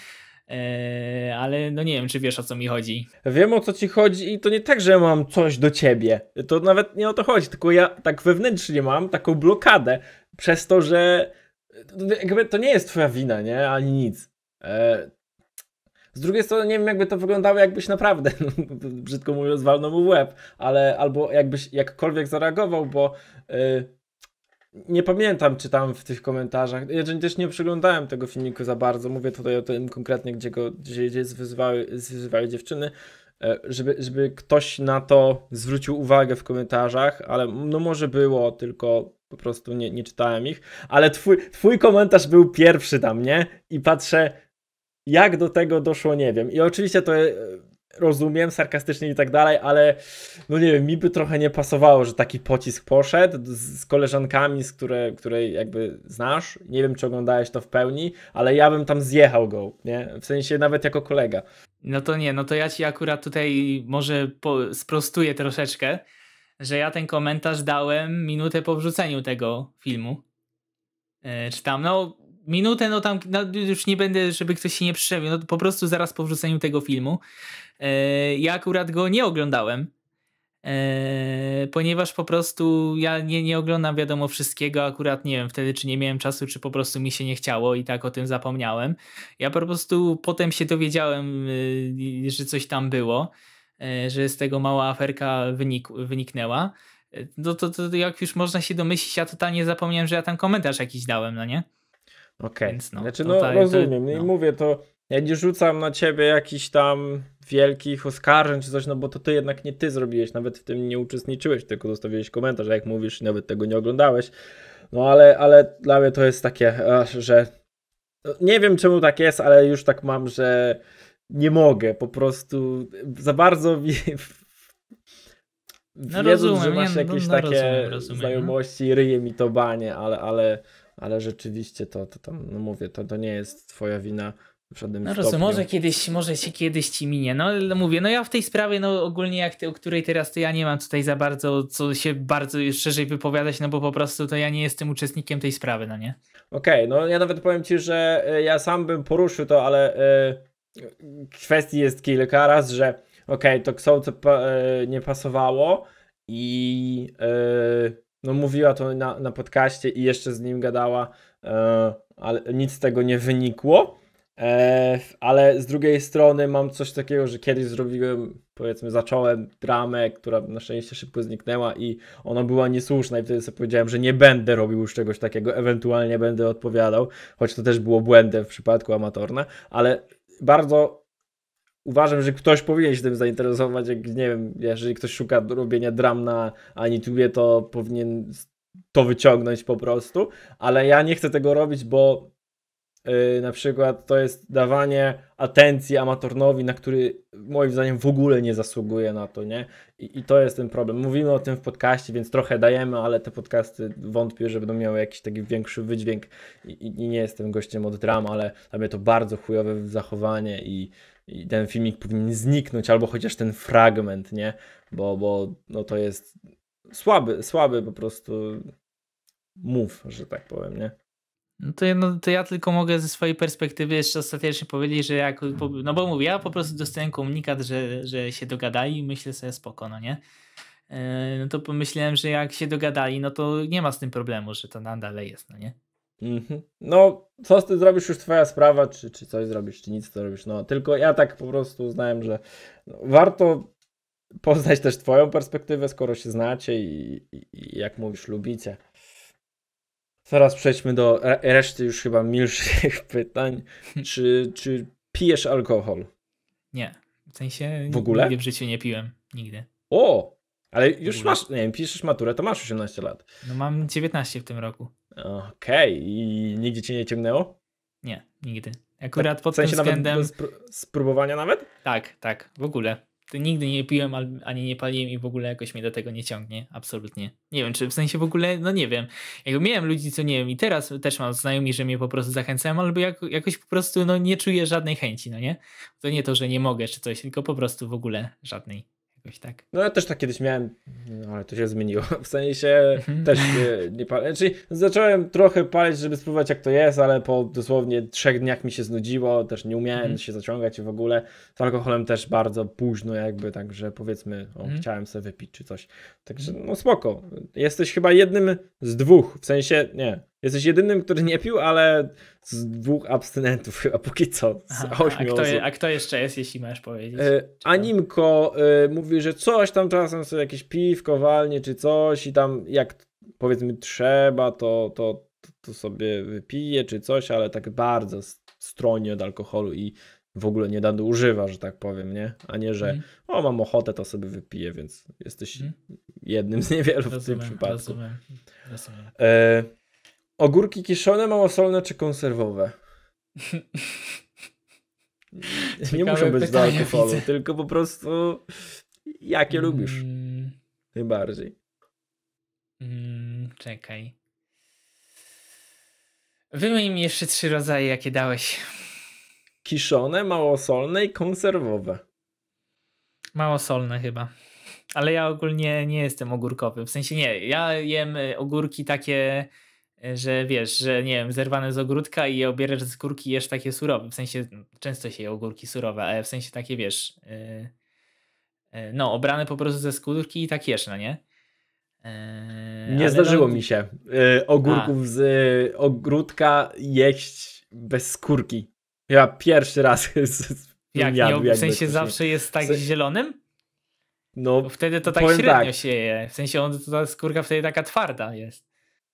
[SPEAKER 2] Eee, ale no nie wiem, czy wiesz o co mi chodzi.
[SPEAKER 1] Wiem o co ci chodzi i to nie tak, że mam coś do ciebie. To nawet nie o to chodzi, tylko ja tak wewnętrznie mam taką blokadę przez to, że to nie jest twoja wina, nie? Ani nic. Eee, z drugiej strony nie wiem, jakby to wyglądało, jakbyś naprawdę, no, brzydko mówiąc, walnął mu w łeb, ale albo jakbyś jakkolwiek zareagował, bo y, nie pamiętam, czy tam w tych komentarzach, ja też nie przeglądałem tego filmiku za bardzo, mówię tutaj o tym konkretnie, gdzie go gdzie, gdzie zwyzywały, dziewczyny, e, żeby, żeby ktoś na to zwrócił uwagę w komentarzach, ale no może było, tylko po prostu nie, nie czytałem ich, ale twój, twój komentarz był pierwszy tam, nie? I patrzę, jak do tego doszło, nie wiem. I oczywiście to e, rozumiem sarkastycznie i tak dalej, ale no nie wiem, mi by trochę nie pasowało, że taki pocisk poszedł z, z koleżankami, z które, której jakby znasz. Nie wiem, czy oglądałeś to w pełni, ale ja bym tam zjechał go, nie? W sensie nawet jako kolega.
[SPEAKER 2] No to nie, no to ja ci akurat tutaj może po, sprostuję troszeczkę, że ja ten komentarz dałem minutę po wrzuceniu tego filmu. E, czy tam, no minutę, no tam no już nie będę, żeby ktoś się nie przyczepił, no po prostu zaraz po wrzuceniu tego filmu. E, ja akurat go nie oglądałem, e, ponieważ po prostu ja nie, nie oglądam wiadomo wszystkiego, akurat nie wiem wtedy, czy nie miałem czasu, czy po prostu mi się nie chciało i tak o tym zapomniałem. Ja po prostu potem się dowiedziałem, e, że coś tam było, e, że z tego mała aferka wynik, wyniknęła. E, no to, to, to jak już można się domyślić, ja totalnie zapomniałem, że ja tam komentarz jakiś dałem, no nie? Okej,
[SPEAKER 1] okay. no, znaczy no, rozumiem. To, no, no. mówię to, ja nie rzucam na ciebie jakichś tam wielkich oskarżeń czy coś, no bo to ty jednak nie ty zrobiłeś, nawet w tym nie uczestniczyłeś, tylko zostawiłeś komentarz, jak mówisz, nawet tego nie oglądałeś. No ale, ale dla mnie to jest takie, że no, nie wiem czemu tak jest, ale już tak mam, że nie mogę, po prostu za bardzo mi...
[SPEAKER 2] No wiedząc, rozumiem, że masz no, jakieś no, no, takie rozumiem, rozumiem,
[SPEAKER 1] znajomości, ryje mi to banie, ale, ale ale rzeczywiście to, to tam, no mówię, to, to nie jest twoja wina w żadnym no rozumiem, może
[SPEAKER 2] kiedyś, może się kiedyś ci minie. No mówię, no ja w tej sprawie, no ogólnie jak ty, o której teraz, to ja nie mam tutaj za bardzo, co się bardzo szerzej wypowiadać, no bo po prostu to ja nie jestem uczestnikiem tej sprawy, no nie?
[SPEAKER 1] Okej, okay, no ja nawet powiem ci, że e, ja sam bym poruszył to, ale yy, kwestii jest kilka. Raz, że okej, okay, to co pa, yy, nie pasowało i... Yy, no mówiła to na, na podcaście i jeszcze z nim gadała, e, ale nic z tego nie wynikło. E, ale z drugiej strony mam coś takiego, że kiedyś zrobiłem, powiedzmy, zacząłem dramę, która na szczęście szybko zniknęła i ona była niesłuszna i wtedy sobie powiedziałem, że nie będę robił już czegoś takiego, ewentualnie będę odpowiadał, choć to też było błędem w przypadku amatorna, ale bardzo uważam, że ktoś powinien się tym zainteresować, jak nie wiem, jeżeli ktoś szuka robienia dram na Anitubie, to powinien to wyciągnąć po prostu, ale ja nie chcę tego robić, bo yy, na przykład to jest dawanie atencji amatornowi, na który moim zdaniem w ogóle nie zasługuje na to, nie? I, I, to jest ten problem. Mówimy o tym w podcaście, więc trochę dajemy, ale te podcasty wątpię, że będą miały jakiś taki większy wydźwięk i, i nie jestem gościem od dram, ale dla mnie to bardzo chujowe zachowanie i i ten filmik powinien zniknąć, albo chociaż ten fragment, nie? Bo, bo no to jest słaby, słaby po prostu mów, że tak powiem, nie?
[SPEAKER 2] No to, no to ja tylko mogę ze swojej perspektywy jeszcze ostatecznie powiedzieć, że jak, no bo mówię, ja po prostu dostałem komunikat, że, że się dogadali i myślę sobie spoko, no nie? E, no to pomyślałem, że jak się dogadali, no to nie ma z tym problemu, że to nadal jest, no nie? Mhm. No, co
[SPEAKER 1] z tym zrobisz, już twoja sprawa, czy, czy coś zrobisz, czy nic to robisz. No, tylko ja tak po prostu uznałem, że no, warto poznać też twoją perspektywę, skoro się znacie i, i, i jak mówisz, lubicie. Teraz przejdźmy do re reszty już chyba milszych pytań. Czy, czy pijesz alkohol?
[SPEAKER 2] Nie. W sensie w ogóle? nigdy w
[SPEAKER 1] życiu nie piłem. Nigdy. O! Ale już masz, nie wiem, piszesz maturę, to masz 18 lat.
[SPEAKER 2] No mam 19 w tym roku.
[SPEAKER 1] Okej, okay. i nigdzie cię nie ciągnęło?
[SPEAKER 2] Nie, nigdy. Tak, Akurat pod w sensie tym względem... Nawet bez spróbowania nawet? Tak, tak, w ogóle. Nigdy nie piłem ani nie paliłem i w ogóle jakoś mnie do tego nie ciągnie, absolutnie. Nie wiem, czy w sensie w ogóle, no nie wiem. Jakby miałem ludzi, co nie wiem i teraz też mam znajomi, że mnie po prostu zachęcają, albo jak, jakoś po prostu no, nie czuję żadnej chęci, no nie? To nie to, że nie mogę czy coś, tylko po prostu w ogóle żadnej jakoś tak.
[SPEAKER 1] No ja też tak kiedyś miałem, no, ale to się zmieniło. W sensie mhm. też nie, nie palę. Czyli znaczy, zacząłem trochę palić, żeby spróbować jak to jest, ale po dosłownie trzech dniach mi się znudziło, też nie umiałem mm. się zaciągać w ogóle. Z alkoholem też bardzo późno jakby, także powiedzmy, o, mm. chciałem sobie wypić czy coś. Także no spoko. Jesteś chyba jednym z dwóch, w sensie, nie, Jesteś jedynym, który nie pił, ale z dwóch abstynentów chyba póki co. Z Aha, ośmiu a, kto, a
[SPEAKER 2] kto jeszcze jest, jeśli masz powiedzieć? E,
[SPEAKER 1] Animko e, mówi, że coś tam czasem sobie jakieś piwko walnie czy coś i tam jak powiedzmy trzeba, to, to, to sobie wypije czy coś, ale tak bardzo stronie od alkoholu i w ogóle nie używa, że tak powiem, nie? A nie, że mm. o, mam ochotę, to sobie wypiję, więc jesteś mm. jednym z niewielu rozumiem, w tym przypadku. Rozumiem, rozumiem. E, Ogórki kiszone, małosolne czy konserwowe? nie muszą być do alkoholu, tylko po
[SPEAKER 2] prostu jakie mm. lubisz. Najbardziej. Mm, czekaj. Wymień mi jeszcze trzy rodzaje, jakie dałeś.
[SPEAKER 1] Kiszone, małosolne i konserwowe.
[SPEAKER 2] Małosolne chyba. Ale ja ogólnie nie jestem ogórkowy. W sensie nie, ja jem ogórki takie E, że wiesz, że nie wiem, zerwane z ogródka i je obierasz z skórki jesz takie surowe. W sensie często się je ogórki surowe, ale w sensie takie wiesz. Yy, yy, no, obrane po prostu ze skórki i tak jesz, no nie? Yy, nie zdarzyło no, mi się ogórków
[SPEAKER 1] A. z ogródka jeść bez skórki. Ja pierwszy raz Jak, nie, w sensie zawsze
[SPEAKER 2] jest tak zielonym?
[SPEAKER 1] No, Bo wtedy to tak średnio
[SPEAKER 2] tak. się je. W sensie on, ta skórka wtedy taka twarda jest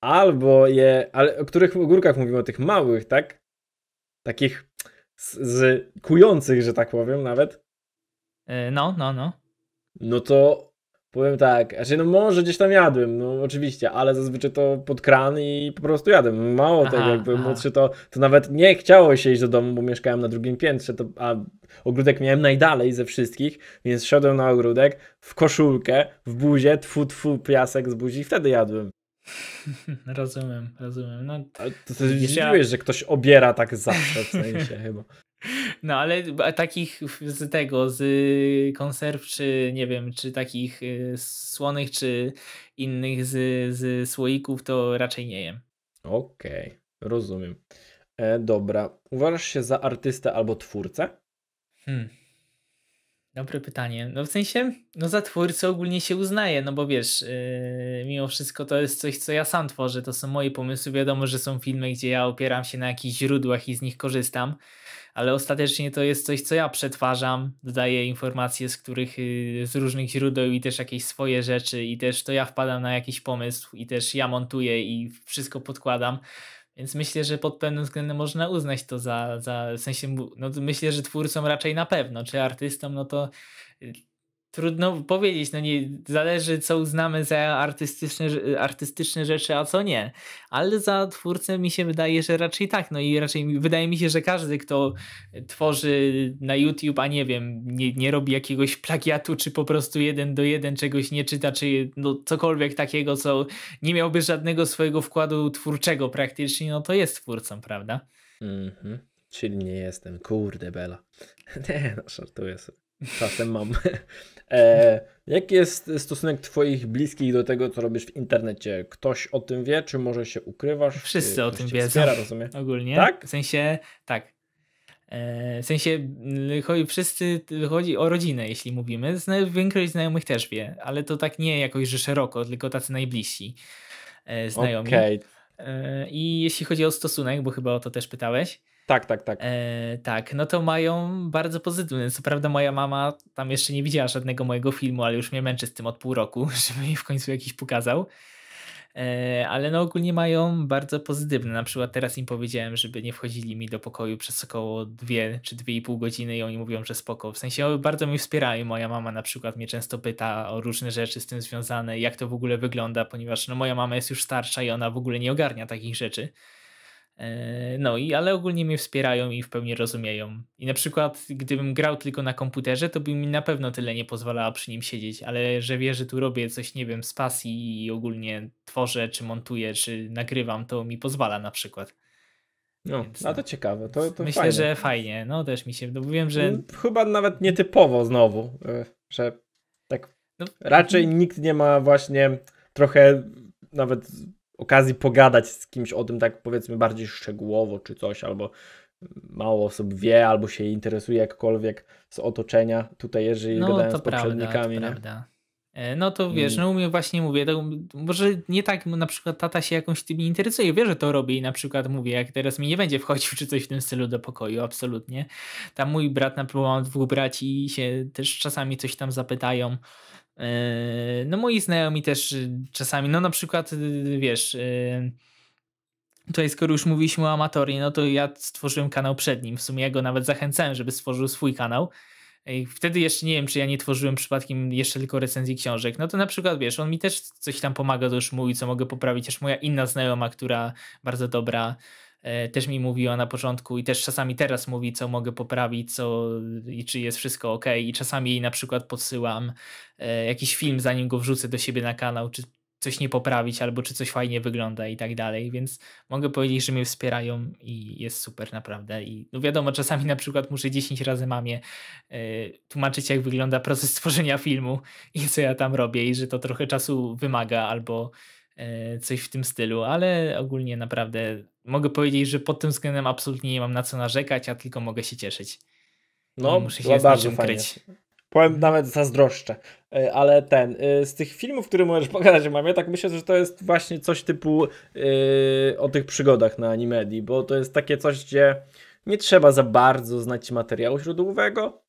[SPEAKER 1] albo je, ale o których ogórkach mówimy, o tych małych, tak? Takich z, z kujących, że tak powiem nawet.
[SPEAKER 2] E, no, no, no.
[SPEAKER 1] No to powiem tak, znaczy no może gdzieś tam jadłem, no oczywiście, ale zazwyczaj to pod kran i po prostu jadłem. Mało aha, tego, jak byłem aha. młodszy, to, to nawet nie chciało się iść do domu, bo mieszkałem na drugim piętrze, to, a ogródek miałem najdalej ze wszystkich, więc szedłem na ogródek w koszulkę, w buzie, tfu tfu piasek z buzi i wtedy jadłem.
[SPEAKER 2] Rozumiem, rozumiem. No, to się zdziwiłeś, ja... że ktoś
[SPEAKER 1] obiera tak zawsze w sensie chyba.
[SPEAKER 2] No ale takich z tego, z konserw, czy nie wiem, czy takich y, słonych, czy innych z, z słoików, to raczej nie jem.
[SPEAKER 1] Okej, okay, rozumiem. E, dobra, uważasz się za artystę albo twórcę?
[SPEAKER 2] Hmm. Dobre pytanie. No w sensie, no za twórcę ogólnie się uznaje, no bo wiesz, yy, mimo wszystko to jest coś, co ja sam tworzę, to są moje pomysły. Wiadomo, że są filmy, gdzie ja opieram się na jakichś źródłach i z nich korzystam, ale ostatecznie to jest coś, co ja przetwarzam, dodaję informacje z których, yy, z różnych źródeł i też jakieś swoje rzeczy i też to ja wpadam na jakiś pomysł i też ja montuję i wszystko podkładam. Więc myślę, że pod pewnym względem można uznać to za, za w sensie, no myślę, że twórcom raczej na pewno, czy artystom, no to y, trudno powiedzieć, no nie, zależy co uznamy za artystyczne, artystyczne rzeczy, a co nie, ale za twórcę mi się wydaje, że raczej tak, no i raczej wydaje mi się, że każdy, kto tworzy na YouTube, a nie wiem, nie, nie robi jakiegoś plagiatu, czy po prostu jeden do jeden czegoś nie czyta, czy no cokolwiek takiego, co nie miałby żadnego swojego wkładu twórczego praktycznie, no to jest twórcą, prawda?
[SPEAKER 1] Mhm. Czyli nie jestem, kurde bela. nie, no żartuję sobie. Czasem mam. E, jaki jest stosunek Twoich bliskich do tego, co robisz w internecie? Ktoś o tym wie, czy może się ukrywasz? Wszyscy o tym wiedzą. Wspiera, rozumiem. Ogólnie. Tak?
[SPEAKER 2] W sensie, tak. E, w sensie, mm, chodzi, wszyscy, chodzi o rodzinę, jeśli mówimy. Zna, większość znajomych też wie, ale to tak nie jakoś, że szeroko, tylko tacy najbliżsi e, znajomi. Okay. E, I jeśli chodzi o stosunek, bo chyba o to też pytałeś, tak, tak, tak. E, tak, no to mają bardzo pozytywne. Co prawda moja mama tam jeszcze nie widziała żadnego mojego filmu, ale już mnie męczy z tym od pół roku, żeby jej w końcu jakiś pokazał. E, ale no ogólnie mają bardzo pozytywne. Na przykład teraz im powiedziałem, żeby nie wchodzili mi do pokoju przez około dwie czy dwie i pół godziny i oni mówią, że spoko. W sensie bardzo mi wspierają. Moja mama na przykład mnie często pyta o różne rzeczy z tym związane, jak to w ogóle wygląda, ponieważ no moja mama jest już starsza i ona w ogóle nie ogarnia takich rzeczy. E, no i ale ogólnie mnie wspierają i w pełni rozumieją. I na przykład, gdybym grał tylko na komputerze, to by mi na pewno tyle nie pozwalała przy nim siedzieć, ale że wie, że tu robię coś, nie wiem, z pasji i ogólnie tworzę, czy montuję, czy nagrywam, to mi pozwala na przykład. No, Więc, a no no. to
[SPEAKER 1] ciekawe. To, to myślę, fajnie. że
[SPEAKER 2] fajnie. No też mi się, no wiem, że... Mm,
[SPEAKER 1] chyba nawet nietypowo znowu, e, że tak no, raczej mm. nikt nie ma właśnie trochę nawet okazji pogadać z kimś o tym, tak powiedzmy, bardziej szczegółowo czy coś, albo mało osób wie albo się interesuje jakkolwiek z otoczenia. Tutaj, jeżeli no, gadałem to z poprzednikami. Prawda, to
[SPEAKER 2] prawda. E, no to wiesz, no umiem właśnie mówię, to może nie tak, na przykład tata się jakąś tym interesuje, wie, że to robi i na przykład mówię, jak teraz mi nie będzie wchodził czy coś w tym stylu do pokoju, absolutnie. Tam mój brat, na przykład mam dwóch braci i się też czasami coś tam zapytają, E, no moi znajomi też y, czasami, no na przykład y, wiesz, y, tutaj skoro już mówiliśmy o amatorii, no to ja stworzyłem kanał przed nim, w sumie ja go nawet zachęcałem, żeby stworzył swój kanał. I wtedy jeszcze nie wiem, czy ja nie tworzyłem przypadkiem jeszcze tylko recenzji książek. No to na przykład wiesz, on mi też coś tam pomaga, to już mówi, co mogę poprawić. Też moja inna znajoma, która bardzo dobra E, też mi mówiła na początku i też czasami teraz mówi, co mogę poprawić, co i czy jest wszystko ok. I czasami jej na przykład podsyłam e, jakiś film, zanim go wrzucę do siebie na kanał, czy coś nie poprawić, albo czy coś fajnie wygląda i tak dalej, więc mogę powiedzieć, że mnie wspierają i jest super naprawdę. I no wiadomo, czasami na przykład muszę 10 razy mamie e, tłumaczyć, jak wygląda proces tworzenia filmu i co ja tam robię i że to trochę czasu wymaga, albo E, coś w tym stylu, ale ogólnie naprawdę mogę powiedzieć, że pod tym względem absolutnie nie mam na co narzekać, a tylko mogę się cieszyć. No, muszę się no bardzo ukryć.
[SPEAKER 1] Powiem mhm. nawet zazdroszczę, e, ale ten, e, z tych filmów, które możesz pokazać o mamie, tak myślę, że to jest właśnie coś typu yy, o tych przygodach na Animedii, bo to jest takie coś, gdzie nie trzeba za bardzo znać materiału źródłowego,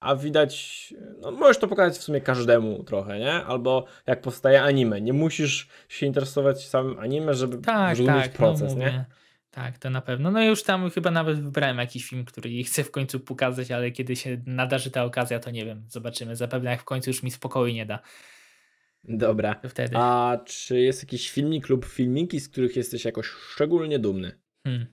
[SPEAKER 1] a widać, no możesz to pokazać w sumie każdemu trochę, nie? Albo jak powstaje anime, nie musisz się interesować samym anime, żeby tak, tak, no, proces, no nie?
[SPEAKER 2] Tak, to na pewno. No już tam chyba nawet wybrałem jakiś film, który chcę w końcu pokazać, ale kiedy się nadarzy ta okazja, to nie wiem, zobaczymy. Zapewne jak w końcu już mi spokoju nie da. Dobra. Wtedy. A czy
[SPEAKER 1] jest jakiś filmik lub filmiki, z których jesteś jakoś szczególnie dumny?
[SPEAKER 2] Hmm.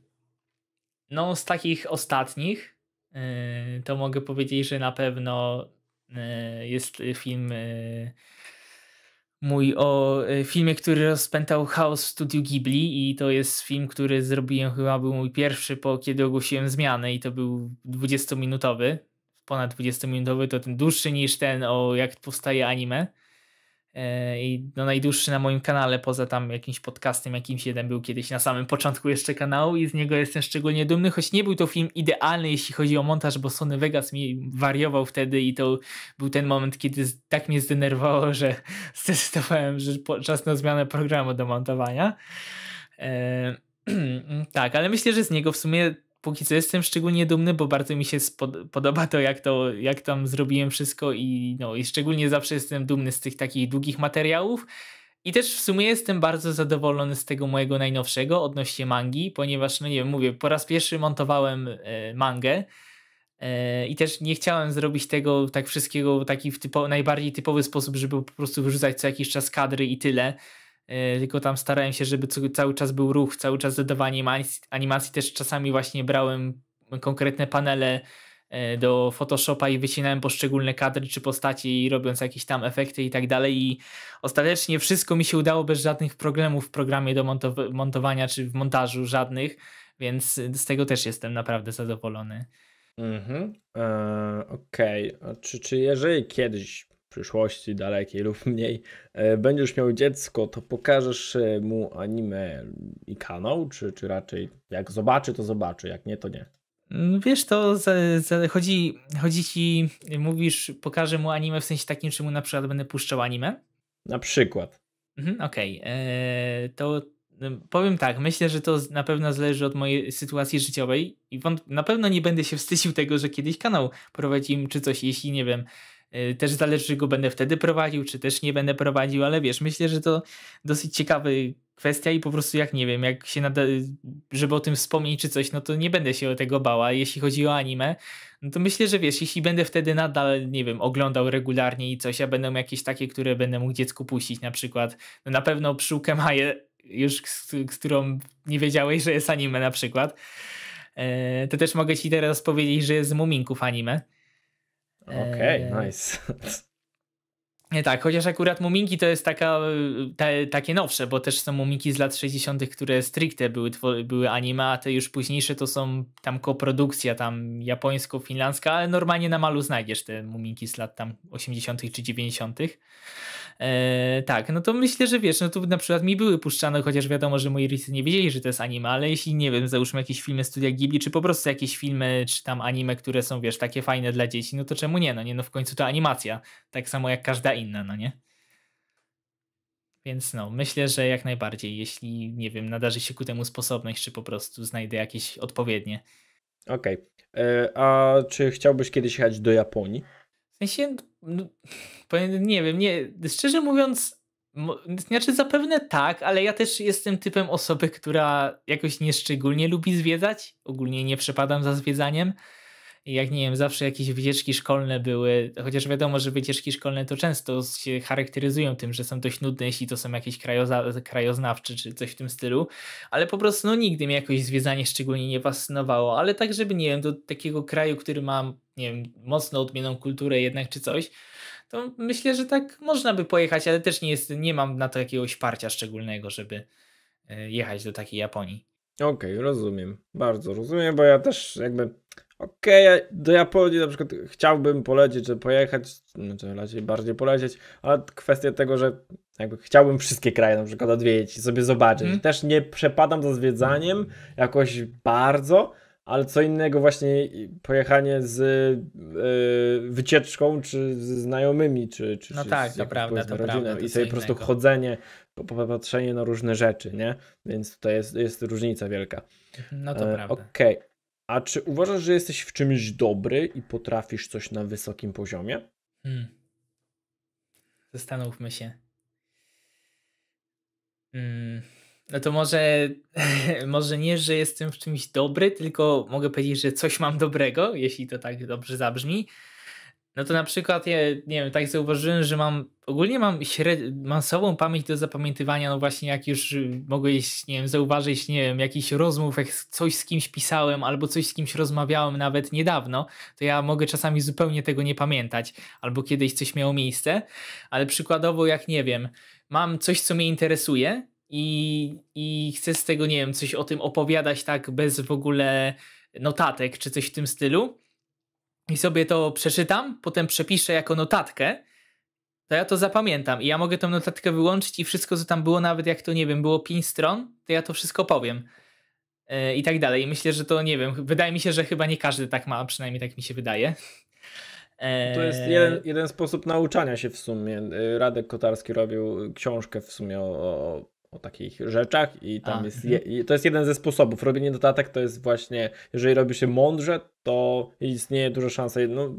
[SPEAKER 2] No z takich ostatnich Yy, to mogę powiedzieć, że na pewno yy, jest y, film y, mój o y, filmie, który rozpętał chaos w studiu Ghibli i to jest film, który zrobiłem chyba był mój pierwszy po kiedy ogłosiłem zmianę i to był 20-minutowy, ponad 20-minutowy, to ten dłuższy niż ten o jak powstaje anime. E, I no najdłuższy na moim kanale, poza tam jakimś podcastem, jakimś jeden był kiedyś na samym początku jeszcze kanału i z niego jestem szczególnie dumny, choć nie był to film idealny, jeśli chodzi o montaż, bo Sony Vegas mi wariował wtedy i to był ten moment, kiedy tak mnie zdenerwowało, że zdecydowałem, że czas na zmianę programu do montowania. Eee, tak, ale myślę, że z niego w sumie póki co jestem szczególnie dumny, bo bardzo mi się podoba to jak, to, jak tam zrobiłem wszystko i, no, i szczególnie zawsze jestem dumny z tych takich długich materiałów. I też w sumie jestem bardzo zadowolony z tego mojego najnowszego odnośnie mangi, ponieważ, no nie wiem, mówię, po raz pierwszy montowałem e, mangę e, i też nie chciałem zrobić tego tak wszystkiego taki w typo, najbardziej typowy sposób, żeby po prostu wyrzucać co jakiś czas kadry i tyle E, tylko tam starałem się, żeby cały czas był ruch, cały czas dodawanie animacji. Też czasami właśnie brałem konkretne panele e, do Photoshopa i wycinałem poszczególne kadry czy postaci, robiąc jakieś tam efekty i tak dalej. I ostatecznie wszystko mi się udało bez żadnych problemów w programie do montowania czy w montażu żadnych, więc z tego też jestem naprawdę zadowolony. Mhm,
[SPEAKER 1] eee, okej. Okay. Czy, czy jeżeli kiedyś przyszłości dalekiej lub mniej e, będziesz miał dziecko, to pokażesz e, mu anime i kanał, czy, czy raczej jak zobaczy, to zobaczy, jak nie, to nie.
[SPEAKER 2] Mm, wiesz, to za, za, chodzi, chodzi ci, mówisz, pokażę mu anime w sensie takim, czy mu na przykład będę puszczał anime?
[SPEAKER 1] Na przykład.
[SPEAKER 2] Mhm, Okej, okay. E, to no, powiem tak, myślę, że to na pewno zależy od mojej sytuacji życiowej i na pewno nie będę się wstydził tego, że kiedyś kanał prowadzimy czy coś, jeśli nie wiem, Y, też zależy, czy go będę wtedy prowadził, czy też nie będę prowadził, ale wiesz, myślę, że to dosyć ciekawy kwestia i po prostu jak nie wiem, jak się nada, y, żeby o tym wspomnieć czy coś, no to nie będę się o tego bała. Jeśli chodzi o anime, no to myślę, że wiesz, jeśli będę wtedy nadal, nie wiem, oglądał regularnie i coś, a będą jakieś takie, które będę mógł dziecku puścić na przykład, no na pewno przyłkę Maję, już z, którą nie wiedziałeś, że jest anime na przykład, e, to też mogę ci teraz powiedzieć, że jest z Muminków anime. Okej, okay, e, nice. Tak, chociaż akurat Muminki to jest taka, te, takie nowsze, bo też są Muminki z lat 60., które stricte były, były anime, a te już późniejsze to są tam koprodukcja tam japońsko-finlandzka, ale normalnie na malu znajdziesz te Muminki z lat tam 80. czy 90. E, tak, no to myślę, że wiesz, no tu na przykład mi były puszczane, chociaż wiadomo, że moi rodzice nie wiedzieli, że to jest anime, ale jeśli, nie wiem, załóżmy jakieś filmy studia Ghibli, czy po prostu jakieś filmy, czy tam anime, które są, wiesz, takie fajne dla dzieci, no to czemu nie, no nie, no w końcu to animacja, tak samo jak każda inna, no nie? Więc no, myślę, że jak najbardziej, jeśli, nie wiem, nadarzy się ku temu sposobność, czy po prostu znajdę jakieś odpowiednie.
[SPEAKER 1] Okej. Okay. E, a czy chciałbyś kiedyś jechać do Japonii?
[SPEAKER 2] sensie, no, nie wiem, nie, szczerze mówiąc, znaczy zapewne tak, ale ja też jestem typem osoby, która jakoś nieszczególnie lubi zwiedzać. Ogólnie nie przepadam za zwiedzaniem. I jak nie wiem, zawsze jakieś wycieczki szkolne były, chociaż wiadomo, że wycieczki szkolne to często się charakteryzują tym, że są dość nudne, jeśli to są jakieś krajoza- krajoznawcze czy coś w tym stylu, ale po prostu no, nigdy mnie jakoś zwiedzanie szczególnie nie fascynowało, ale tak, żeby nie wiem, do takiego kraju, który ma, nie wiem, mocno odmienną kulturę jednak czy coś, to myślę, że tak można by pojechać, ale też nie, jest, nie mam na to jakiegoś parcia szczególnego, żeby e, jechać do takiej Japonii.
[SPEAKER 1] Okej, okay, rozumiem. Bardzo rozumiem, bo ja też jakby. Okej, okay, do Japonii na przykład chciałbym polecieć, czy pojechać, znaczy raczej bardziej polecieć, ale kwestia tego, że jakby chciałbym wszystkie kraje na przykład odwiedzić i sobie zobaczyć. Mhm. Też nie przepadam za zwiedzaniem jakoś bardzo, ale co innego właśnie pojechanie z e, wycieczką, czy z znajomymi, czy, czy, no czy tak, z to prawda, to rodziną prawda, to i sobie po prostu chodzenie popatrzenie na różne rzeczy, nie? Więc tutaj jest, jest różnica wielka. Mhm, no to e, prawda. Okej. Okay. A czy uważasz, że jesteś w czymś dobry i potrafisz coś na wysokim poziomie?
[SPEAKER 2] Hmm. Zastanówmy się. Hmm. No to może, może nie, że jestem w czymś dobry, tylko mogę powiedzieć, że coś mam dobrego, jeśli to tak dobrze zabrzmi. No to na przykład, ja nie wiem, tak zauważyłem, że mam, ogólnie mam, śred... mam pamięć do zapamiętywania, no właśnie jak już mogłeś, nie wiem, zauważyć, nie wiem, jakichś rozmów, jak coś z kimś pisałem albo coś z kimś rozmawiałem nawet niedawno, to ja mogę czasami zupełnie tego nie pamiętać, albo kiedyś coś miało miejsce, ale przykładowo jak, nie wiem, mam coś, co mnie interesuje i, i chcę z tego, nie wiem, coś o tym opowiadać tak bez w ogóle notatek czy coś w tym stylu, i sobie to przeczytam, potem przepiszę jako notatkę, to ja to zapamiętam i ja mogę tę notatkę wyłączyć i wszystko, co tam było, nawet jak to, nie wiem, było pięć stron, to ja to wszystko powiem yy, i tak dalej. I myślę, że to, nie wiem, wydaje mi się, że chyba nie każdy tak ma, przynajmniej tak mi się wydaje. E, to jest jeden,
[SPEAKER 1] jeden, sposób nauczania się w sumie. E, Radek Kotarski robił książkę w sumie o, o o takich rzeczach i tam A, jest, je, to jest jeden ze sposobów. Robienie notatek to jest właśnie, jeżeli robi się mądrze, to istnieje duża szansa, no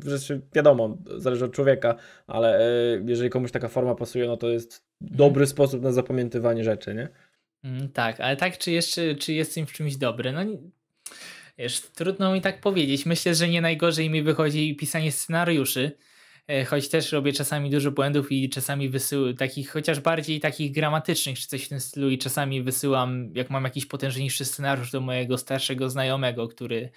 [SPEAKER 1] wiadomo, zależy od człowieka, ale e, jeżeli komuś taka forma pasuje, no to jest mhm. dobry sposób na zapamiętywanie rzeczy, nie? Mm,
[SPEAKER 2] tak, ale tak, czy jeszcze, czy jestem w czymś dobry? No wiesz, trudno mi tak powiedzieć. Myślę, że nie najgorzej mi wychodzi pisanie scenariuszy, E, choć też robię czasami dużo błędów i czasami wysyłam takich, chociaż bardziej takich gramatycznych czy coś w tym stylu i czasami wysyłam, jak mam jakiś potężniejszy scenariusz do mojego starszego znajomego, który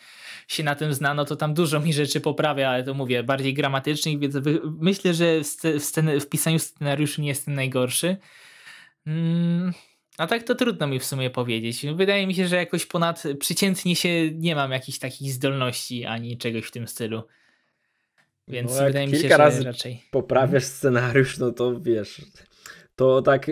[SPEAKER 2] się na tym zna, no to tam dużo mi rzeczy poprawia, ale to mówię, bardziej gramatycznych, więc myślę, że w, scen- w pisaniu scenariuszy nie jestem najgorszy. Mm. A tak to trudno mi w sumie powiedzieć. Wydaje mi się, że jakoś ponad przeciętnie się nie mam jakichś takich zdolności ani czegoś w tym stylu. Więc no, wydaje mi się, kilka razy raczej. Poprawiasz mhm.
[SPEAKER 1] scenariusz, no to wiesz. To tak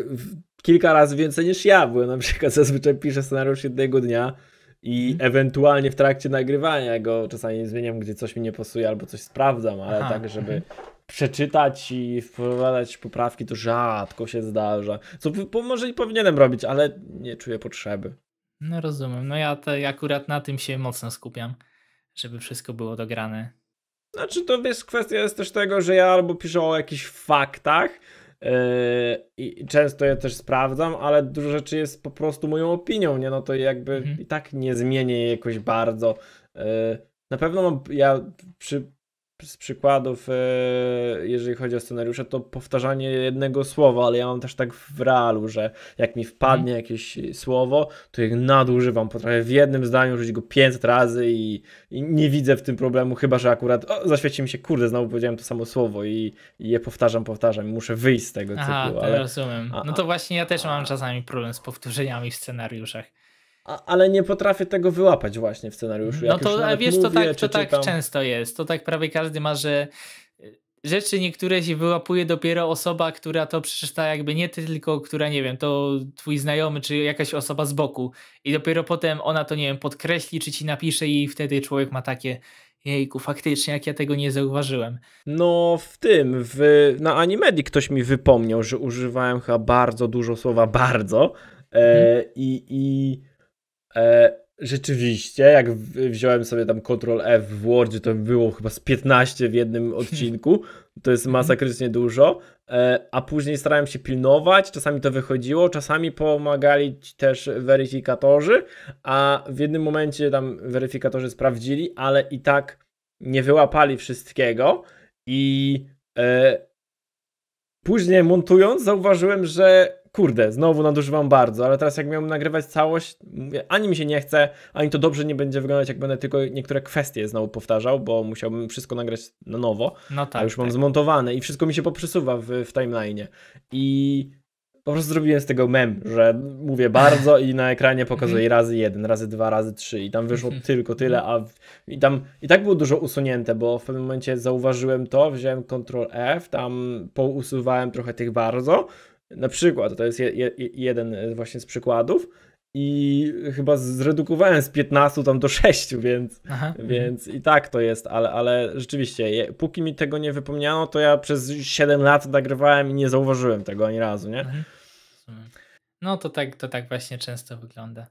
[SPEAKER 1] kilka razy więcej niż ja, bo ja na przykład zazwyczaj piszę scenariusz jednego dnia i mhm. ewentualnie w trakcie nagrywania go czasami zmieniam, gdzie coś mi nie pasuje albo coś sprawdzam, ale Aha. tak, żeby mhm. przeczytać i wprowadzać poprawki to rzadko się zdarza. Co po, może i powinienem robić, ale nie czuję potrzeby.
[SPEAKER 2] No rozumiem. No ja te, akurat na tym się mocno skupiam, żeby wszystko było dograne
[SPEAKER 1] znaczy to jest kwestia jest też tego, że ja albo piszę o jakichś faktach yy, i często je też sprawdzam, ale dużo rzeczy jest po prostu moją opinią, nie? No to jakby mhm. i tak nie zmienię jej jakoś bardzo. Yy, na pewno mam, ja przy z przykładów, e, jeżeli chodzi o scenariusze, to powtarzanie jednego słowa, ale ja mam też tak w realu, że jak mi wpadnie mhm. jakieś słowo, to je nadużywam. Potrafię w jednym zdaniu użyć go 500 razy i, i, nie widzę w tym problemu, chyba że akurat o, zaświeci mi się, kurde, znowu powiedziałem to samo słowo i, i je powtarzam, powtarzam. i Muszę wyjść z tego Aha, cyklu. Ale... rozumiem.
[SPEAKER 2] No to właśnie ja też mam czasami problem z powtórzeniami w scenariuszach ale
[SPEAKER 1] nie potrafię tego wyłapać właśnie w scenariuszu. no to wiesz, mówię, to tak, to tak często
[SPEAKER 2] jest. To tak prawie każdy ma, że e, rzeczy niektóre się wyłapuje dopiero osoba, która to przeczyta jakby nie ty, tylko która, nie wiem, to twój znajomy czy jakaś osoba z boku i dopiero potem ona to, nie wiem, podkreśli czy ci napisze i wtedy człowiek ma takie jejku, faktycznie, jak ja tego nie zauważyłem.
[SPEAKER 1] No w tym, w, na Animedii ktoś mi wypomniał, że używałem chyba bardzo dużo słowa bardzo e, hmm. i, i E, rzeczywiście, jak wziąłem sobie tam Ctrl F w Wordzie, to było chyba z 15 w jednym odcinku. To jest mhm. masakrycznie dużo. E, a później starałem się pilnować, czasami to wychodziło, czasami pomagali też weryfikatorzy, a w jednym momencie tam weryfikatorzy sprawdzili, ale i tak nie wyłapali wszystkiego i e, później montując zauważyłem, że kurde, znowu nadużywam bardzo, ale teraz jak miałem nagrywać całość, ani mi się nie chce, ani to dobrze nie będzie wyglądać, jak będę tylko niektóre kwestie znowu powtarzał, bo musiałbym wszystko nagrać na nowo, no tak, a już mam tak. zmontowane i wszystko mi się poprzesuwa w, w timeline'ie i po prostu zrobiłem z tego mem, że mówię bardzo i na ekranie pokazuję mhm. razy jeden, razy dwa, razy trzy i tam wyszło mhm. tylko tyle, a mhm. w, i tam i tak było dużo usunięte, bo w pewnym momencie zauważyłem to, wziąłem Ctrl F, tam pousuwałem trochę tych bardzo, na przykład, to jest je, je, jeden właśnie z przykładów. I chyba zredukowałem z 15 tam do 6, więc, mhm. więc i tak to jest, ale, ale rzeczywiście, je, póki mi tego nie wypomniano, to ja przez 7 lat nagrywałem i nie zauważyłem tego ani razu, nie? Mhm.
[SPEAKER 2] No to tak, to tak właśnie często wygląda.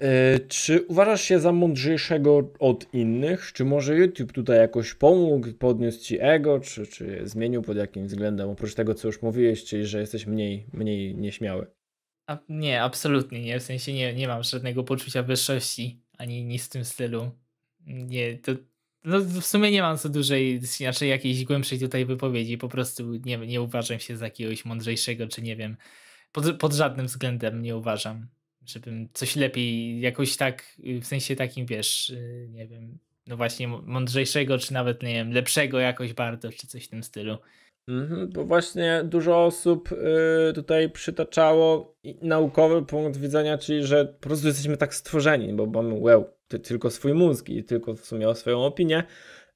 [SPEAKER 1] E, czy uważasz się za mądrzejszego od innych? Czy może YouTube tutaj jakoś pomógł, podniósł ci ego, czy, czy zmienił pod jakimś względem? Oprócz tego, co już mówiłeś, czyli że jesteś mniej, mniej nieśmiały.
[SPEAKER 2] A, nie, absolutnie nie. W sensie nie, nie mam żadnego poczucia wyższości ani nic w tym stylu. Nie, to no, w sumie nie mam co dużej, znaczy jakiejś głębszej tutaj wypowiedzi. Po prostu nie, nie uważam się za jakiegoś mądrzejszego, czy nie wiem. pod, pod żadnym względem nie uważam żebym coś lepiej, jakoś tak, y, w sensie takim, wiesz, y, nie wiem, no właśnie mądrzejszego, czy nawet, nie wiem, lepszego jakoś bardzo, czy coś w tym stylu. Mhm,
[SPEAKER 1] bo właśnie dużo osób y, tutaj przytaczało naukowy punkt widzenia, czyli że po prostu jesteśmy tak stworzeni, bo mamy well, ty, tylko swój mózg i tylko w sumie o swoją opinię.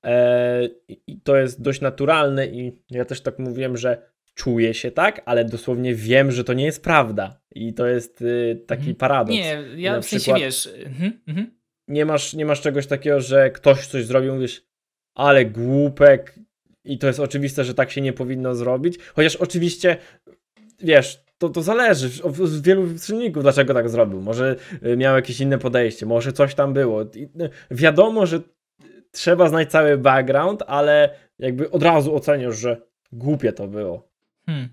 [SPEAKER 1] E, I to jest dość naturalne i ja też tak mówiłem, że czuję się tak, ale dosłownie wiem, że to nie jest prawda. I to jest y, taki mhm. paradoks. Nie, ja Na w sensie wiesz.
[SPEAKER 2] Mhm, mhm.
[SPEAKER 1] Nie, masz, nie masz czegoś takiego, że ktoś coś zrobił, mówisz, ale głupek. I to jest oczywiste, że tak się nie powinno zrobić. Chociaż oczywiście, wiesz, to, to zależy z wielu czynników, dlaczego tak zrobił. Może y, miał jakieś inne podejście, może coś tam było. I y, wiadomo, że y, trzeba znać cały background, ale jakby od razu oceniasz, że głupie to było.
[SPEAKER 2] Hmm.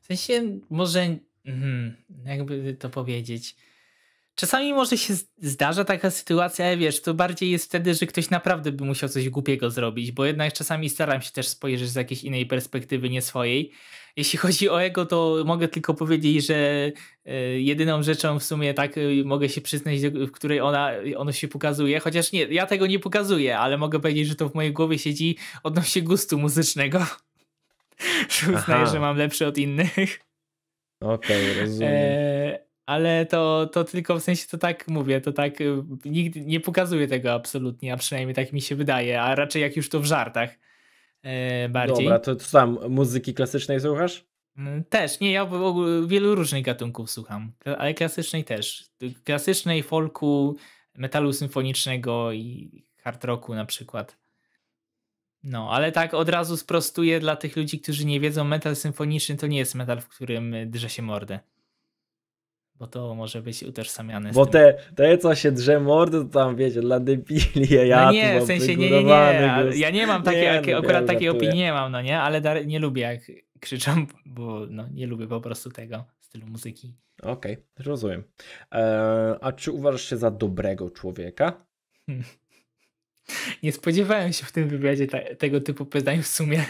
[SPEAKER 2] W sensie może, hmm, jakby to powiedzieć. Czasami może się zdarza taka sytuacja, ale wiesz, to bardziej jest wtedy, że ktoś naprawdę by musiał coś głupiego zrobić, bo jednak czasami staram się też spojrzeć z jakiejś innej perspektywy, nie swojej. Jeśli chodzi o ego, to mogę tylko powiedzieć, że e, jedyną rzeczą w sumie tak e, mogę się przyznać, w której ona, ono się pokazuje, chociaż nie, ja tego nie pokazuję, ale mogę powiedzieć, że to w mojej głowie siedzi odnośnie gustu muzycznego. że uznaję, że mam lepszy od innych.
[SPEAKER 1] Okej, okay, e, rozumiem. E,
[SPEAKER 2] ale to, to tylko w sensie to tak mówię, to tak y, nigdy nie pokazuję tego absolutnie, a przynajmniej tak mi się wydaje, a raczej jak już to w żartach e, bardziej. Dobra, to, to
[SPEAKER 1] sam muzyki klasycznej słuchasz?
[SPEAKER 2] Mm, też, nie, ja w wielu różnych gatunków słucham, ale klasycznej też. Klasycznej folku, metalu symfonicznego i hard rocku na przykład. No, ale tak od razu sprostuję dla tych ludzi, którzy nie wiedzą, metal symfoniczny to nie jest metal, w którym y, drze się mordę. Bo to może być utożsamiane Bo
[SPEAKER 1] te, te, co się drze mordę, to tam wiecie, dla debili, ja no nie, w sensie nie, nie, nie. Ja nie mam takiej, nie, no, akurat ja takiej opinii
[SPEAKER 2] nie mam, no nie, ale nie lubię jak krzyczą, bo no, nie lubię po prostu tego stylu muzyki. Okej,
[SPEAKER 1] okay, rozumiem. Eee, a czy uważasz się za dobrego człowieka?
[SPEAKER 2] Nie spodziewałem się w tym wywiadzie tego typu pytań w sumie.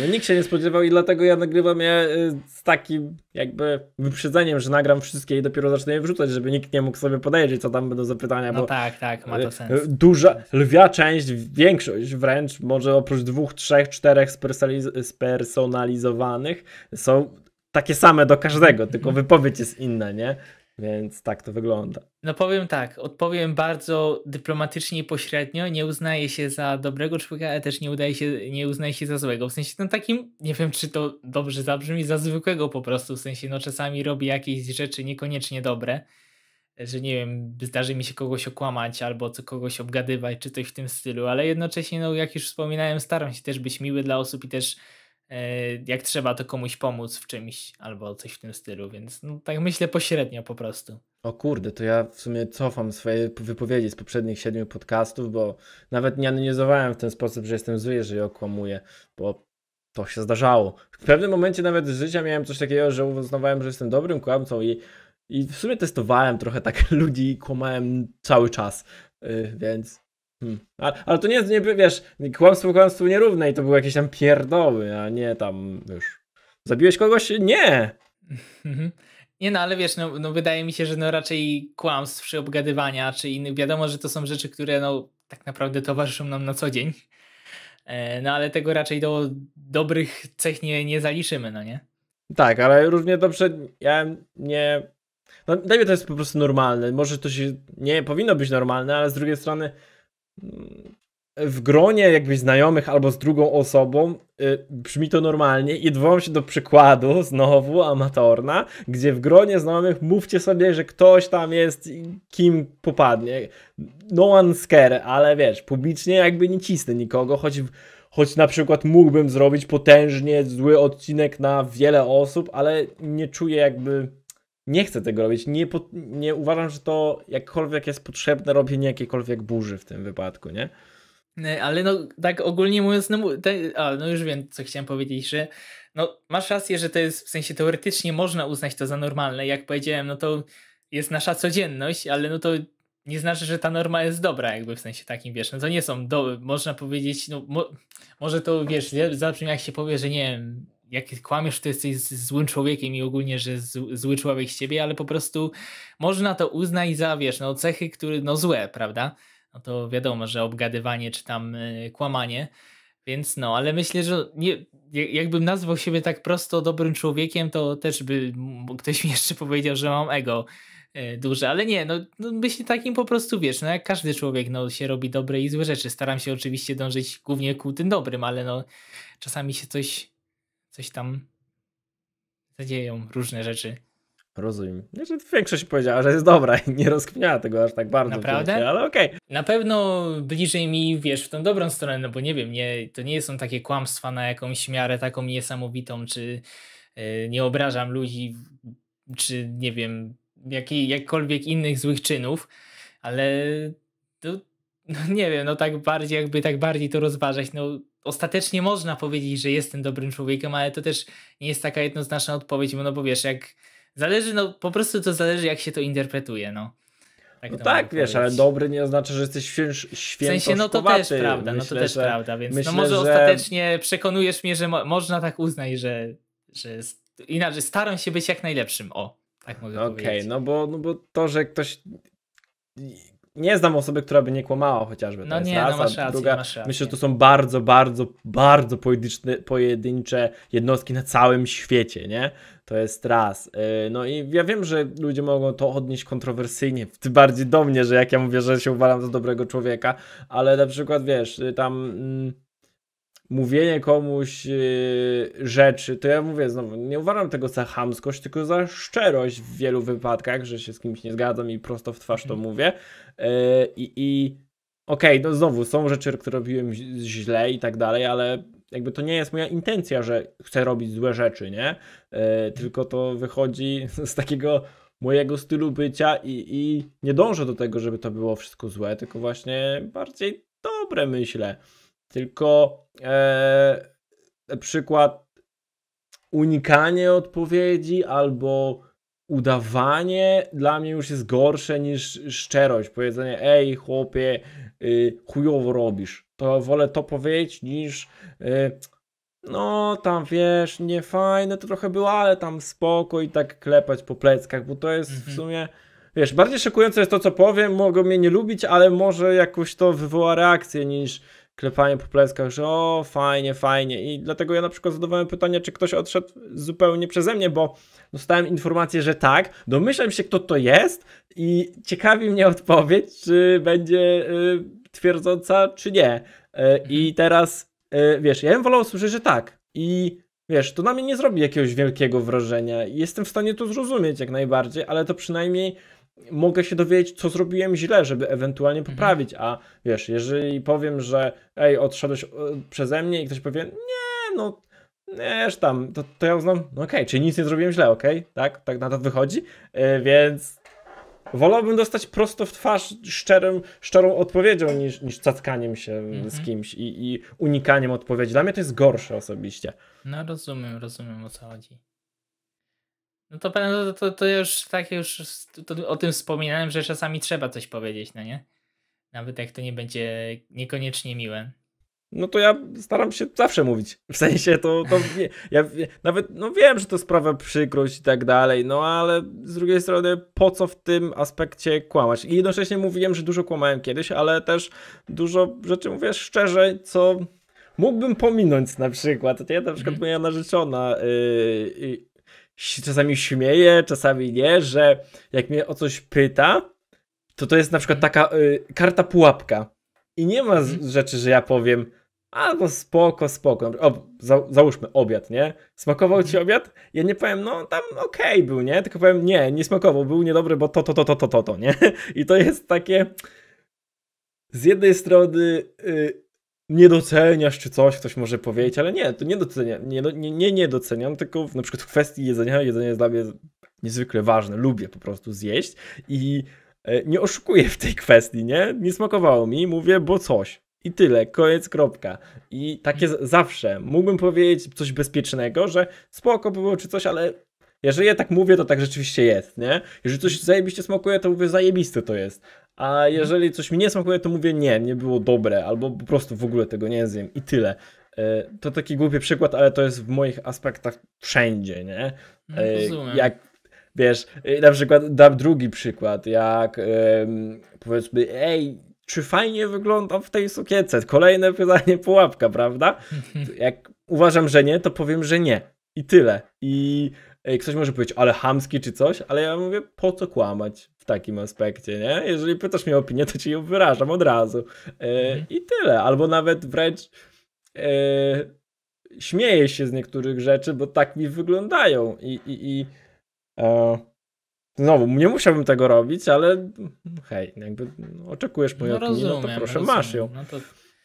[SPEAKER 1] No, nikt się nie spodziewał i dlatego ja nagrywam je y, z takim jakby wyprzedzeniem, że nagram wszystkie i dopiero zacznę je wrzucać, żeby nikt nie mógł sobie podejrzeć, co tam będą zapytania. No bo tak, tak, ma to y, sens. Duża, lwia część, większość wręcz, może oprócz dwóch, trzech, czterech spersonalizowanych są takie same do każdego, tylko wypowiedź jest inna, nie? Więc tak to wygląda.
[SPEAKER 2] No powiem tak, odpowiem bardzo dyplomatycznie i pośrednio. Nie uznaję się za dobrego człowieka, ale też nie, udaje się, nie uznaję się za złego. W sensie no takim, nie wiem czy to dobrze zabrzmi, za zwykłego po prostu. W sensie no czasami robi jakieś rzeczy niekoniecznie dobre. Że nie wiem, zdarzy mi się kogoś okłamać albo co kogoś obgadywać czy coś w tym stylu, ale jednocześnie no jak już wspominałem staram się też być miły dla osób i też E, jak trzeba, to komuś pomóc w czymś albo coś w tym stylu, więc no, tak myślę pośrednio po prostu.
[SPEAKER 1] O kurde, to ja w sumie cofam swoje wypowiedzi z poprzednich siedmiu podcastów, bo nawet nie analizowałem w ten sposób, że jestem zły, jeżeli okłamuję, bo to się zdarzało. W pewnym momencie nawet z życia miałem coś takiego, że uznawałem, że jestem dobrym kłamcą i, i w sumie testowałem trochę tak ludzi i kłamałem cały czas, yy, więc Hmm. ale to nie, nie, wiesz, kłamstwo kłamstwu nierówne i to były jakieś tam pierdoły, a nie tam już. Zabiłeś kogoś? Nie!
[SPEAKER 2] Mhm. Nie no, ale wiesz, no, no wydaje mi się, że no raczej kłamstw czy obgadywania czy innych, wiadomo, że to są rzeczy, które no tak naprawdę towarzyszą nam na co dzień. E, no ale tego raczej do dobrych cech nie, nie zaliczymy, no nie?
[SPEAKER 1] Tak, ale równie dobrze
[SPEAKER 2] ja nie...
[SPEAKER 1] No, dla mnie to jest po prostu normalne. Może to się nie powinno być normalne, ale z drugiej strony w gronie jakby znajomych albo z drugą osobą y, brzmi to normalnie i odwołam się do przykładu znowu amatorna, gdzie w gronie znajomych mówcie sobie, że ktoś tam jest kim popadnie. No one scare, ale wiesz, publicznie jakby nie cisnę nikogo, choć, choć na przykład mógłbym zrobić potężnie zły odcinek na wiele osób, ale nie czuję jakby nie chcę tego robić. Nie, po, nie uważam, że to jakkolwiek jest potrzebne robienie jakiejkolwiek burzy w tym wypadku, nie?
[SPEAKER 2] E, ale no, tak ogólnie mówiąc, no, te, a, no już wiem, co chciałem powiedzieć, że no, masz rację, że to jest w sensie teoretycznie można uznać to za normalne. Jak powiedziałem, no to jest nasza codzienność, ale no to nie znaczy, że ta norma jest dobra, jakby w sensie takim, wiesz, no to nie są, do, można powiedzieć, no mo, może to, wiesz, zawsze jak się powie, że nie wiem, jak kłamiesz, to jesteś złym człowiekiem i ogólnie, że zły człowiek z ciebie, ale po prostu można to uznać za, wiesz, no cechy, które, no złe, prawda? No to wiadomo, że obgadywanie czy tam y, kłamanie, więc no, ale myślę, że nie, jakbym nazwał siebie tak prosto dobrym człowiekiem, to też by ktoś mi jeszcze powiedział, że mam ego y, duże, ale nie, no, no myślę takim po prostu, wiesz, no jak każdy człowiek, no się robi dobre i złe rzeczy, staram się oczywiście dążyć głównie ku tym dobrym, ale no czasami się coś coś tam zadzieją, różne rzeczy.
[SPEAKER 1] Rozumiem. Znaczy, większość powiedziała, że jest dobra i nie rozkminiała tego aż tak bardzo. Naprawdę? ale
[SPEAKER 2] okej. Okay. Na pewno bliżej mi, wiesz, w tą dobrą stronę, no bo nie wiem, nie, to nie są takie kłamstwa na jakąś miarę taką niesamowitą, czy y, nie obrażam ludzi, czy nie wiem, jakiej, jakkolwiek innych złych czynów, ale to, no nie wiem, no tak bardziej, jakby tak bardziej to rozważać, no ostatecznie można powiedzieć, że jestem dobrym człowiekiem, ale to też nie jest taka jednoznaczna odpowiedź, bo no bo wiesz, jak zależy, no po prostu to zależy, jak się to interpretuje, no. Tak, no tak wiesz, ale dobry
[SPEAKER 1] nie oznacza, że jesteś świętoszkowaty.
[SPEAKER 2] W sensie, no to też prawda, myślę, no to też że, prawda, więc no myślę, no może że... ostatecznie przekonujesz mnie, że mo można tak uznać, że, że inaczej staram się być jak najlepszym, o, tak mogę
[SPEAKER 1] okay, powiedzieć. Okej, no bo, no bo to, że ktoś nie znam osoby, która by nie kłamała chociażby. No nie, no raz, no masz rację, druga, masz rację. Myślę, że to są bardzo, bardzo, bardzo pojedyncze, pojedyncze jednostki na całym świecie, nie? To jest raz. Y, no i ja wiem, że ludzie mogą to odnieść kontrowersyjnie, tym bardziej do mnie, że jak ja mówię, że się uważam za dobrego człowieka, ale na przykład, wiesz, y, tam... Mm, mówienie komuś yy, rzeczy, to ja mówię znowu, nie uważam tego za hamskość, tylko za szczerość w wielu wypadkach, że się z kimś nie zgadzam i prosto w twarz to mhm. mówię, E, I, i okej, okay, no znowu są rzeczy, które robiłem źle i tak dalej, ale jakby to nie jest moja intencja, że chcę robić złe rzeczy, nie? E, tylko to wychodzi z takiego mojego stylu bycia i, i nie dążę do tego, żeby to było wszystko złe, tylko właśnie bardziej dobre myślę. Tylko e, na przykład unikanie odpowiedzi albo udawanie dla mnie już jest gorsze niż szczerość. Powiedzenie, ej chłopie, y, chujowo robisz. To wolę to powiedzieć niż y, no tam wiesz, nie fajne to trochę było, ale tam spoko i tak klepać po pleckach, bo to jest mhm. w sumie wiesz, bardziej szokujące jest to, co powiem, mogą mnie nie lubić, ale może jakoś to wywoła reakcję niż klepanie po pleckach, że o, fajnie, fajnie. I dlatego ja na przykład zadawałem pytanie, czy ktoś odszedł zupełnie przeze mnie, bo dostałem informację, że tak. Domyślam się, kto to jest i ciekawi mnie odpowiedź, czy będzie y, twierdząca, czy nie. Y, I mhm. teraz, y, wiesz, ja bym wolał usłyszeć, że tak. I wiesz, to na mnie nie zrobi jakiegoś wielkiego wrażenia. Jestem w stanie to zrozumieć jak najbardziej, ale to przynajmniej mogę się dowiedzieć, co zrobiłem źle, żeby ewentualnie mhm. poprawić, a wiesz, jeżeli powiem, że ej, odszedłeś e, przeze mnie i ktoś powie, nie, no wiesz tam, to, to ja uznam, no okej, okay, czyli nic nie zrobiłem źle, okej, okay? tak, tak na to wychodzi, yy, więc wolałbym dostać prosto w twarz szczerym, szczerą odpowiedzią niż, niż cackaniem się mhm. z kimś i, i unikaniem odpowiedzi. Dla mnie to jest gorsze osobiście.
[SPEAKER 2] No rozumiem, rozumiem o co chodzi. No to, to, to, to już tak już to, o tym wspominałem, że czasami trzeba coś powiedzieć, no nie? Nawet jak to nie będzie niekoniecznie miłe.
[SPEAKER 1] No to ja staram się zawsze mówić. W sensie to, to nie, ja nawet no wiem, że to sprawa przykrość i tak dalej, no ale z drugiej strony po co w tym aspekcie kłamać? I jednocześnie mówiłem, że dużo kłamałem kiedyś, ale też dużo rzeczy mówię szczerze, co mógłbym pominąć na przykład. Ja na przykład moja mhm. narzeczona yy, czasami śmieje, czasami nie, że jak mnie o coś pyta, to to jest na przykład mhm. taka y, karta pułapka. I nie ma z, mhm. rzeczy, że ja powiem, albo no spoko, spoko. O, za, załóżmy obiad, nie? Smakował ci mhm. obiad? Ja nie powiem, no tam okej okay był, nie? Tylko powiem, nie, nie smakował, był niedobry, bo to, to, to, to, to, to, to nie? I to jest takie z jednej strony y, nie doceniasz czy coś, ktoś może powiedzieć, ale nie, to nie doceniam, nie, no, nie, nie, nie doceniam, tylko na przykład w kwestii jedzenia, jedzenie jest dla mnie niezwykle ważne, lubię po prostu zjeść i e, nie oszukuję w tej kwestii, nie? Nie smakowało mi, mówię, bo coś. I tyle, koniec, kropka. I takie zawsze. Mógłbym powiedzieć coś bezpiecznego, że spoko było czy coś, ale jeżeli ja tak mówię, to tak rzeczywiście jest, nie? Jeżeli coś zajebiście smakuje, to mówię, zajebiste to jest. A jeżeli coś mi nie smakuje, to mówię, nie, nie było dobre, albo po prostu w ogóle tego nie zjem i tyle. E, to taki głupi przykład, ale to jest w moich aspektach wszędzie, nie? No, e, rozumiem. Jak wiesz, e, na przykład dam drugi przykład, jak powiedzmy, ej, czy fajnie wyglądam w tej sukience? Kolejne pytanie, pułapka, prawda? jak uważam, że nie, to powiem, że nie. I tyle. I Ktoś może powiedzieć, ale hamski czy coś, ale ja mówię, po co kłamać w takim aspekcie, nie? Jeżeli pytasz mnie o opinię, to ci ją wyrażam od razu. E, mhm. I tyle. Albo nawet wręcz e, śmieję się z niektórych rzeczy, bo tak mi wyglądają. I, i, i e, znowu, nie musiałbym tego robić, ale hej, jakby oczekujesz mojej no opinii, rozumiem, no to proszę, rozumiem. masz ją. No
[SPEAKER 2] to...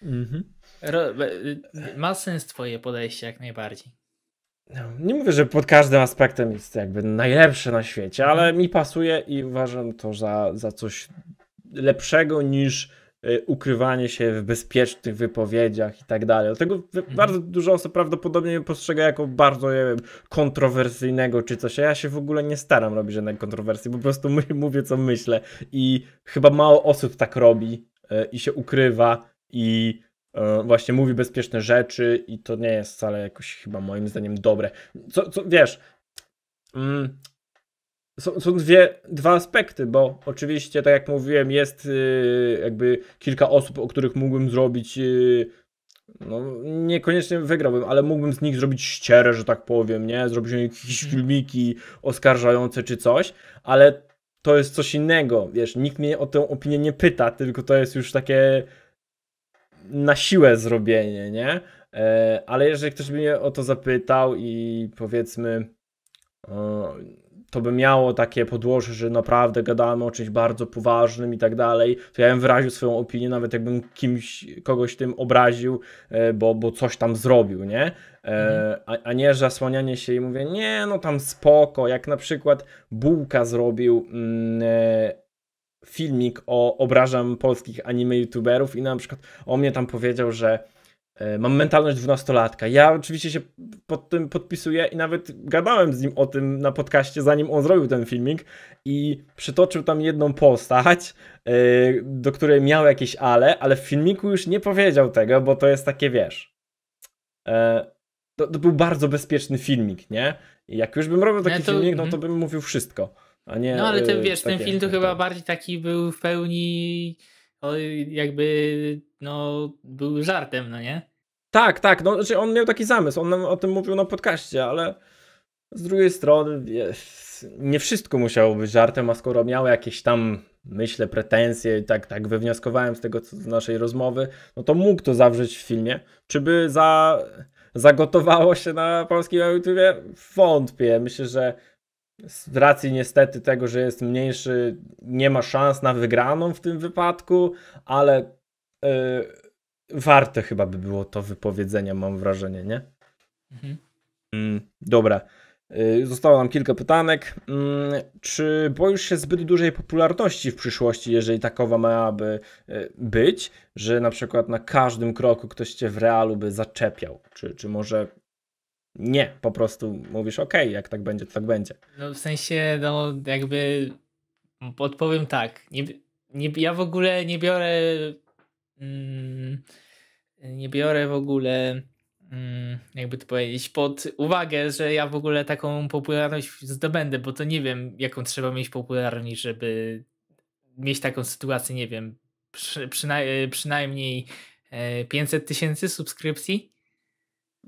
[SPEAKER 2] Mhm. Ro y, ma sens twoje podejście jak najbardziej
[SPEAKER 1] no, nie mówię, że pod każdym aspektem jest jakby najlepsze na świecie, mhm. ale mi pasuje i uważam to za, za coś lepszego niż y, ukrywanie się w bezpiecznych wypowiedziach i tak dalej. Dlatego tego mhm. bardzo dużo osób prawdopodobnie mnie postrzega jako bardzo, nie wiem, kontrowersyjnego czy coś. A ja się w ogóle nie staram robić żadnej kontrowersji, po prostu mówię co myślę i chyba mało osób tak robi y, i się ukrywa i E, właśnie mówi bezpieczne rzeczy i to nie jest wcale jakoś chyba moim zdaniem dobre. Co, co wiesz, mm, są, są dwie, dwa aspekty, bo oczywiście, tak jak mówiłem, jest yy, jakby kilka osób, o których mógłbym zrobić. Yy, no, niekoniecznie wygrałbym, ale mógłbym z nich zrobić ścierę, że tak powiem, nie? Zrobić jakieś mhm. filmiki oskarżające czy coś, ale to jest coś innego, wiesz, nikt mnie o tę opinię nie pyta, tylko to jest już takie na siłę zrobienie, nie? E, ale jeżeli ktoś by mnie o to zapytał i powiedzmy, to by miało takie podłoże, że naprawdę gadamy o czymś bardzo poważnym i tak dalej, to ja bym wyraził swoją opinię, nawet jakbym kimś, kogoś tym obraził, e, bo, bo coś tam zrobił, nie? E, a, a nie zasłanianie się i mówię, nie, no tam spoko, jak na przykład Bułka zrobił mm, filmik o obrażam polskich anime youtuberów i na przykład o mnie tam powiedział, że e, mam mentalność dwunastolatka. Ja oczywiście się pod tym podpisuję i nawet gadałem z nim o tym na podcaście, zanim on zrobił ten filmik i przytoczył tam jedną postać, e, do której miał jakieś ale, ale w filmiku już nie powiedział tego, bo to jest takie, wiesz... E, to, to był bardzo bezpieczny filmik, nie? I jak już bym robił taki ja to... filmik, no to mhm. bym mówił wszystko. A nie, no ale ten, y, wiesz, ten film to tak.
[SPEAKER 2] chyba bardziej taki był w pełni jakby no, był żartem, no nie?
[SPEAKER 1] Tak, tak, no, znaczy on miał taki zamysł, on nam o tym mówił na podcaście, ale z drugiej strony wiesz, nie wszystko musiało być żartem, a skoro miał jakieś tam myślę pretensje i tak, tak wywnioskowałem z tego co z naszej rozmowy, no to mógł to zawrzeć w filmie. Czy by za, zagotowało się na polskim YouTubie? Wątpię. Myślę, że z racji niestety tego, że jest mniejszy, nie ma szans na wygraną w tym wypadku, ale yy, warte chyba by było to wypowiedzenia, mam wrażenie, nie? Mhm. Mm, dobra. Y, zostało nam kilka pytanek. Mm, czy boisz się zbyt dużej popularności w przyszłości, jeżeli takowa miałaby y, być, że na przykład na każdym kroku ktoś cię w realu by zaczepiał? Czy, czy może nie, po prostu mówisz ok, jak tak będzie, to tak będzie.
[SPEAKER 2] No w sensie, no jakby odpowiem tak, nie, nie, ja w ogóle nie biorę mm, nie biorę w ogóle mm, jakby to powiedzieć, pod uwagę, że ja w ogóle taką popularność zdobędę, bo to nie wiem, jaką trzeba mieć popularność, żeby mieć taką sytuację, nie wiem, przy, przynajmniej 500 e, tysięcy subskrypcji.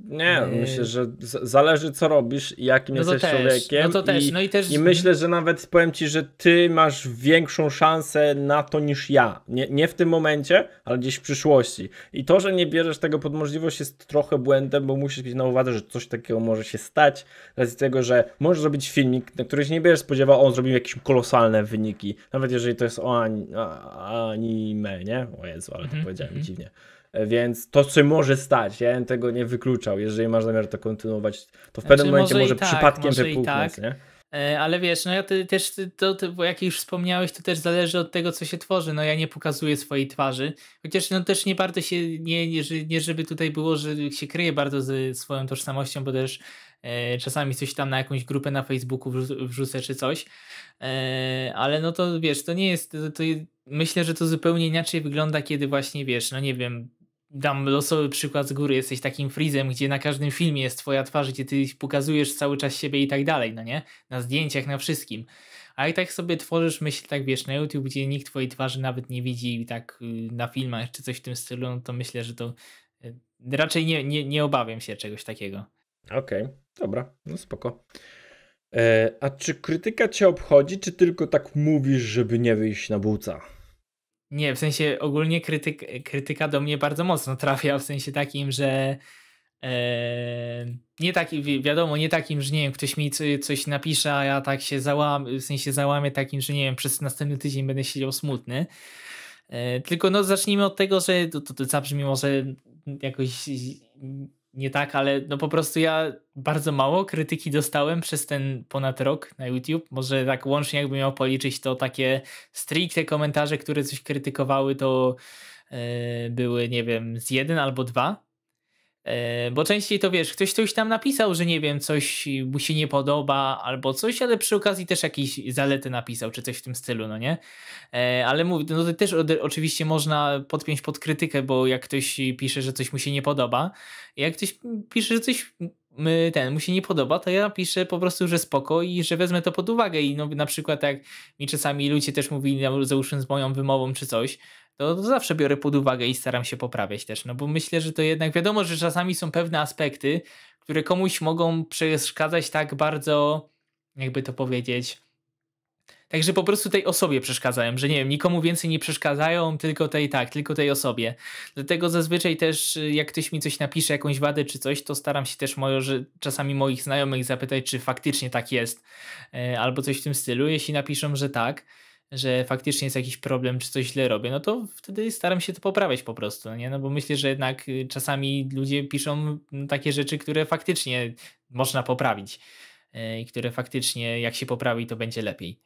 [SPEAKER 2] Nie, yy... myślę, że
[SPEAKER 1] zależy co robisz i jakim no jesteś też, człowiekiem. No to też, no i, no i też. I myślę, że nawet powiem ci, że ty masz większą szansę na to niż ja. Nie, nie w tym momencie, ale gdzieś w przyszłości. I to, że nie bierzesz tego pod możliwość jest trochę błędem, bo musisz mieć na uwadze, że coś takiego może się stać. Razie tego, że możesz zrobić filmik, na który się nie bierzesz spodziewał, on zrobił jakieś kolosalne wyniki. Nawet jeżeli to jest o a, anime, nie? O Jezu, ale to mm -hmm. powiedziałem mhm. dziwnie. Więc to co może stać, ja bym tego nie wykluczał. Jeżeli masz zamiar to kontynuować, to w pewnym znaczy, momencie może, może tak, przypadkiem wypłynąć, tak.
[SPEAKER 2] nie? E, ale wiesz, no ja ty też, to, to, bo jak już wspomniałeś, to też zależy od tego, co się tworzy. No ja nie pokazuję swojej twarzy, chociaż no też nie bardzo się, nie, nie, żeby tutaj było, że się kryję bardzo ze swoją tożsamością, bo też e, czasami coś tam na jakąś grupę na Facebooku wrzucę czy coś. E, ale no to wiesz, to nie jest, to, to myślę, że to zupełnie inaczej wygląda, kiedy właśnie wiesz, no nie wiem, dam losowy przykład z góry, jesteś takim frizem, gdzie na każdym filmie jest twoja twarz, gdzie ty pokazujesz cały czas siebie i tak dalej, no nie? Na zdjęciach, na wszystkim. A i tak sobie tworzysz myśl, tak wiesz, na YouTube, gdzie nikt twojej twarzy nawet nie widzi i tak y, na filmach czy coś w tym stylu, no to myślę, że to y, raczej nie, nie, nie obawiam się czegoś takiego.
[SPEAKER 1] Okej, okay, dobra, no spoko. E, a czy krytyka cię obchodzi, czy tylko tak mówisz, żeby nie wyjść na buca?
[SPEAKER 2] Nie, w sensie ogólnie krytyk, krytyka do mnie bardzo mocno trafia, w sensie takim, że e, nie taki, wiadomo, nie takim, że nie wiem, ktoś mi coś napisze, a ja tak się załamię, w sensie załamię takim, że nie wiem, przez następny tydzień będę siedział smutny. E, tylko no zacznijmy od tego, że to, to, to zabrzmi może jakoś nie tak, ale no po prostu ja bardzo mało krytyki dostałem przez ten ponad rok na YouTube. Może tak łącznie jakbym miał policzyć, to takie stricte komentarze, które coś krytykowały, to yy, były, nie wiem, z jeden albo dwa. E, bo częściej to wiesz, ktoś coś tam napisał, że nie wiem, coś mu się nie podoba albo coś, ale przy okazji też jakieś zalety napisał, czy coś w tym stylu, no nie? E, ale mówię, no to też oczywiście można podpiąć pod krytykę, bo jak ktoś pisze, że coś mu się nie podoba, jak ktoś pisze, że coś ten mu się nie podoba, to ja piszę po prostu, że spoko i że wezmę to pod uwagę. I no, na przykład tak mi czasami ludzie też mówili, ze załóżmy z moją wymową czy coś, to zawsze biorę pod uwagę i staram się poprawiać też, no bo myślę, że to jednak wiadomo, że czasami są pewne aspekty, które komuś mogą przeszkadzać tak bardzo, jakby to powiedzieć, Także po prostu tej osobie przeszkadzałem, że nie wiem, nikomu więcej nie przeszkadzają, tylko tej tak, tylko tej osobie. Dlatego zazwyczaj też, y, jak ktoś mi coś napisze, jakąś wadę czy coś, to staram się też moje, że czasami moich znajomych zapytać, czy faktycznie tak jest, y, albo coś w tym stylu. Jeśli napiszą, że tak, że faktycznie jest jakiś problem, czy coś źle robię, no to wtedy staram się to poprawiać po prostu, no nie? No bo myślę, że jednak y, czasami ludzie piszą mm, takie rzeczy, które faktycznie można poprawić y, i które faktycznie jak się poprawi, to będzie lepiej.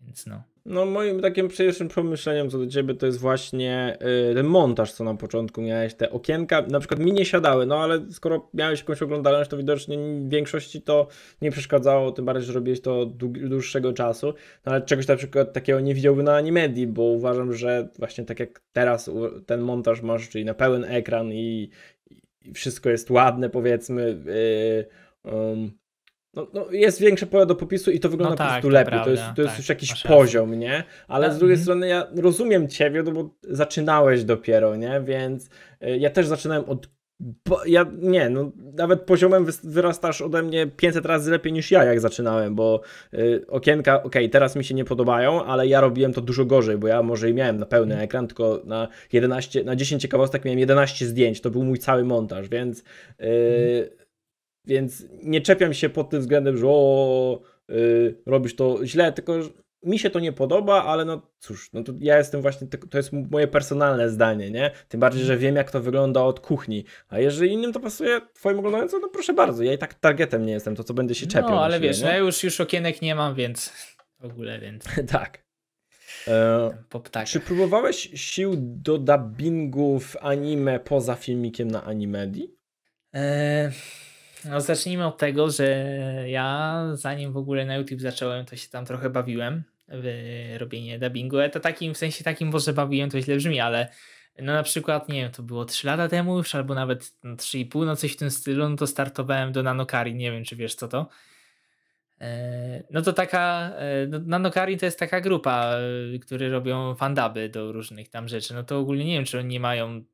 [SPEAKER 2] Więc no.
[SPEAKER 1] No moim takim pierwszym przemyśleniem co do ciebie to jest właśnie y, ten montaż, co na początku miałeś, te okienka, na przykład mi nie siadały, no ale skoro miałeś jakąś oglądalność, to widocznie w większości to nie przeszkadzało, tym bardziej, że robiłeś to dłuższego czasu, no ale czegoś na przykład takiego nie widziałbym na Animedii, bo uważam, że właśnie tak jak teraz ten montaż masz, czyli na pełen ekran i, i wszystko jest ładne powiedzmy, y, um, no, no, jest większe pole do popisu i to wygląda no tak, po prostu tak, lepiej. Prawda, to jest, to jest tak, już jakiś poziom, nie? Ale tak, z drugiej mm. strony ja rozumiem ciebie, no bo zaczynałeś dopiero, nie? Więc e, ja też zaczynałem od. ja nie, no nawet poziomem wyrastasz ode mnie 500 razy lepiej niż ja, jak zaczynałem, bo e, okienka, okej, okay, teraz mi się nie podobają, ale ja robiłem to dużo gorzej, bo ja może i miałem na pełny mm. ekran, tylko na 11, na 10 ciekawostek miałem 11 zdjęć, to był mój cały montaż, więc. mm więc nie czepiam się pod tym względem, że o, yy, robisz to źle, tylko mi się to nie podoba, ale no cóż, no to ja jestem właśnie, to jest moje personalne zdanie, nie? Tym bardziej, że wiem jak to wygląda od kuchni, a jeżeli innym to pasuje twoim oglądającym, no proszę bardzo, ja i tak targetem nie jestem, to co będę się no, czepiał. No, ale wiesz, nie? ja
[SPEAKER 2] już, już okienek nie mam, więc w ogóle, więc... tak.
[SPEAKER 1] E, czy próbowałeś sił do
[SPEAKER 2] dubbingu w anime poza filmikiem na Animedii? Eee... No zacznijmy od tego, że ja zanim w ogóle na YouTube zacząłem, to się tam trochę bawiłem w robienie dubbingu. To takim, w sensie takim może bawiłem, to źle brzmi, ale no na przykład, nie wiem, to było 3 lata temu już, albo nawet 3,5, no coś w tym stylu, no to startowałem do Nanokari, nie wiem, czy wiesz co to. E, no to taka, e, no, Nanokari to jest taka grupa, e, które robią fandaby do różnych tam rzeczy, no to ogólnie nie wiem, czy oni nie mają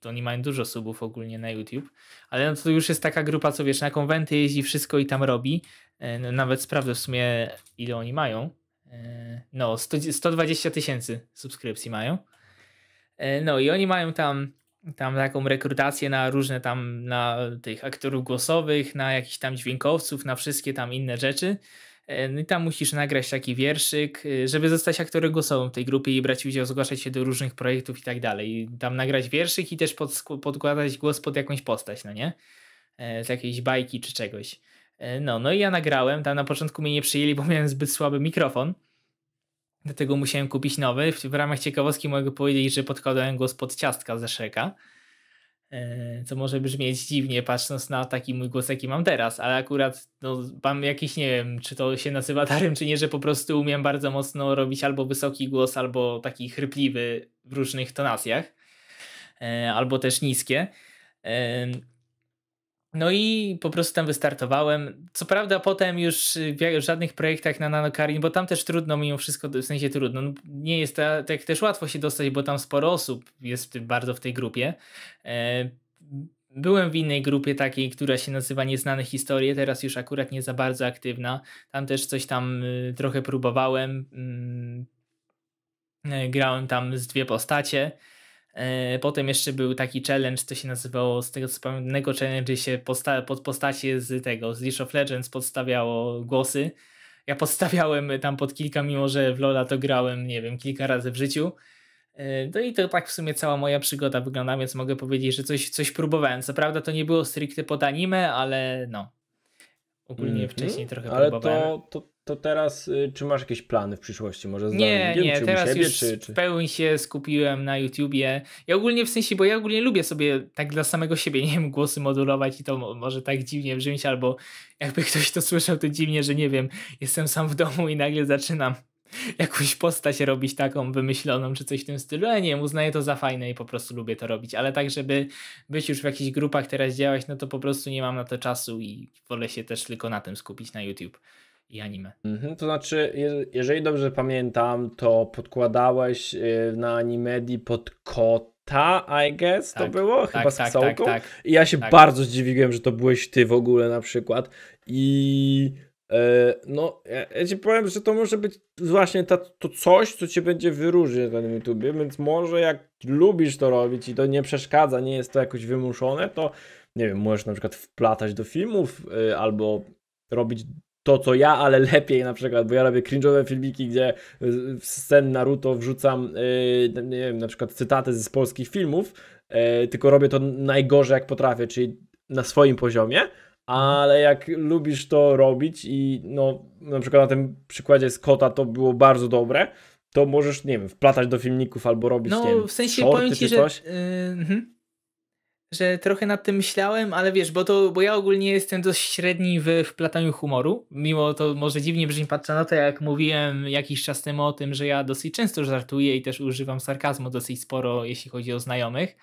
[SPEAKER 2] to nie mają dużo subów ogólnie na YouTube, ale no to już jest taka grupa, co wiesz, na konwenty jeździ wszystko i tam robi. E, no, nawet sprawdzę w sumie, ile oni mają. E, no, 100, 120 tysięcy subskrypcji mają. E, no i oni mają tam, tam taką rekrutację na różne tam, na tych aktorów głosowych, na jakichś tam dźwiękowców, na wszystkie tam inne rzeczy. E, no i tam musisz nagrać taki wierszyk, e, żeby zostać aktorem głosowym w tej grupie i brać udział, zgłaszać się do różnych projektów i tak dalej. I tam nagrać wierszyk i też pod, podkładać głos pod jakąś postać, no nie? E, z jakiejś bajki czy czegoś. No, no i ja nagrałem, tam na początku mnie nie przyjęli, bo miałem zbyt słaby mikrofon. Dlatego musiałem kupić nowy. W ramach ciekawostki mogę powiedzieć, że podkładałem głos pod ciastka ze Szreka. E, co może brzmieć dziwnie, patrząc na taki mój głos, jaki mam teraz, ale akurat no, mam jakiś, nie wiem, czy to się nazywa darem, czy nie, że po prostu umiem bardzo mocno robić albo wysoki głos, albo taki chrypliwy w różnych tonacjach, e, albo też niskie. E, no i po prostu tam wystartowałem. Co prawda potem już w żadnych projektach na nanokarin, bo tam też trudno mimo wszystko, w sensie trudno, no, nie jest tak też łatwo się dostać, bo tam sporo osób jest bardzo w tej grupie. E, byłem w innej grupie takiej, która się nazywa Nieznane Historie, teraz już akurat nie za bardzo aktywna. Tam też coś tam y, trochę próbowałem. Mm, e, grałem tam z dwie postacie. E, potem jeszcze był taki challenge, to się nazywało z tego co challenge, gdzie się posta pod postacie z tego, z League of Legends podstawiało głosy. Ja podstawiałem tam pod kilka, mimo że w Lola to grałem, nie wiem, kilka razy w życiu. E, no i to tak w sumie cała moja przygoda wygląda, więc mogę powiedzieć, że coś, coś próbowałem. Co prawda to nie było stricte pod anime, ale no. Ogólnie mm -hmm. wcześniej trochę ale próbowałem. Ale
[SPEAKER 1] to, to, to teraz y, czy masz jakieś plany w przyszłości? Może z nie, nie, teraz siebie, już czy, czy... w
[SPEAKER 2] pełni się skupiłem na YouTubie. Ja ogólnie w sensie, bo ja ogólnie lubię sobie tak dla samego siebie, nie wiem, głosy modulować i to może tak dziwnie brzmieć, albo jakby ktoś to słyszał, to dziwnie, że nie wiem, jestem sam w domu i nagle zaczynam jakąś postać robić taką wymyśloną, czy coś w tym stylu. Ja e, nie wiem, uznaję to za fajne i po prostu lubię to robić, ale tak, żeby być już w jakichś grupach teraz działać, no to po prostu nie mam na to czasu i wolę się też tylko na tym skupić na YouTube i anime.
[SPEAKER 1] Mhm, to znaczy, jeżeli dobrze pamiętam, to podkładałeś y, na animedii pod kota, I guess tak, to było, tak, chyba tak, z psałką. Tak, tak, tak, I ja się tak. bardzo zdziwiłem, że to byłeś ty w ogóle na przykład. I e, no, ja, ja, ci powiem, że to może być właśnie ta, to coś, co cię będzie wyróżniać na tym YouTubie, więc może jak lubisz to robić i to nie przeszkadza, nie jest to jakoś wymuszone, to nie wiem, możesz na przykład wplatać do filmów y, albo robić to, co ja, ale lepiej na przykład, bo ja robię cringe'owe filmiki, gdzie y, w scen Naruto wrzucam, yy, nie wiem, na przykład cytaty z polskich filmów, yy, tylko robię to najgorzej jak potrafię, czyli na swoim poziomie, ale jak lubisz to robić i no, na przykład na tym przykładzie z Kota to było bardzo dobre, to możesz, nie wiem, wplatać do filmików albo robić, no, nie wiem, w sensie shorty powiem ci, coś.
[SPEAKER 2] Yy, że trochę nad tym myślałem, ale wiesz, bo to, bo ja ogólnie jestem dość średni w wplataniu humoru, mimo to może dziwnie brzmi patrzę na to, jak mówiłem jakiś czas temu o tym, że ja dosyć często żartuję i też używam sarkazmu dosyć sporo, jeśli chodzi o znajomych,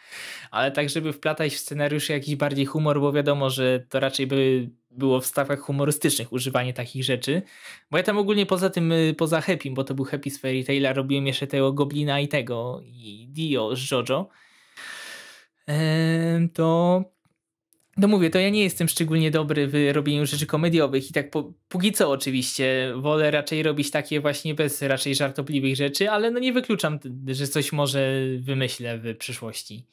[SPEAKER 2] ale tak, żeby wplatać w scenariusze jakiś bardziej humor, bo wiadomo, że to raczej by było w stawkach humorystycznych używanie takich rzeczy. Bo ja tam ogólnie poza tym, y, poza Happy, bo to był Happy z Fairy Tailer, robiłem jeszcze tego Goblina i tego, i Dio z Jojo to no mówię, to ja nie jestem szczególnie dobry w robieniu rzeczy komediowych i tak po, póki co oczywiście wolę raczej robić takie właśnie bez raczej żartobliwych rzeczy, ale no nie wykluczam, że coś może wymyślę w przyszłości,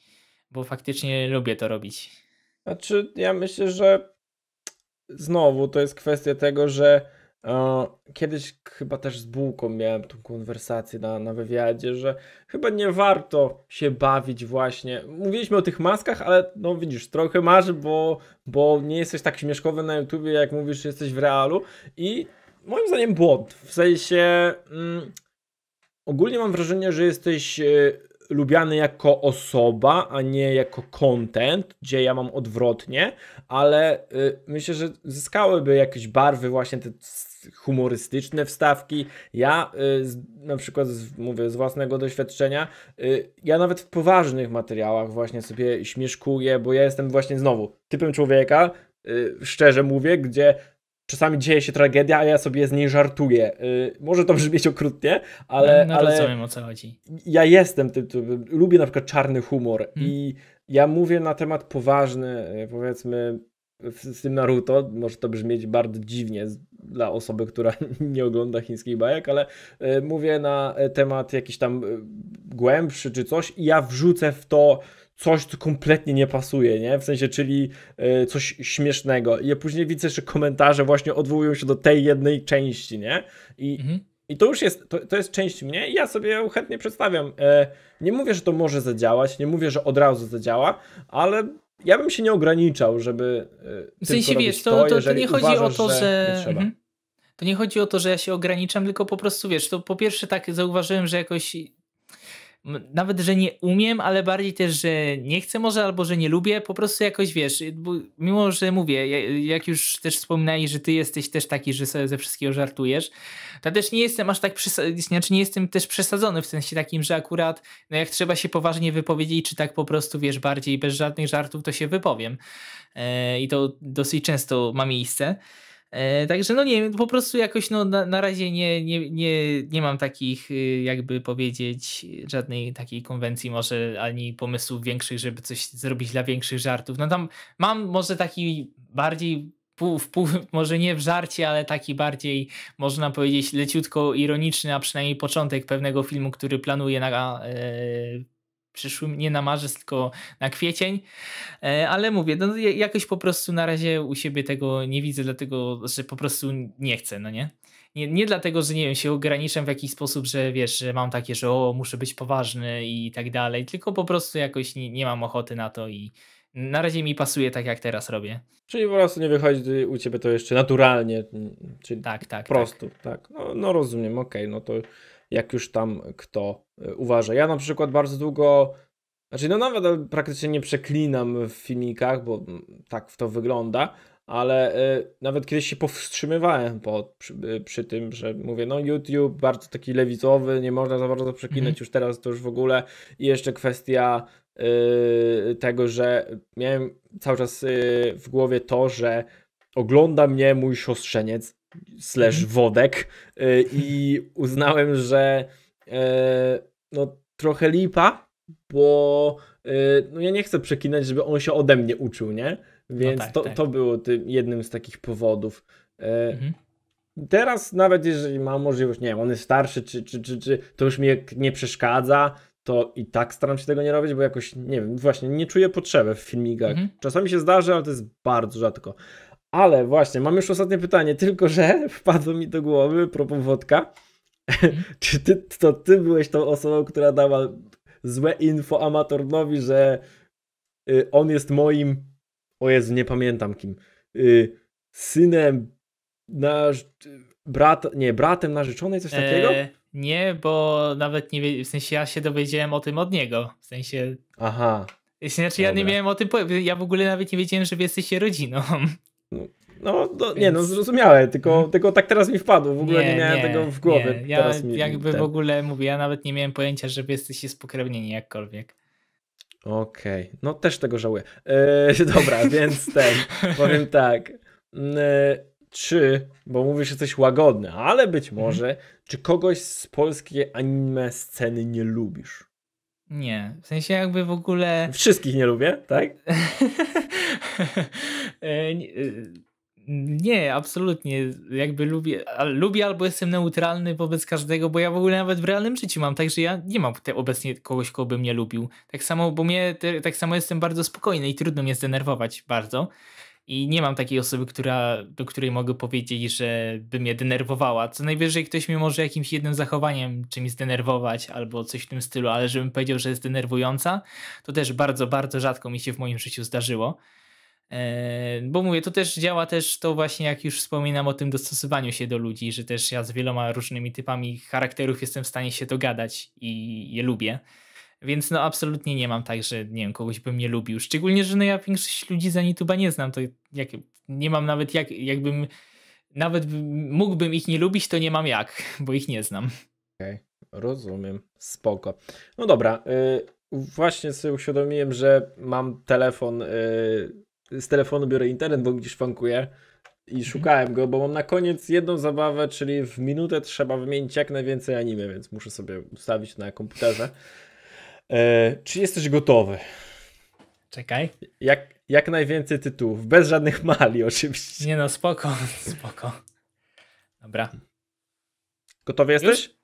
[SPEAKER 2] bo faktycznie lubię to robić.
[SPEAKER 1] Znaczy ja myślę, że znowu to jest kwestia tego, że Kiedyś chyba też z Bułką miałem tą konwersację na, na wywiadzie, że chyba nie warto się bawić właśnie. Mówiliśmy o tych maskach, ale no widzisz, trochę masz, bo, bo nie jesteś tak śmieszkowy na YouTubie, jak mówisz, że jesteś w realu i moim zdaniem błąd. W sensie mm, ogólnie mam wrażenie, że jesteś e, lubiany jako osoba, a nie jako content, gdzie ja mam odwrotnie, ale e, myślę, że zyskałyby jakieś barwy właśnie te humorystyczne wstawki. Ja y, na przykład z, mówię z własnego doświadczenia, y, ja nawet w poważnych materiałach właśnie sobie śmieszkuję, bo ja jestem właśnie znowu typem człowieka, y, szczerze mówię, gdzie czasami dzieje się tragedia, a ja sobie z niej żartuję. Y, może to brzmieć okrutnie, ale. No, no ale rozumiem o co chodzi. Ja jestem tym, lubię na przykład czarny humor hmm. i ja mówię na temat poważny, y, powiedzmy, z tym Naruto, może to brzmieć bardzo dziwnie dla osoby, która nie ogląda chińskich bajek, ale e, mówię na e, temat jakiś tam e, głębszy czy coś i ja wrzucę w to coś, co kompletnie nie pasuje, nie? W sensie, czyli coś śmiesznego. I ja później widzę, że komentarze właśnie odwołują się do tej jednej części, nie? I, mhm. i to już jest, to, to jest część mnie i ja sobie chętnie przedstawiam. nie mówię, że to może zadziałać, nie mówię, że od razu zadziała, ale ja bym się nie ograniczał, żeby. Y, w sensie wiesz, to, to, to nie chodzi uważasz, o to, że. że... Mhm.
[SPEAKER 2] To nie chodzi o to, że ja się ograniczam, tylko po prostu wiesz, to po pierwsze tak zauważyłem, że jakoś nawet, że nie umiem, ale bardziej też, że nie chcę może, albo że nie lubię, po prostu jakoś wiesz, mimo, że mówię, jak już też wspominali, że ty jesteś też taki, że sobie ze wszystkiego żartujesz, to też nie jestem aż tak, znaczy nie jestem też przesadzony w sensie takim, że akurat no jak trzeba się poważnie wypowiedzieć, czy tak po prostu wiesz, bardziej bez żadnych żartów, to się wypowiem. E, I to dosyć często ma miejsce. E, także no nie po prostu jakoś no na, na razie nie, nie, nie, nie mam takich, y, jakby powiedzieć, żadnej takiej konwencji może, ani pomysłów większych, żeby coś zrobić dla większych żartów. No tam mam może taki bardziej pół, pół, może nie w żarcie, ale taki bardziej, można powiedzieć, leciutko ironiczny, a przynajmniej początek pewnego filmu, który planuję na, e, przyszłym, nie na marzec, tylko na kwiecień, e, ale mówię, no jakoś po prostu na razie u siebie tego nie widzę, dlatego, że po prostu nie chcę, no nie? Nie, nie dlatego, że nie wiem, się ograniczam w jakiś sposób, że wiesz, że mam takie, że o, muszę być poważny i tak dalej, tylko po prostu jakoś nie, nie mam ochoty na to i na razie mi pasuje tak, jak teraz robię.
[SPEAKER 1] Czyli po prostu nie wychodzi u ciebie to jeszcze naturalnie, czyli tak, tak, prosto, tak. tak. No, no rozumiem, okej, okay, no to jak już tam kto e, uważa. Ja na przykład bardzo długo, znaczy no nawet praktycznie nie przeklinam w filmikach, bo mm, tak to wygląda, ale e, nawet kiedyś się powstrzymywałem po, przy, e, przy, tym, że mówię, no YouTube bardzo taki lewicowy, nie można za bardzo przeklinać mm -hmm. już teraz, to już w ogóle i jeszcze kwestia y, tego, że miałem cały czas y, w głowie to, że ogląda mnie mój siostrzeniec, slash mhm. wodek y, i uznałem, że e, no trochę lipa, bo y, no, ja nie chcę przekinać, żeby on się ode mnie uczył, nie? Więc no tak, to, tak. to było tym, jednym z takich powodów. E, mhm. Teraz nawet jeżeli mam możliwość, nie wiem, on jest starszy, czy, czy, czy, czy to już mi nie przeszkadza, to i tak staram się tego nie robić, bo jakoś, nie wiem, właśnie nie czuję potrzeby w filmikach. Mhm. Czasami się zdarza, ale to jest bardzo rzadko. Ale właśnie, mam już ostatnie pytanie, tylko że wpadło mi do głowy propos wodka. Czy ty, to ty byłeś tą osobą, która dała złe info amatornowi, że y, on jest moim, o Jezu, nie pamiętam kim, y, synem brat, nie, bratem narzeczonej, coś e, takiego? Eee,
[SPEAKER 2] nie, bo nawet nie w sensie ja się dowiedziałem o tym od niego, w sensie... Aha. Znaczy ja Dobra. nie miałem o tym, ja w ogóle nawet nie wiedziałem, że jesteś jesteście rodziną.
[SPEAKER 1] No, no, nie, no zrozumiałe, tylko, mhm. tylko tak teraz mi wpadło, w ogóle nie, nie miałem nie, tego w głowie. Nie. Ja mi, jakby ten... w
[SPEAKER 2] ogóle mówię, ja nawet nie miałem pojęcia, że wy jesteście spokrewnieni jakkolwiek.
[SPEAKER 1] Okej, okay. no też tego żałuję. Yy, dobra, więc ten, powiem
[SPEAKER 2] tak. Yy,
[SPEAKER 1] czy, bo mówisz, że coś łagodne, ale być mhm. może, mm. czy kogoś z polskiej anime sceny nie lubisz?
[SPEAKER 2] Nie, w sensie jakby w ogóle... Wszystkich nie lubię, tak? E, e, nie, absolutnie. Jakby lubię, lubię albo jestem neutralny wobec każdego, bo ja w ogóle nawet w realnym życiu mam, także ja nie mam te obecnie kogoś, kogo bym nie lubił. Tak samo, bo mnie, te, tak samo jestem bardzo spokojny i trudno mnie zdenerwować bardzo. I nie mam takiej osoby, która, do której mogę powiedzieć, że by mnie denerwowała. Co najwyżej ktoś mnie może jakimś jednym zachowaniem czymś zdenerwować albo coś w tym stylu, ale żebym powiedział, że jest denerwująca, to też bardzo, bardzo rzadko mi się w moim życiu zdarzyło. Bo mówię, to też działa też to właśnie, jak już wspominam o tym dostosowaniu się do ludzi, że też ja z wieloma różnymi typami charakterów jestem w stanie się dogadać i je lubię. Więc no absolutnie nie mam tak, że nie wiem, kogoś bym nie lubił. Szczególnie, że no ja większość ludzi z Anituba nie znam, to jak, nie mam nawet jak, jakbym, nawet mógłbym ich nie lubić, to nie mam jak, bo ich nie znam.
[SPEAKER 1] Okej, okay, rozumiem, spoko. No dobra, yy, właśnie sobie uświadomiłem, że mam telefon... Yy z telefonu biorę internet, bo gdzieś fankuję i mhm. szukałem go, bo mam na koniec jedną zabawę, czyli w minutę trzeba wymienić jak najwięcej anime, więc muszę sobie ustawić na komputerze. E, czy jesteś gotowy? Czekaj. Jak, jak najwięcej tytułów, bez żadnych mali oczywiście.
[SPEAKER 2] Nie no, spoko, spoko.
[SPEAKER 1] Dobra. Gotowy jesteś? Już?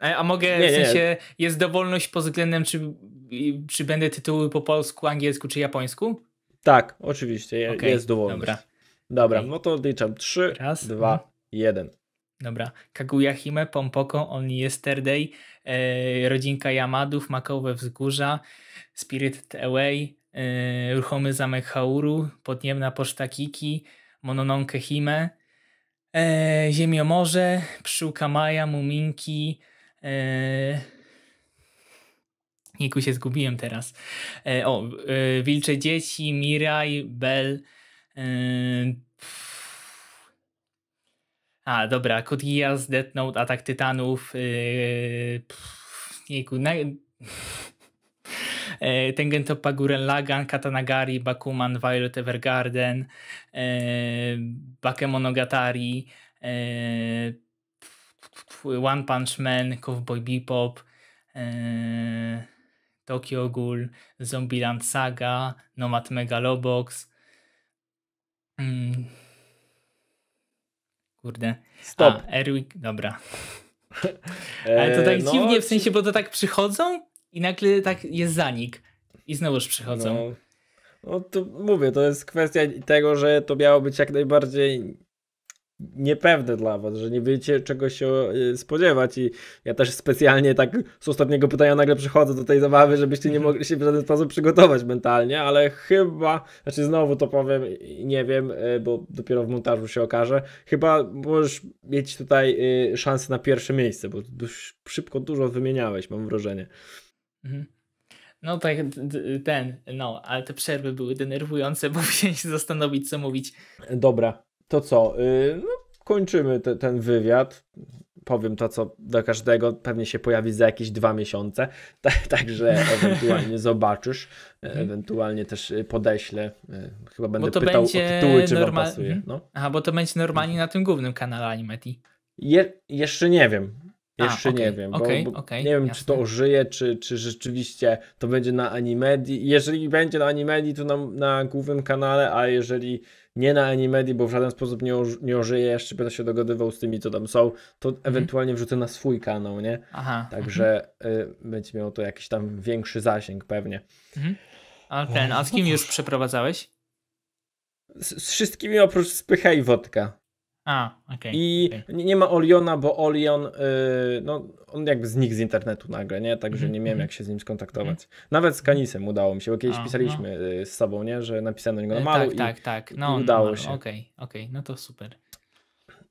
[SPEAKER 2] A, a mogę, nie, w sensie, nie. jest dowolność pod względem, czy, czy będę tytuły po polsku, angielsku czy japońsku? Tak, oczywiście, okay, jest dowolność. Dobra,
[SPEAKER 1] dobra okay. no to liczę. 3, dwa, 2, 1.
[SPEAKER 2] Dobra. Kaguya Hime, Pompoko, Only Yesterday, e, Rodzinka Yamadów, Makowe Wzgórza, Spirit Away, e, Ruchomy Zamek Hauru, Podniebna Poczta Kiki, Mononoke Hime, e, Morze, Pszczółka Maja, Muminki, e, pamiętniku się zgubiłem teraz. E, o, e, Wilcze Dzieci, Miraj, Bell. E, A, dobra, Kod Death Note, Atak Tytanów. Jejku, na... Tengen Topa, Guren Lagan, Katanagari, Bakuman, Violet Evergarden, Bakemonogatari, One Punch Man, Cowboy Bebop, Tokyo Ghoul, Zombieland Saga, Nomad Megalobox. Mm. Kurde. Stop. A, dobra. Ale to tak e, no, dziwnie, w sensie, bo to tak przychodzą i nagle tak jest zanik. I znowuż przychodzą. No,
[SPEAKER 1] no to mówię, to jest kwestia tego, że to miało być jak najbardziej niepewne dla was, że nie wiecie czego się y, spodziewać i ja też specjalnie tak z ostatniego pytania nagle przychodzę do tej zabawy, żebyście nie mhm. mogli się w żaden sposób przygotować mentalnie, ale chyba, znaczy znowu to powiem, nie wiem, y, bo dopiero w montażu się okaże, chyba możesz mieć tutaj y, szansę na pierwsze miejsce, bo szybko dużo wymieniałeś, mam wrażenie.
[SPEAKER 2] Mhm. No tak, ten, no, ale te przerwy były denerwujące, bo musiałem się zastanowić, co mówić.
[SPEAKER 1] Dobra, to co? Y, no, kończymy te, ten wywiad. Powiem to, co do każdego pewnie się pojawi za jakieś dwa miesiące, także ewentualnie zobaczysz, e, mhm. ewentualnie też y, podeślę. Y, chyba będę to pytał będzie o tytuły, czy normal... pasuje. Mhm. No.
[SPEAKER 2] Aha, bo to będzie normalnie na tym głównym kanale Animati.
[SPEAKER 1] Je jeszcze nie wiem. Jeszcze A, okay, nie wiem, bo, okay, bo nie wiem, jasne. czy to ożyje, czy, czy rzeczywiście to będzie na Animedi. Jeżeli będzie na Animedi, to na, na głównym kanale, a jeżeli nie na animedii, bo w żaden sposób nie, nie ożyję, jeszcze będę się dogadywał z tymi, co tam są, to mhm. ewentualnie wrzucę na swój kanał, nie? Aha. Także mhm. Y, będzie miało to jakiś tam większy zasięg pewnie. Mhm.
[SPEAKER 2] A, ten, a z kim no już przeprowadzałeś? Z, z wszystkimi oprócz Spycha i
[SPEAKER 1] Wodka. A, okay, I okay. nie ma Oliona, bo Olion, yy, no, on jakby znikł z internetu nagle, nie? Także mm -hmm. nie miałem mhm. jak się z nim skontaktować. Mm -hmm. Nawet z Kanisem udało mi się, bo kiedyś A, pisaliśmy no. z sobą, nie? Że napisano do niego na e, malu tak, i, tak, tak. No, no udało no, się. Okej,
[SPEAKER 2] okay, okej, no to super.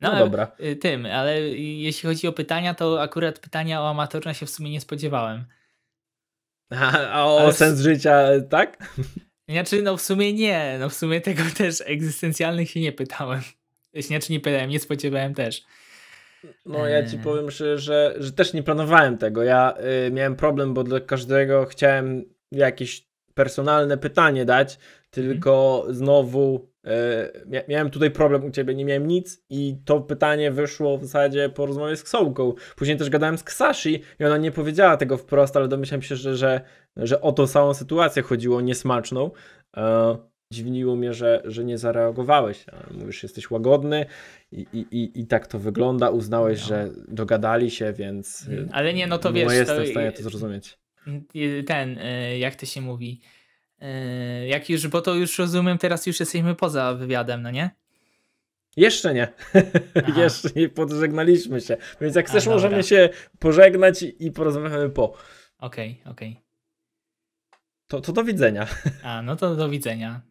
[SPEAKER 2] No, no, dobra. Y, tym, ale jeśli chodzi o pytania, to akurat pytania o amatorza się w sumie nie spodziewałem. A, a o ale... sens życia, tak? Znaczy, no w sumie nie. No w sumie tego też egzystencjalnych się nie pytałem nie czy nie pytałem, nie spodziewałem też. No ja ci eee.
[SPEAKER 1] powiem, że, że, że też nie planowałem tego. Ja y, miałem problem, bo dla każdego chciałem jakieś personalne pytanie dać, tylko mm. znowu y, miałem tutaj problem u ciebie, nie miałem nic i to pytanie wyszło w zasadzie po rozmowie z Ksołką. Później też gadałem z Ksashi i ona nie powiedziała tego wprost, ale domyślałem się, że, że, że o tą samą sytuację chodziło, niesmaczną. Y, dziwniło mnie, że, że nie zareagowałeś. Mówisz, jesteś łagodny i, i, i tak to wygląda. Uznałeś, no. że dogadali się, więc. Mhm. Ale nie, no to no wiesz. No jestem to... w stanie to zrozumieć.
[SPEAKER 2] Ten, y, jak to się mówi. Y, jak już, bo to już rozumiem, teraz już jesteśmy poza wywiadem, no nie?
[SPEAKER 1] Jeszcze nie. Jeszcze nie podżegnaliśmy się. Więc jak chcesz, A, możemy się pożegnać i porozmawiamy po. Okej, okay, okej. Okay. To, to do widzenia. A, no to do widzenia.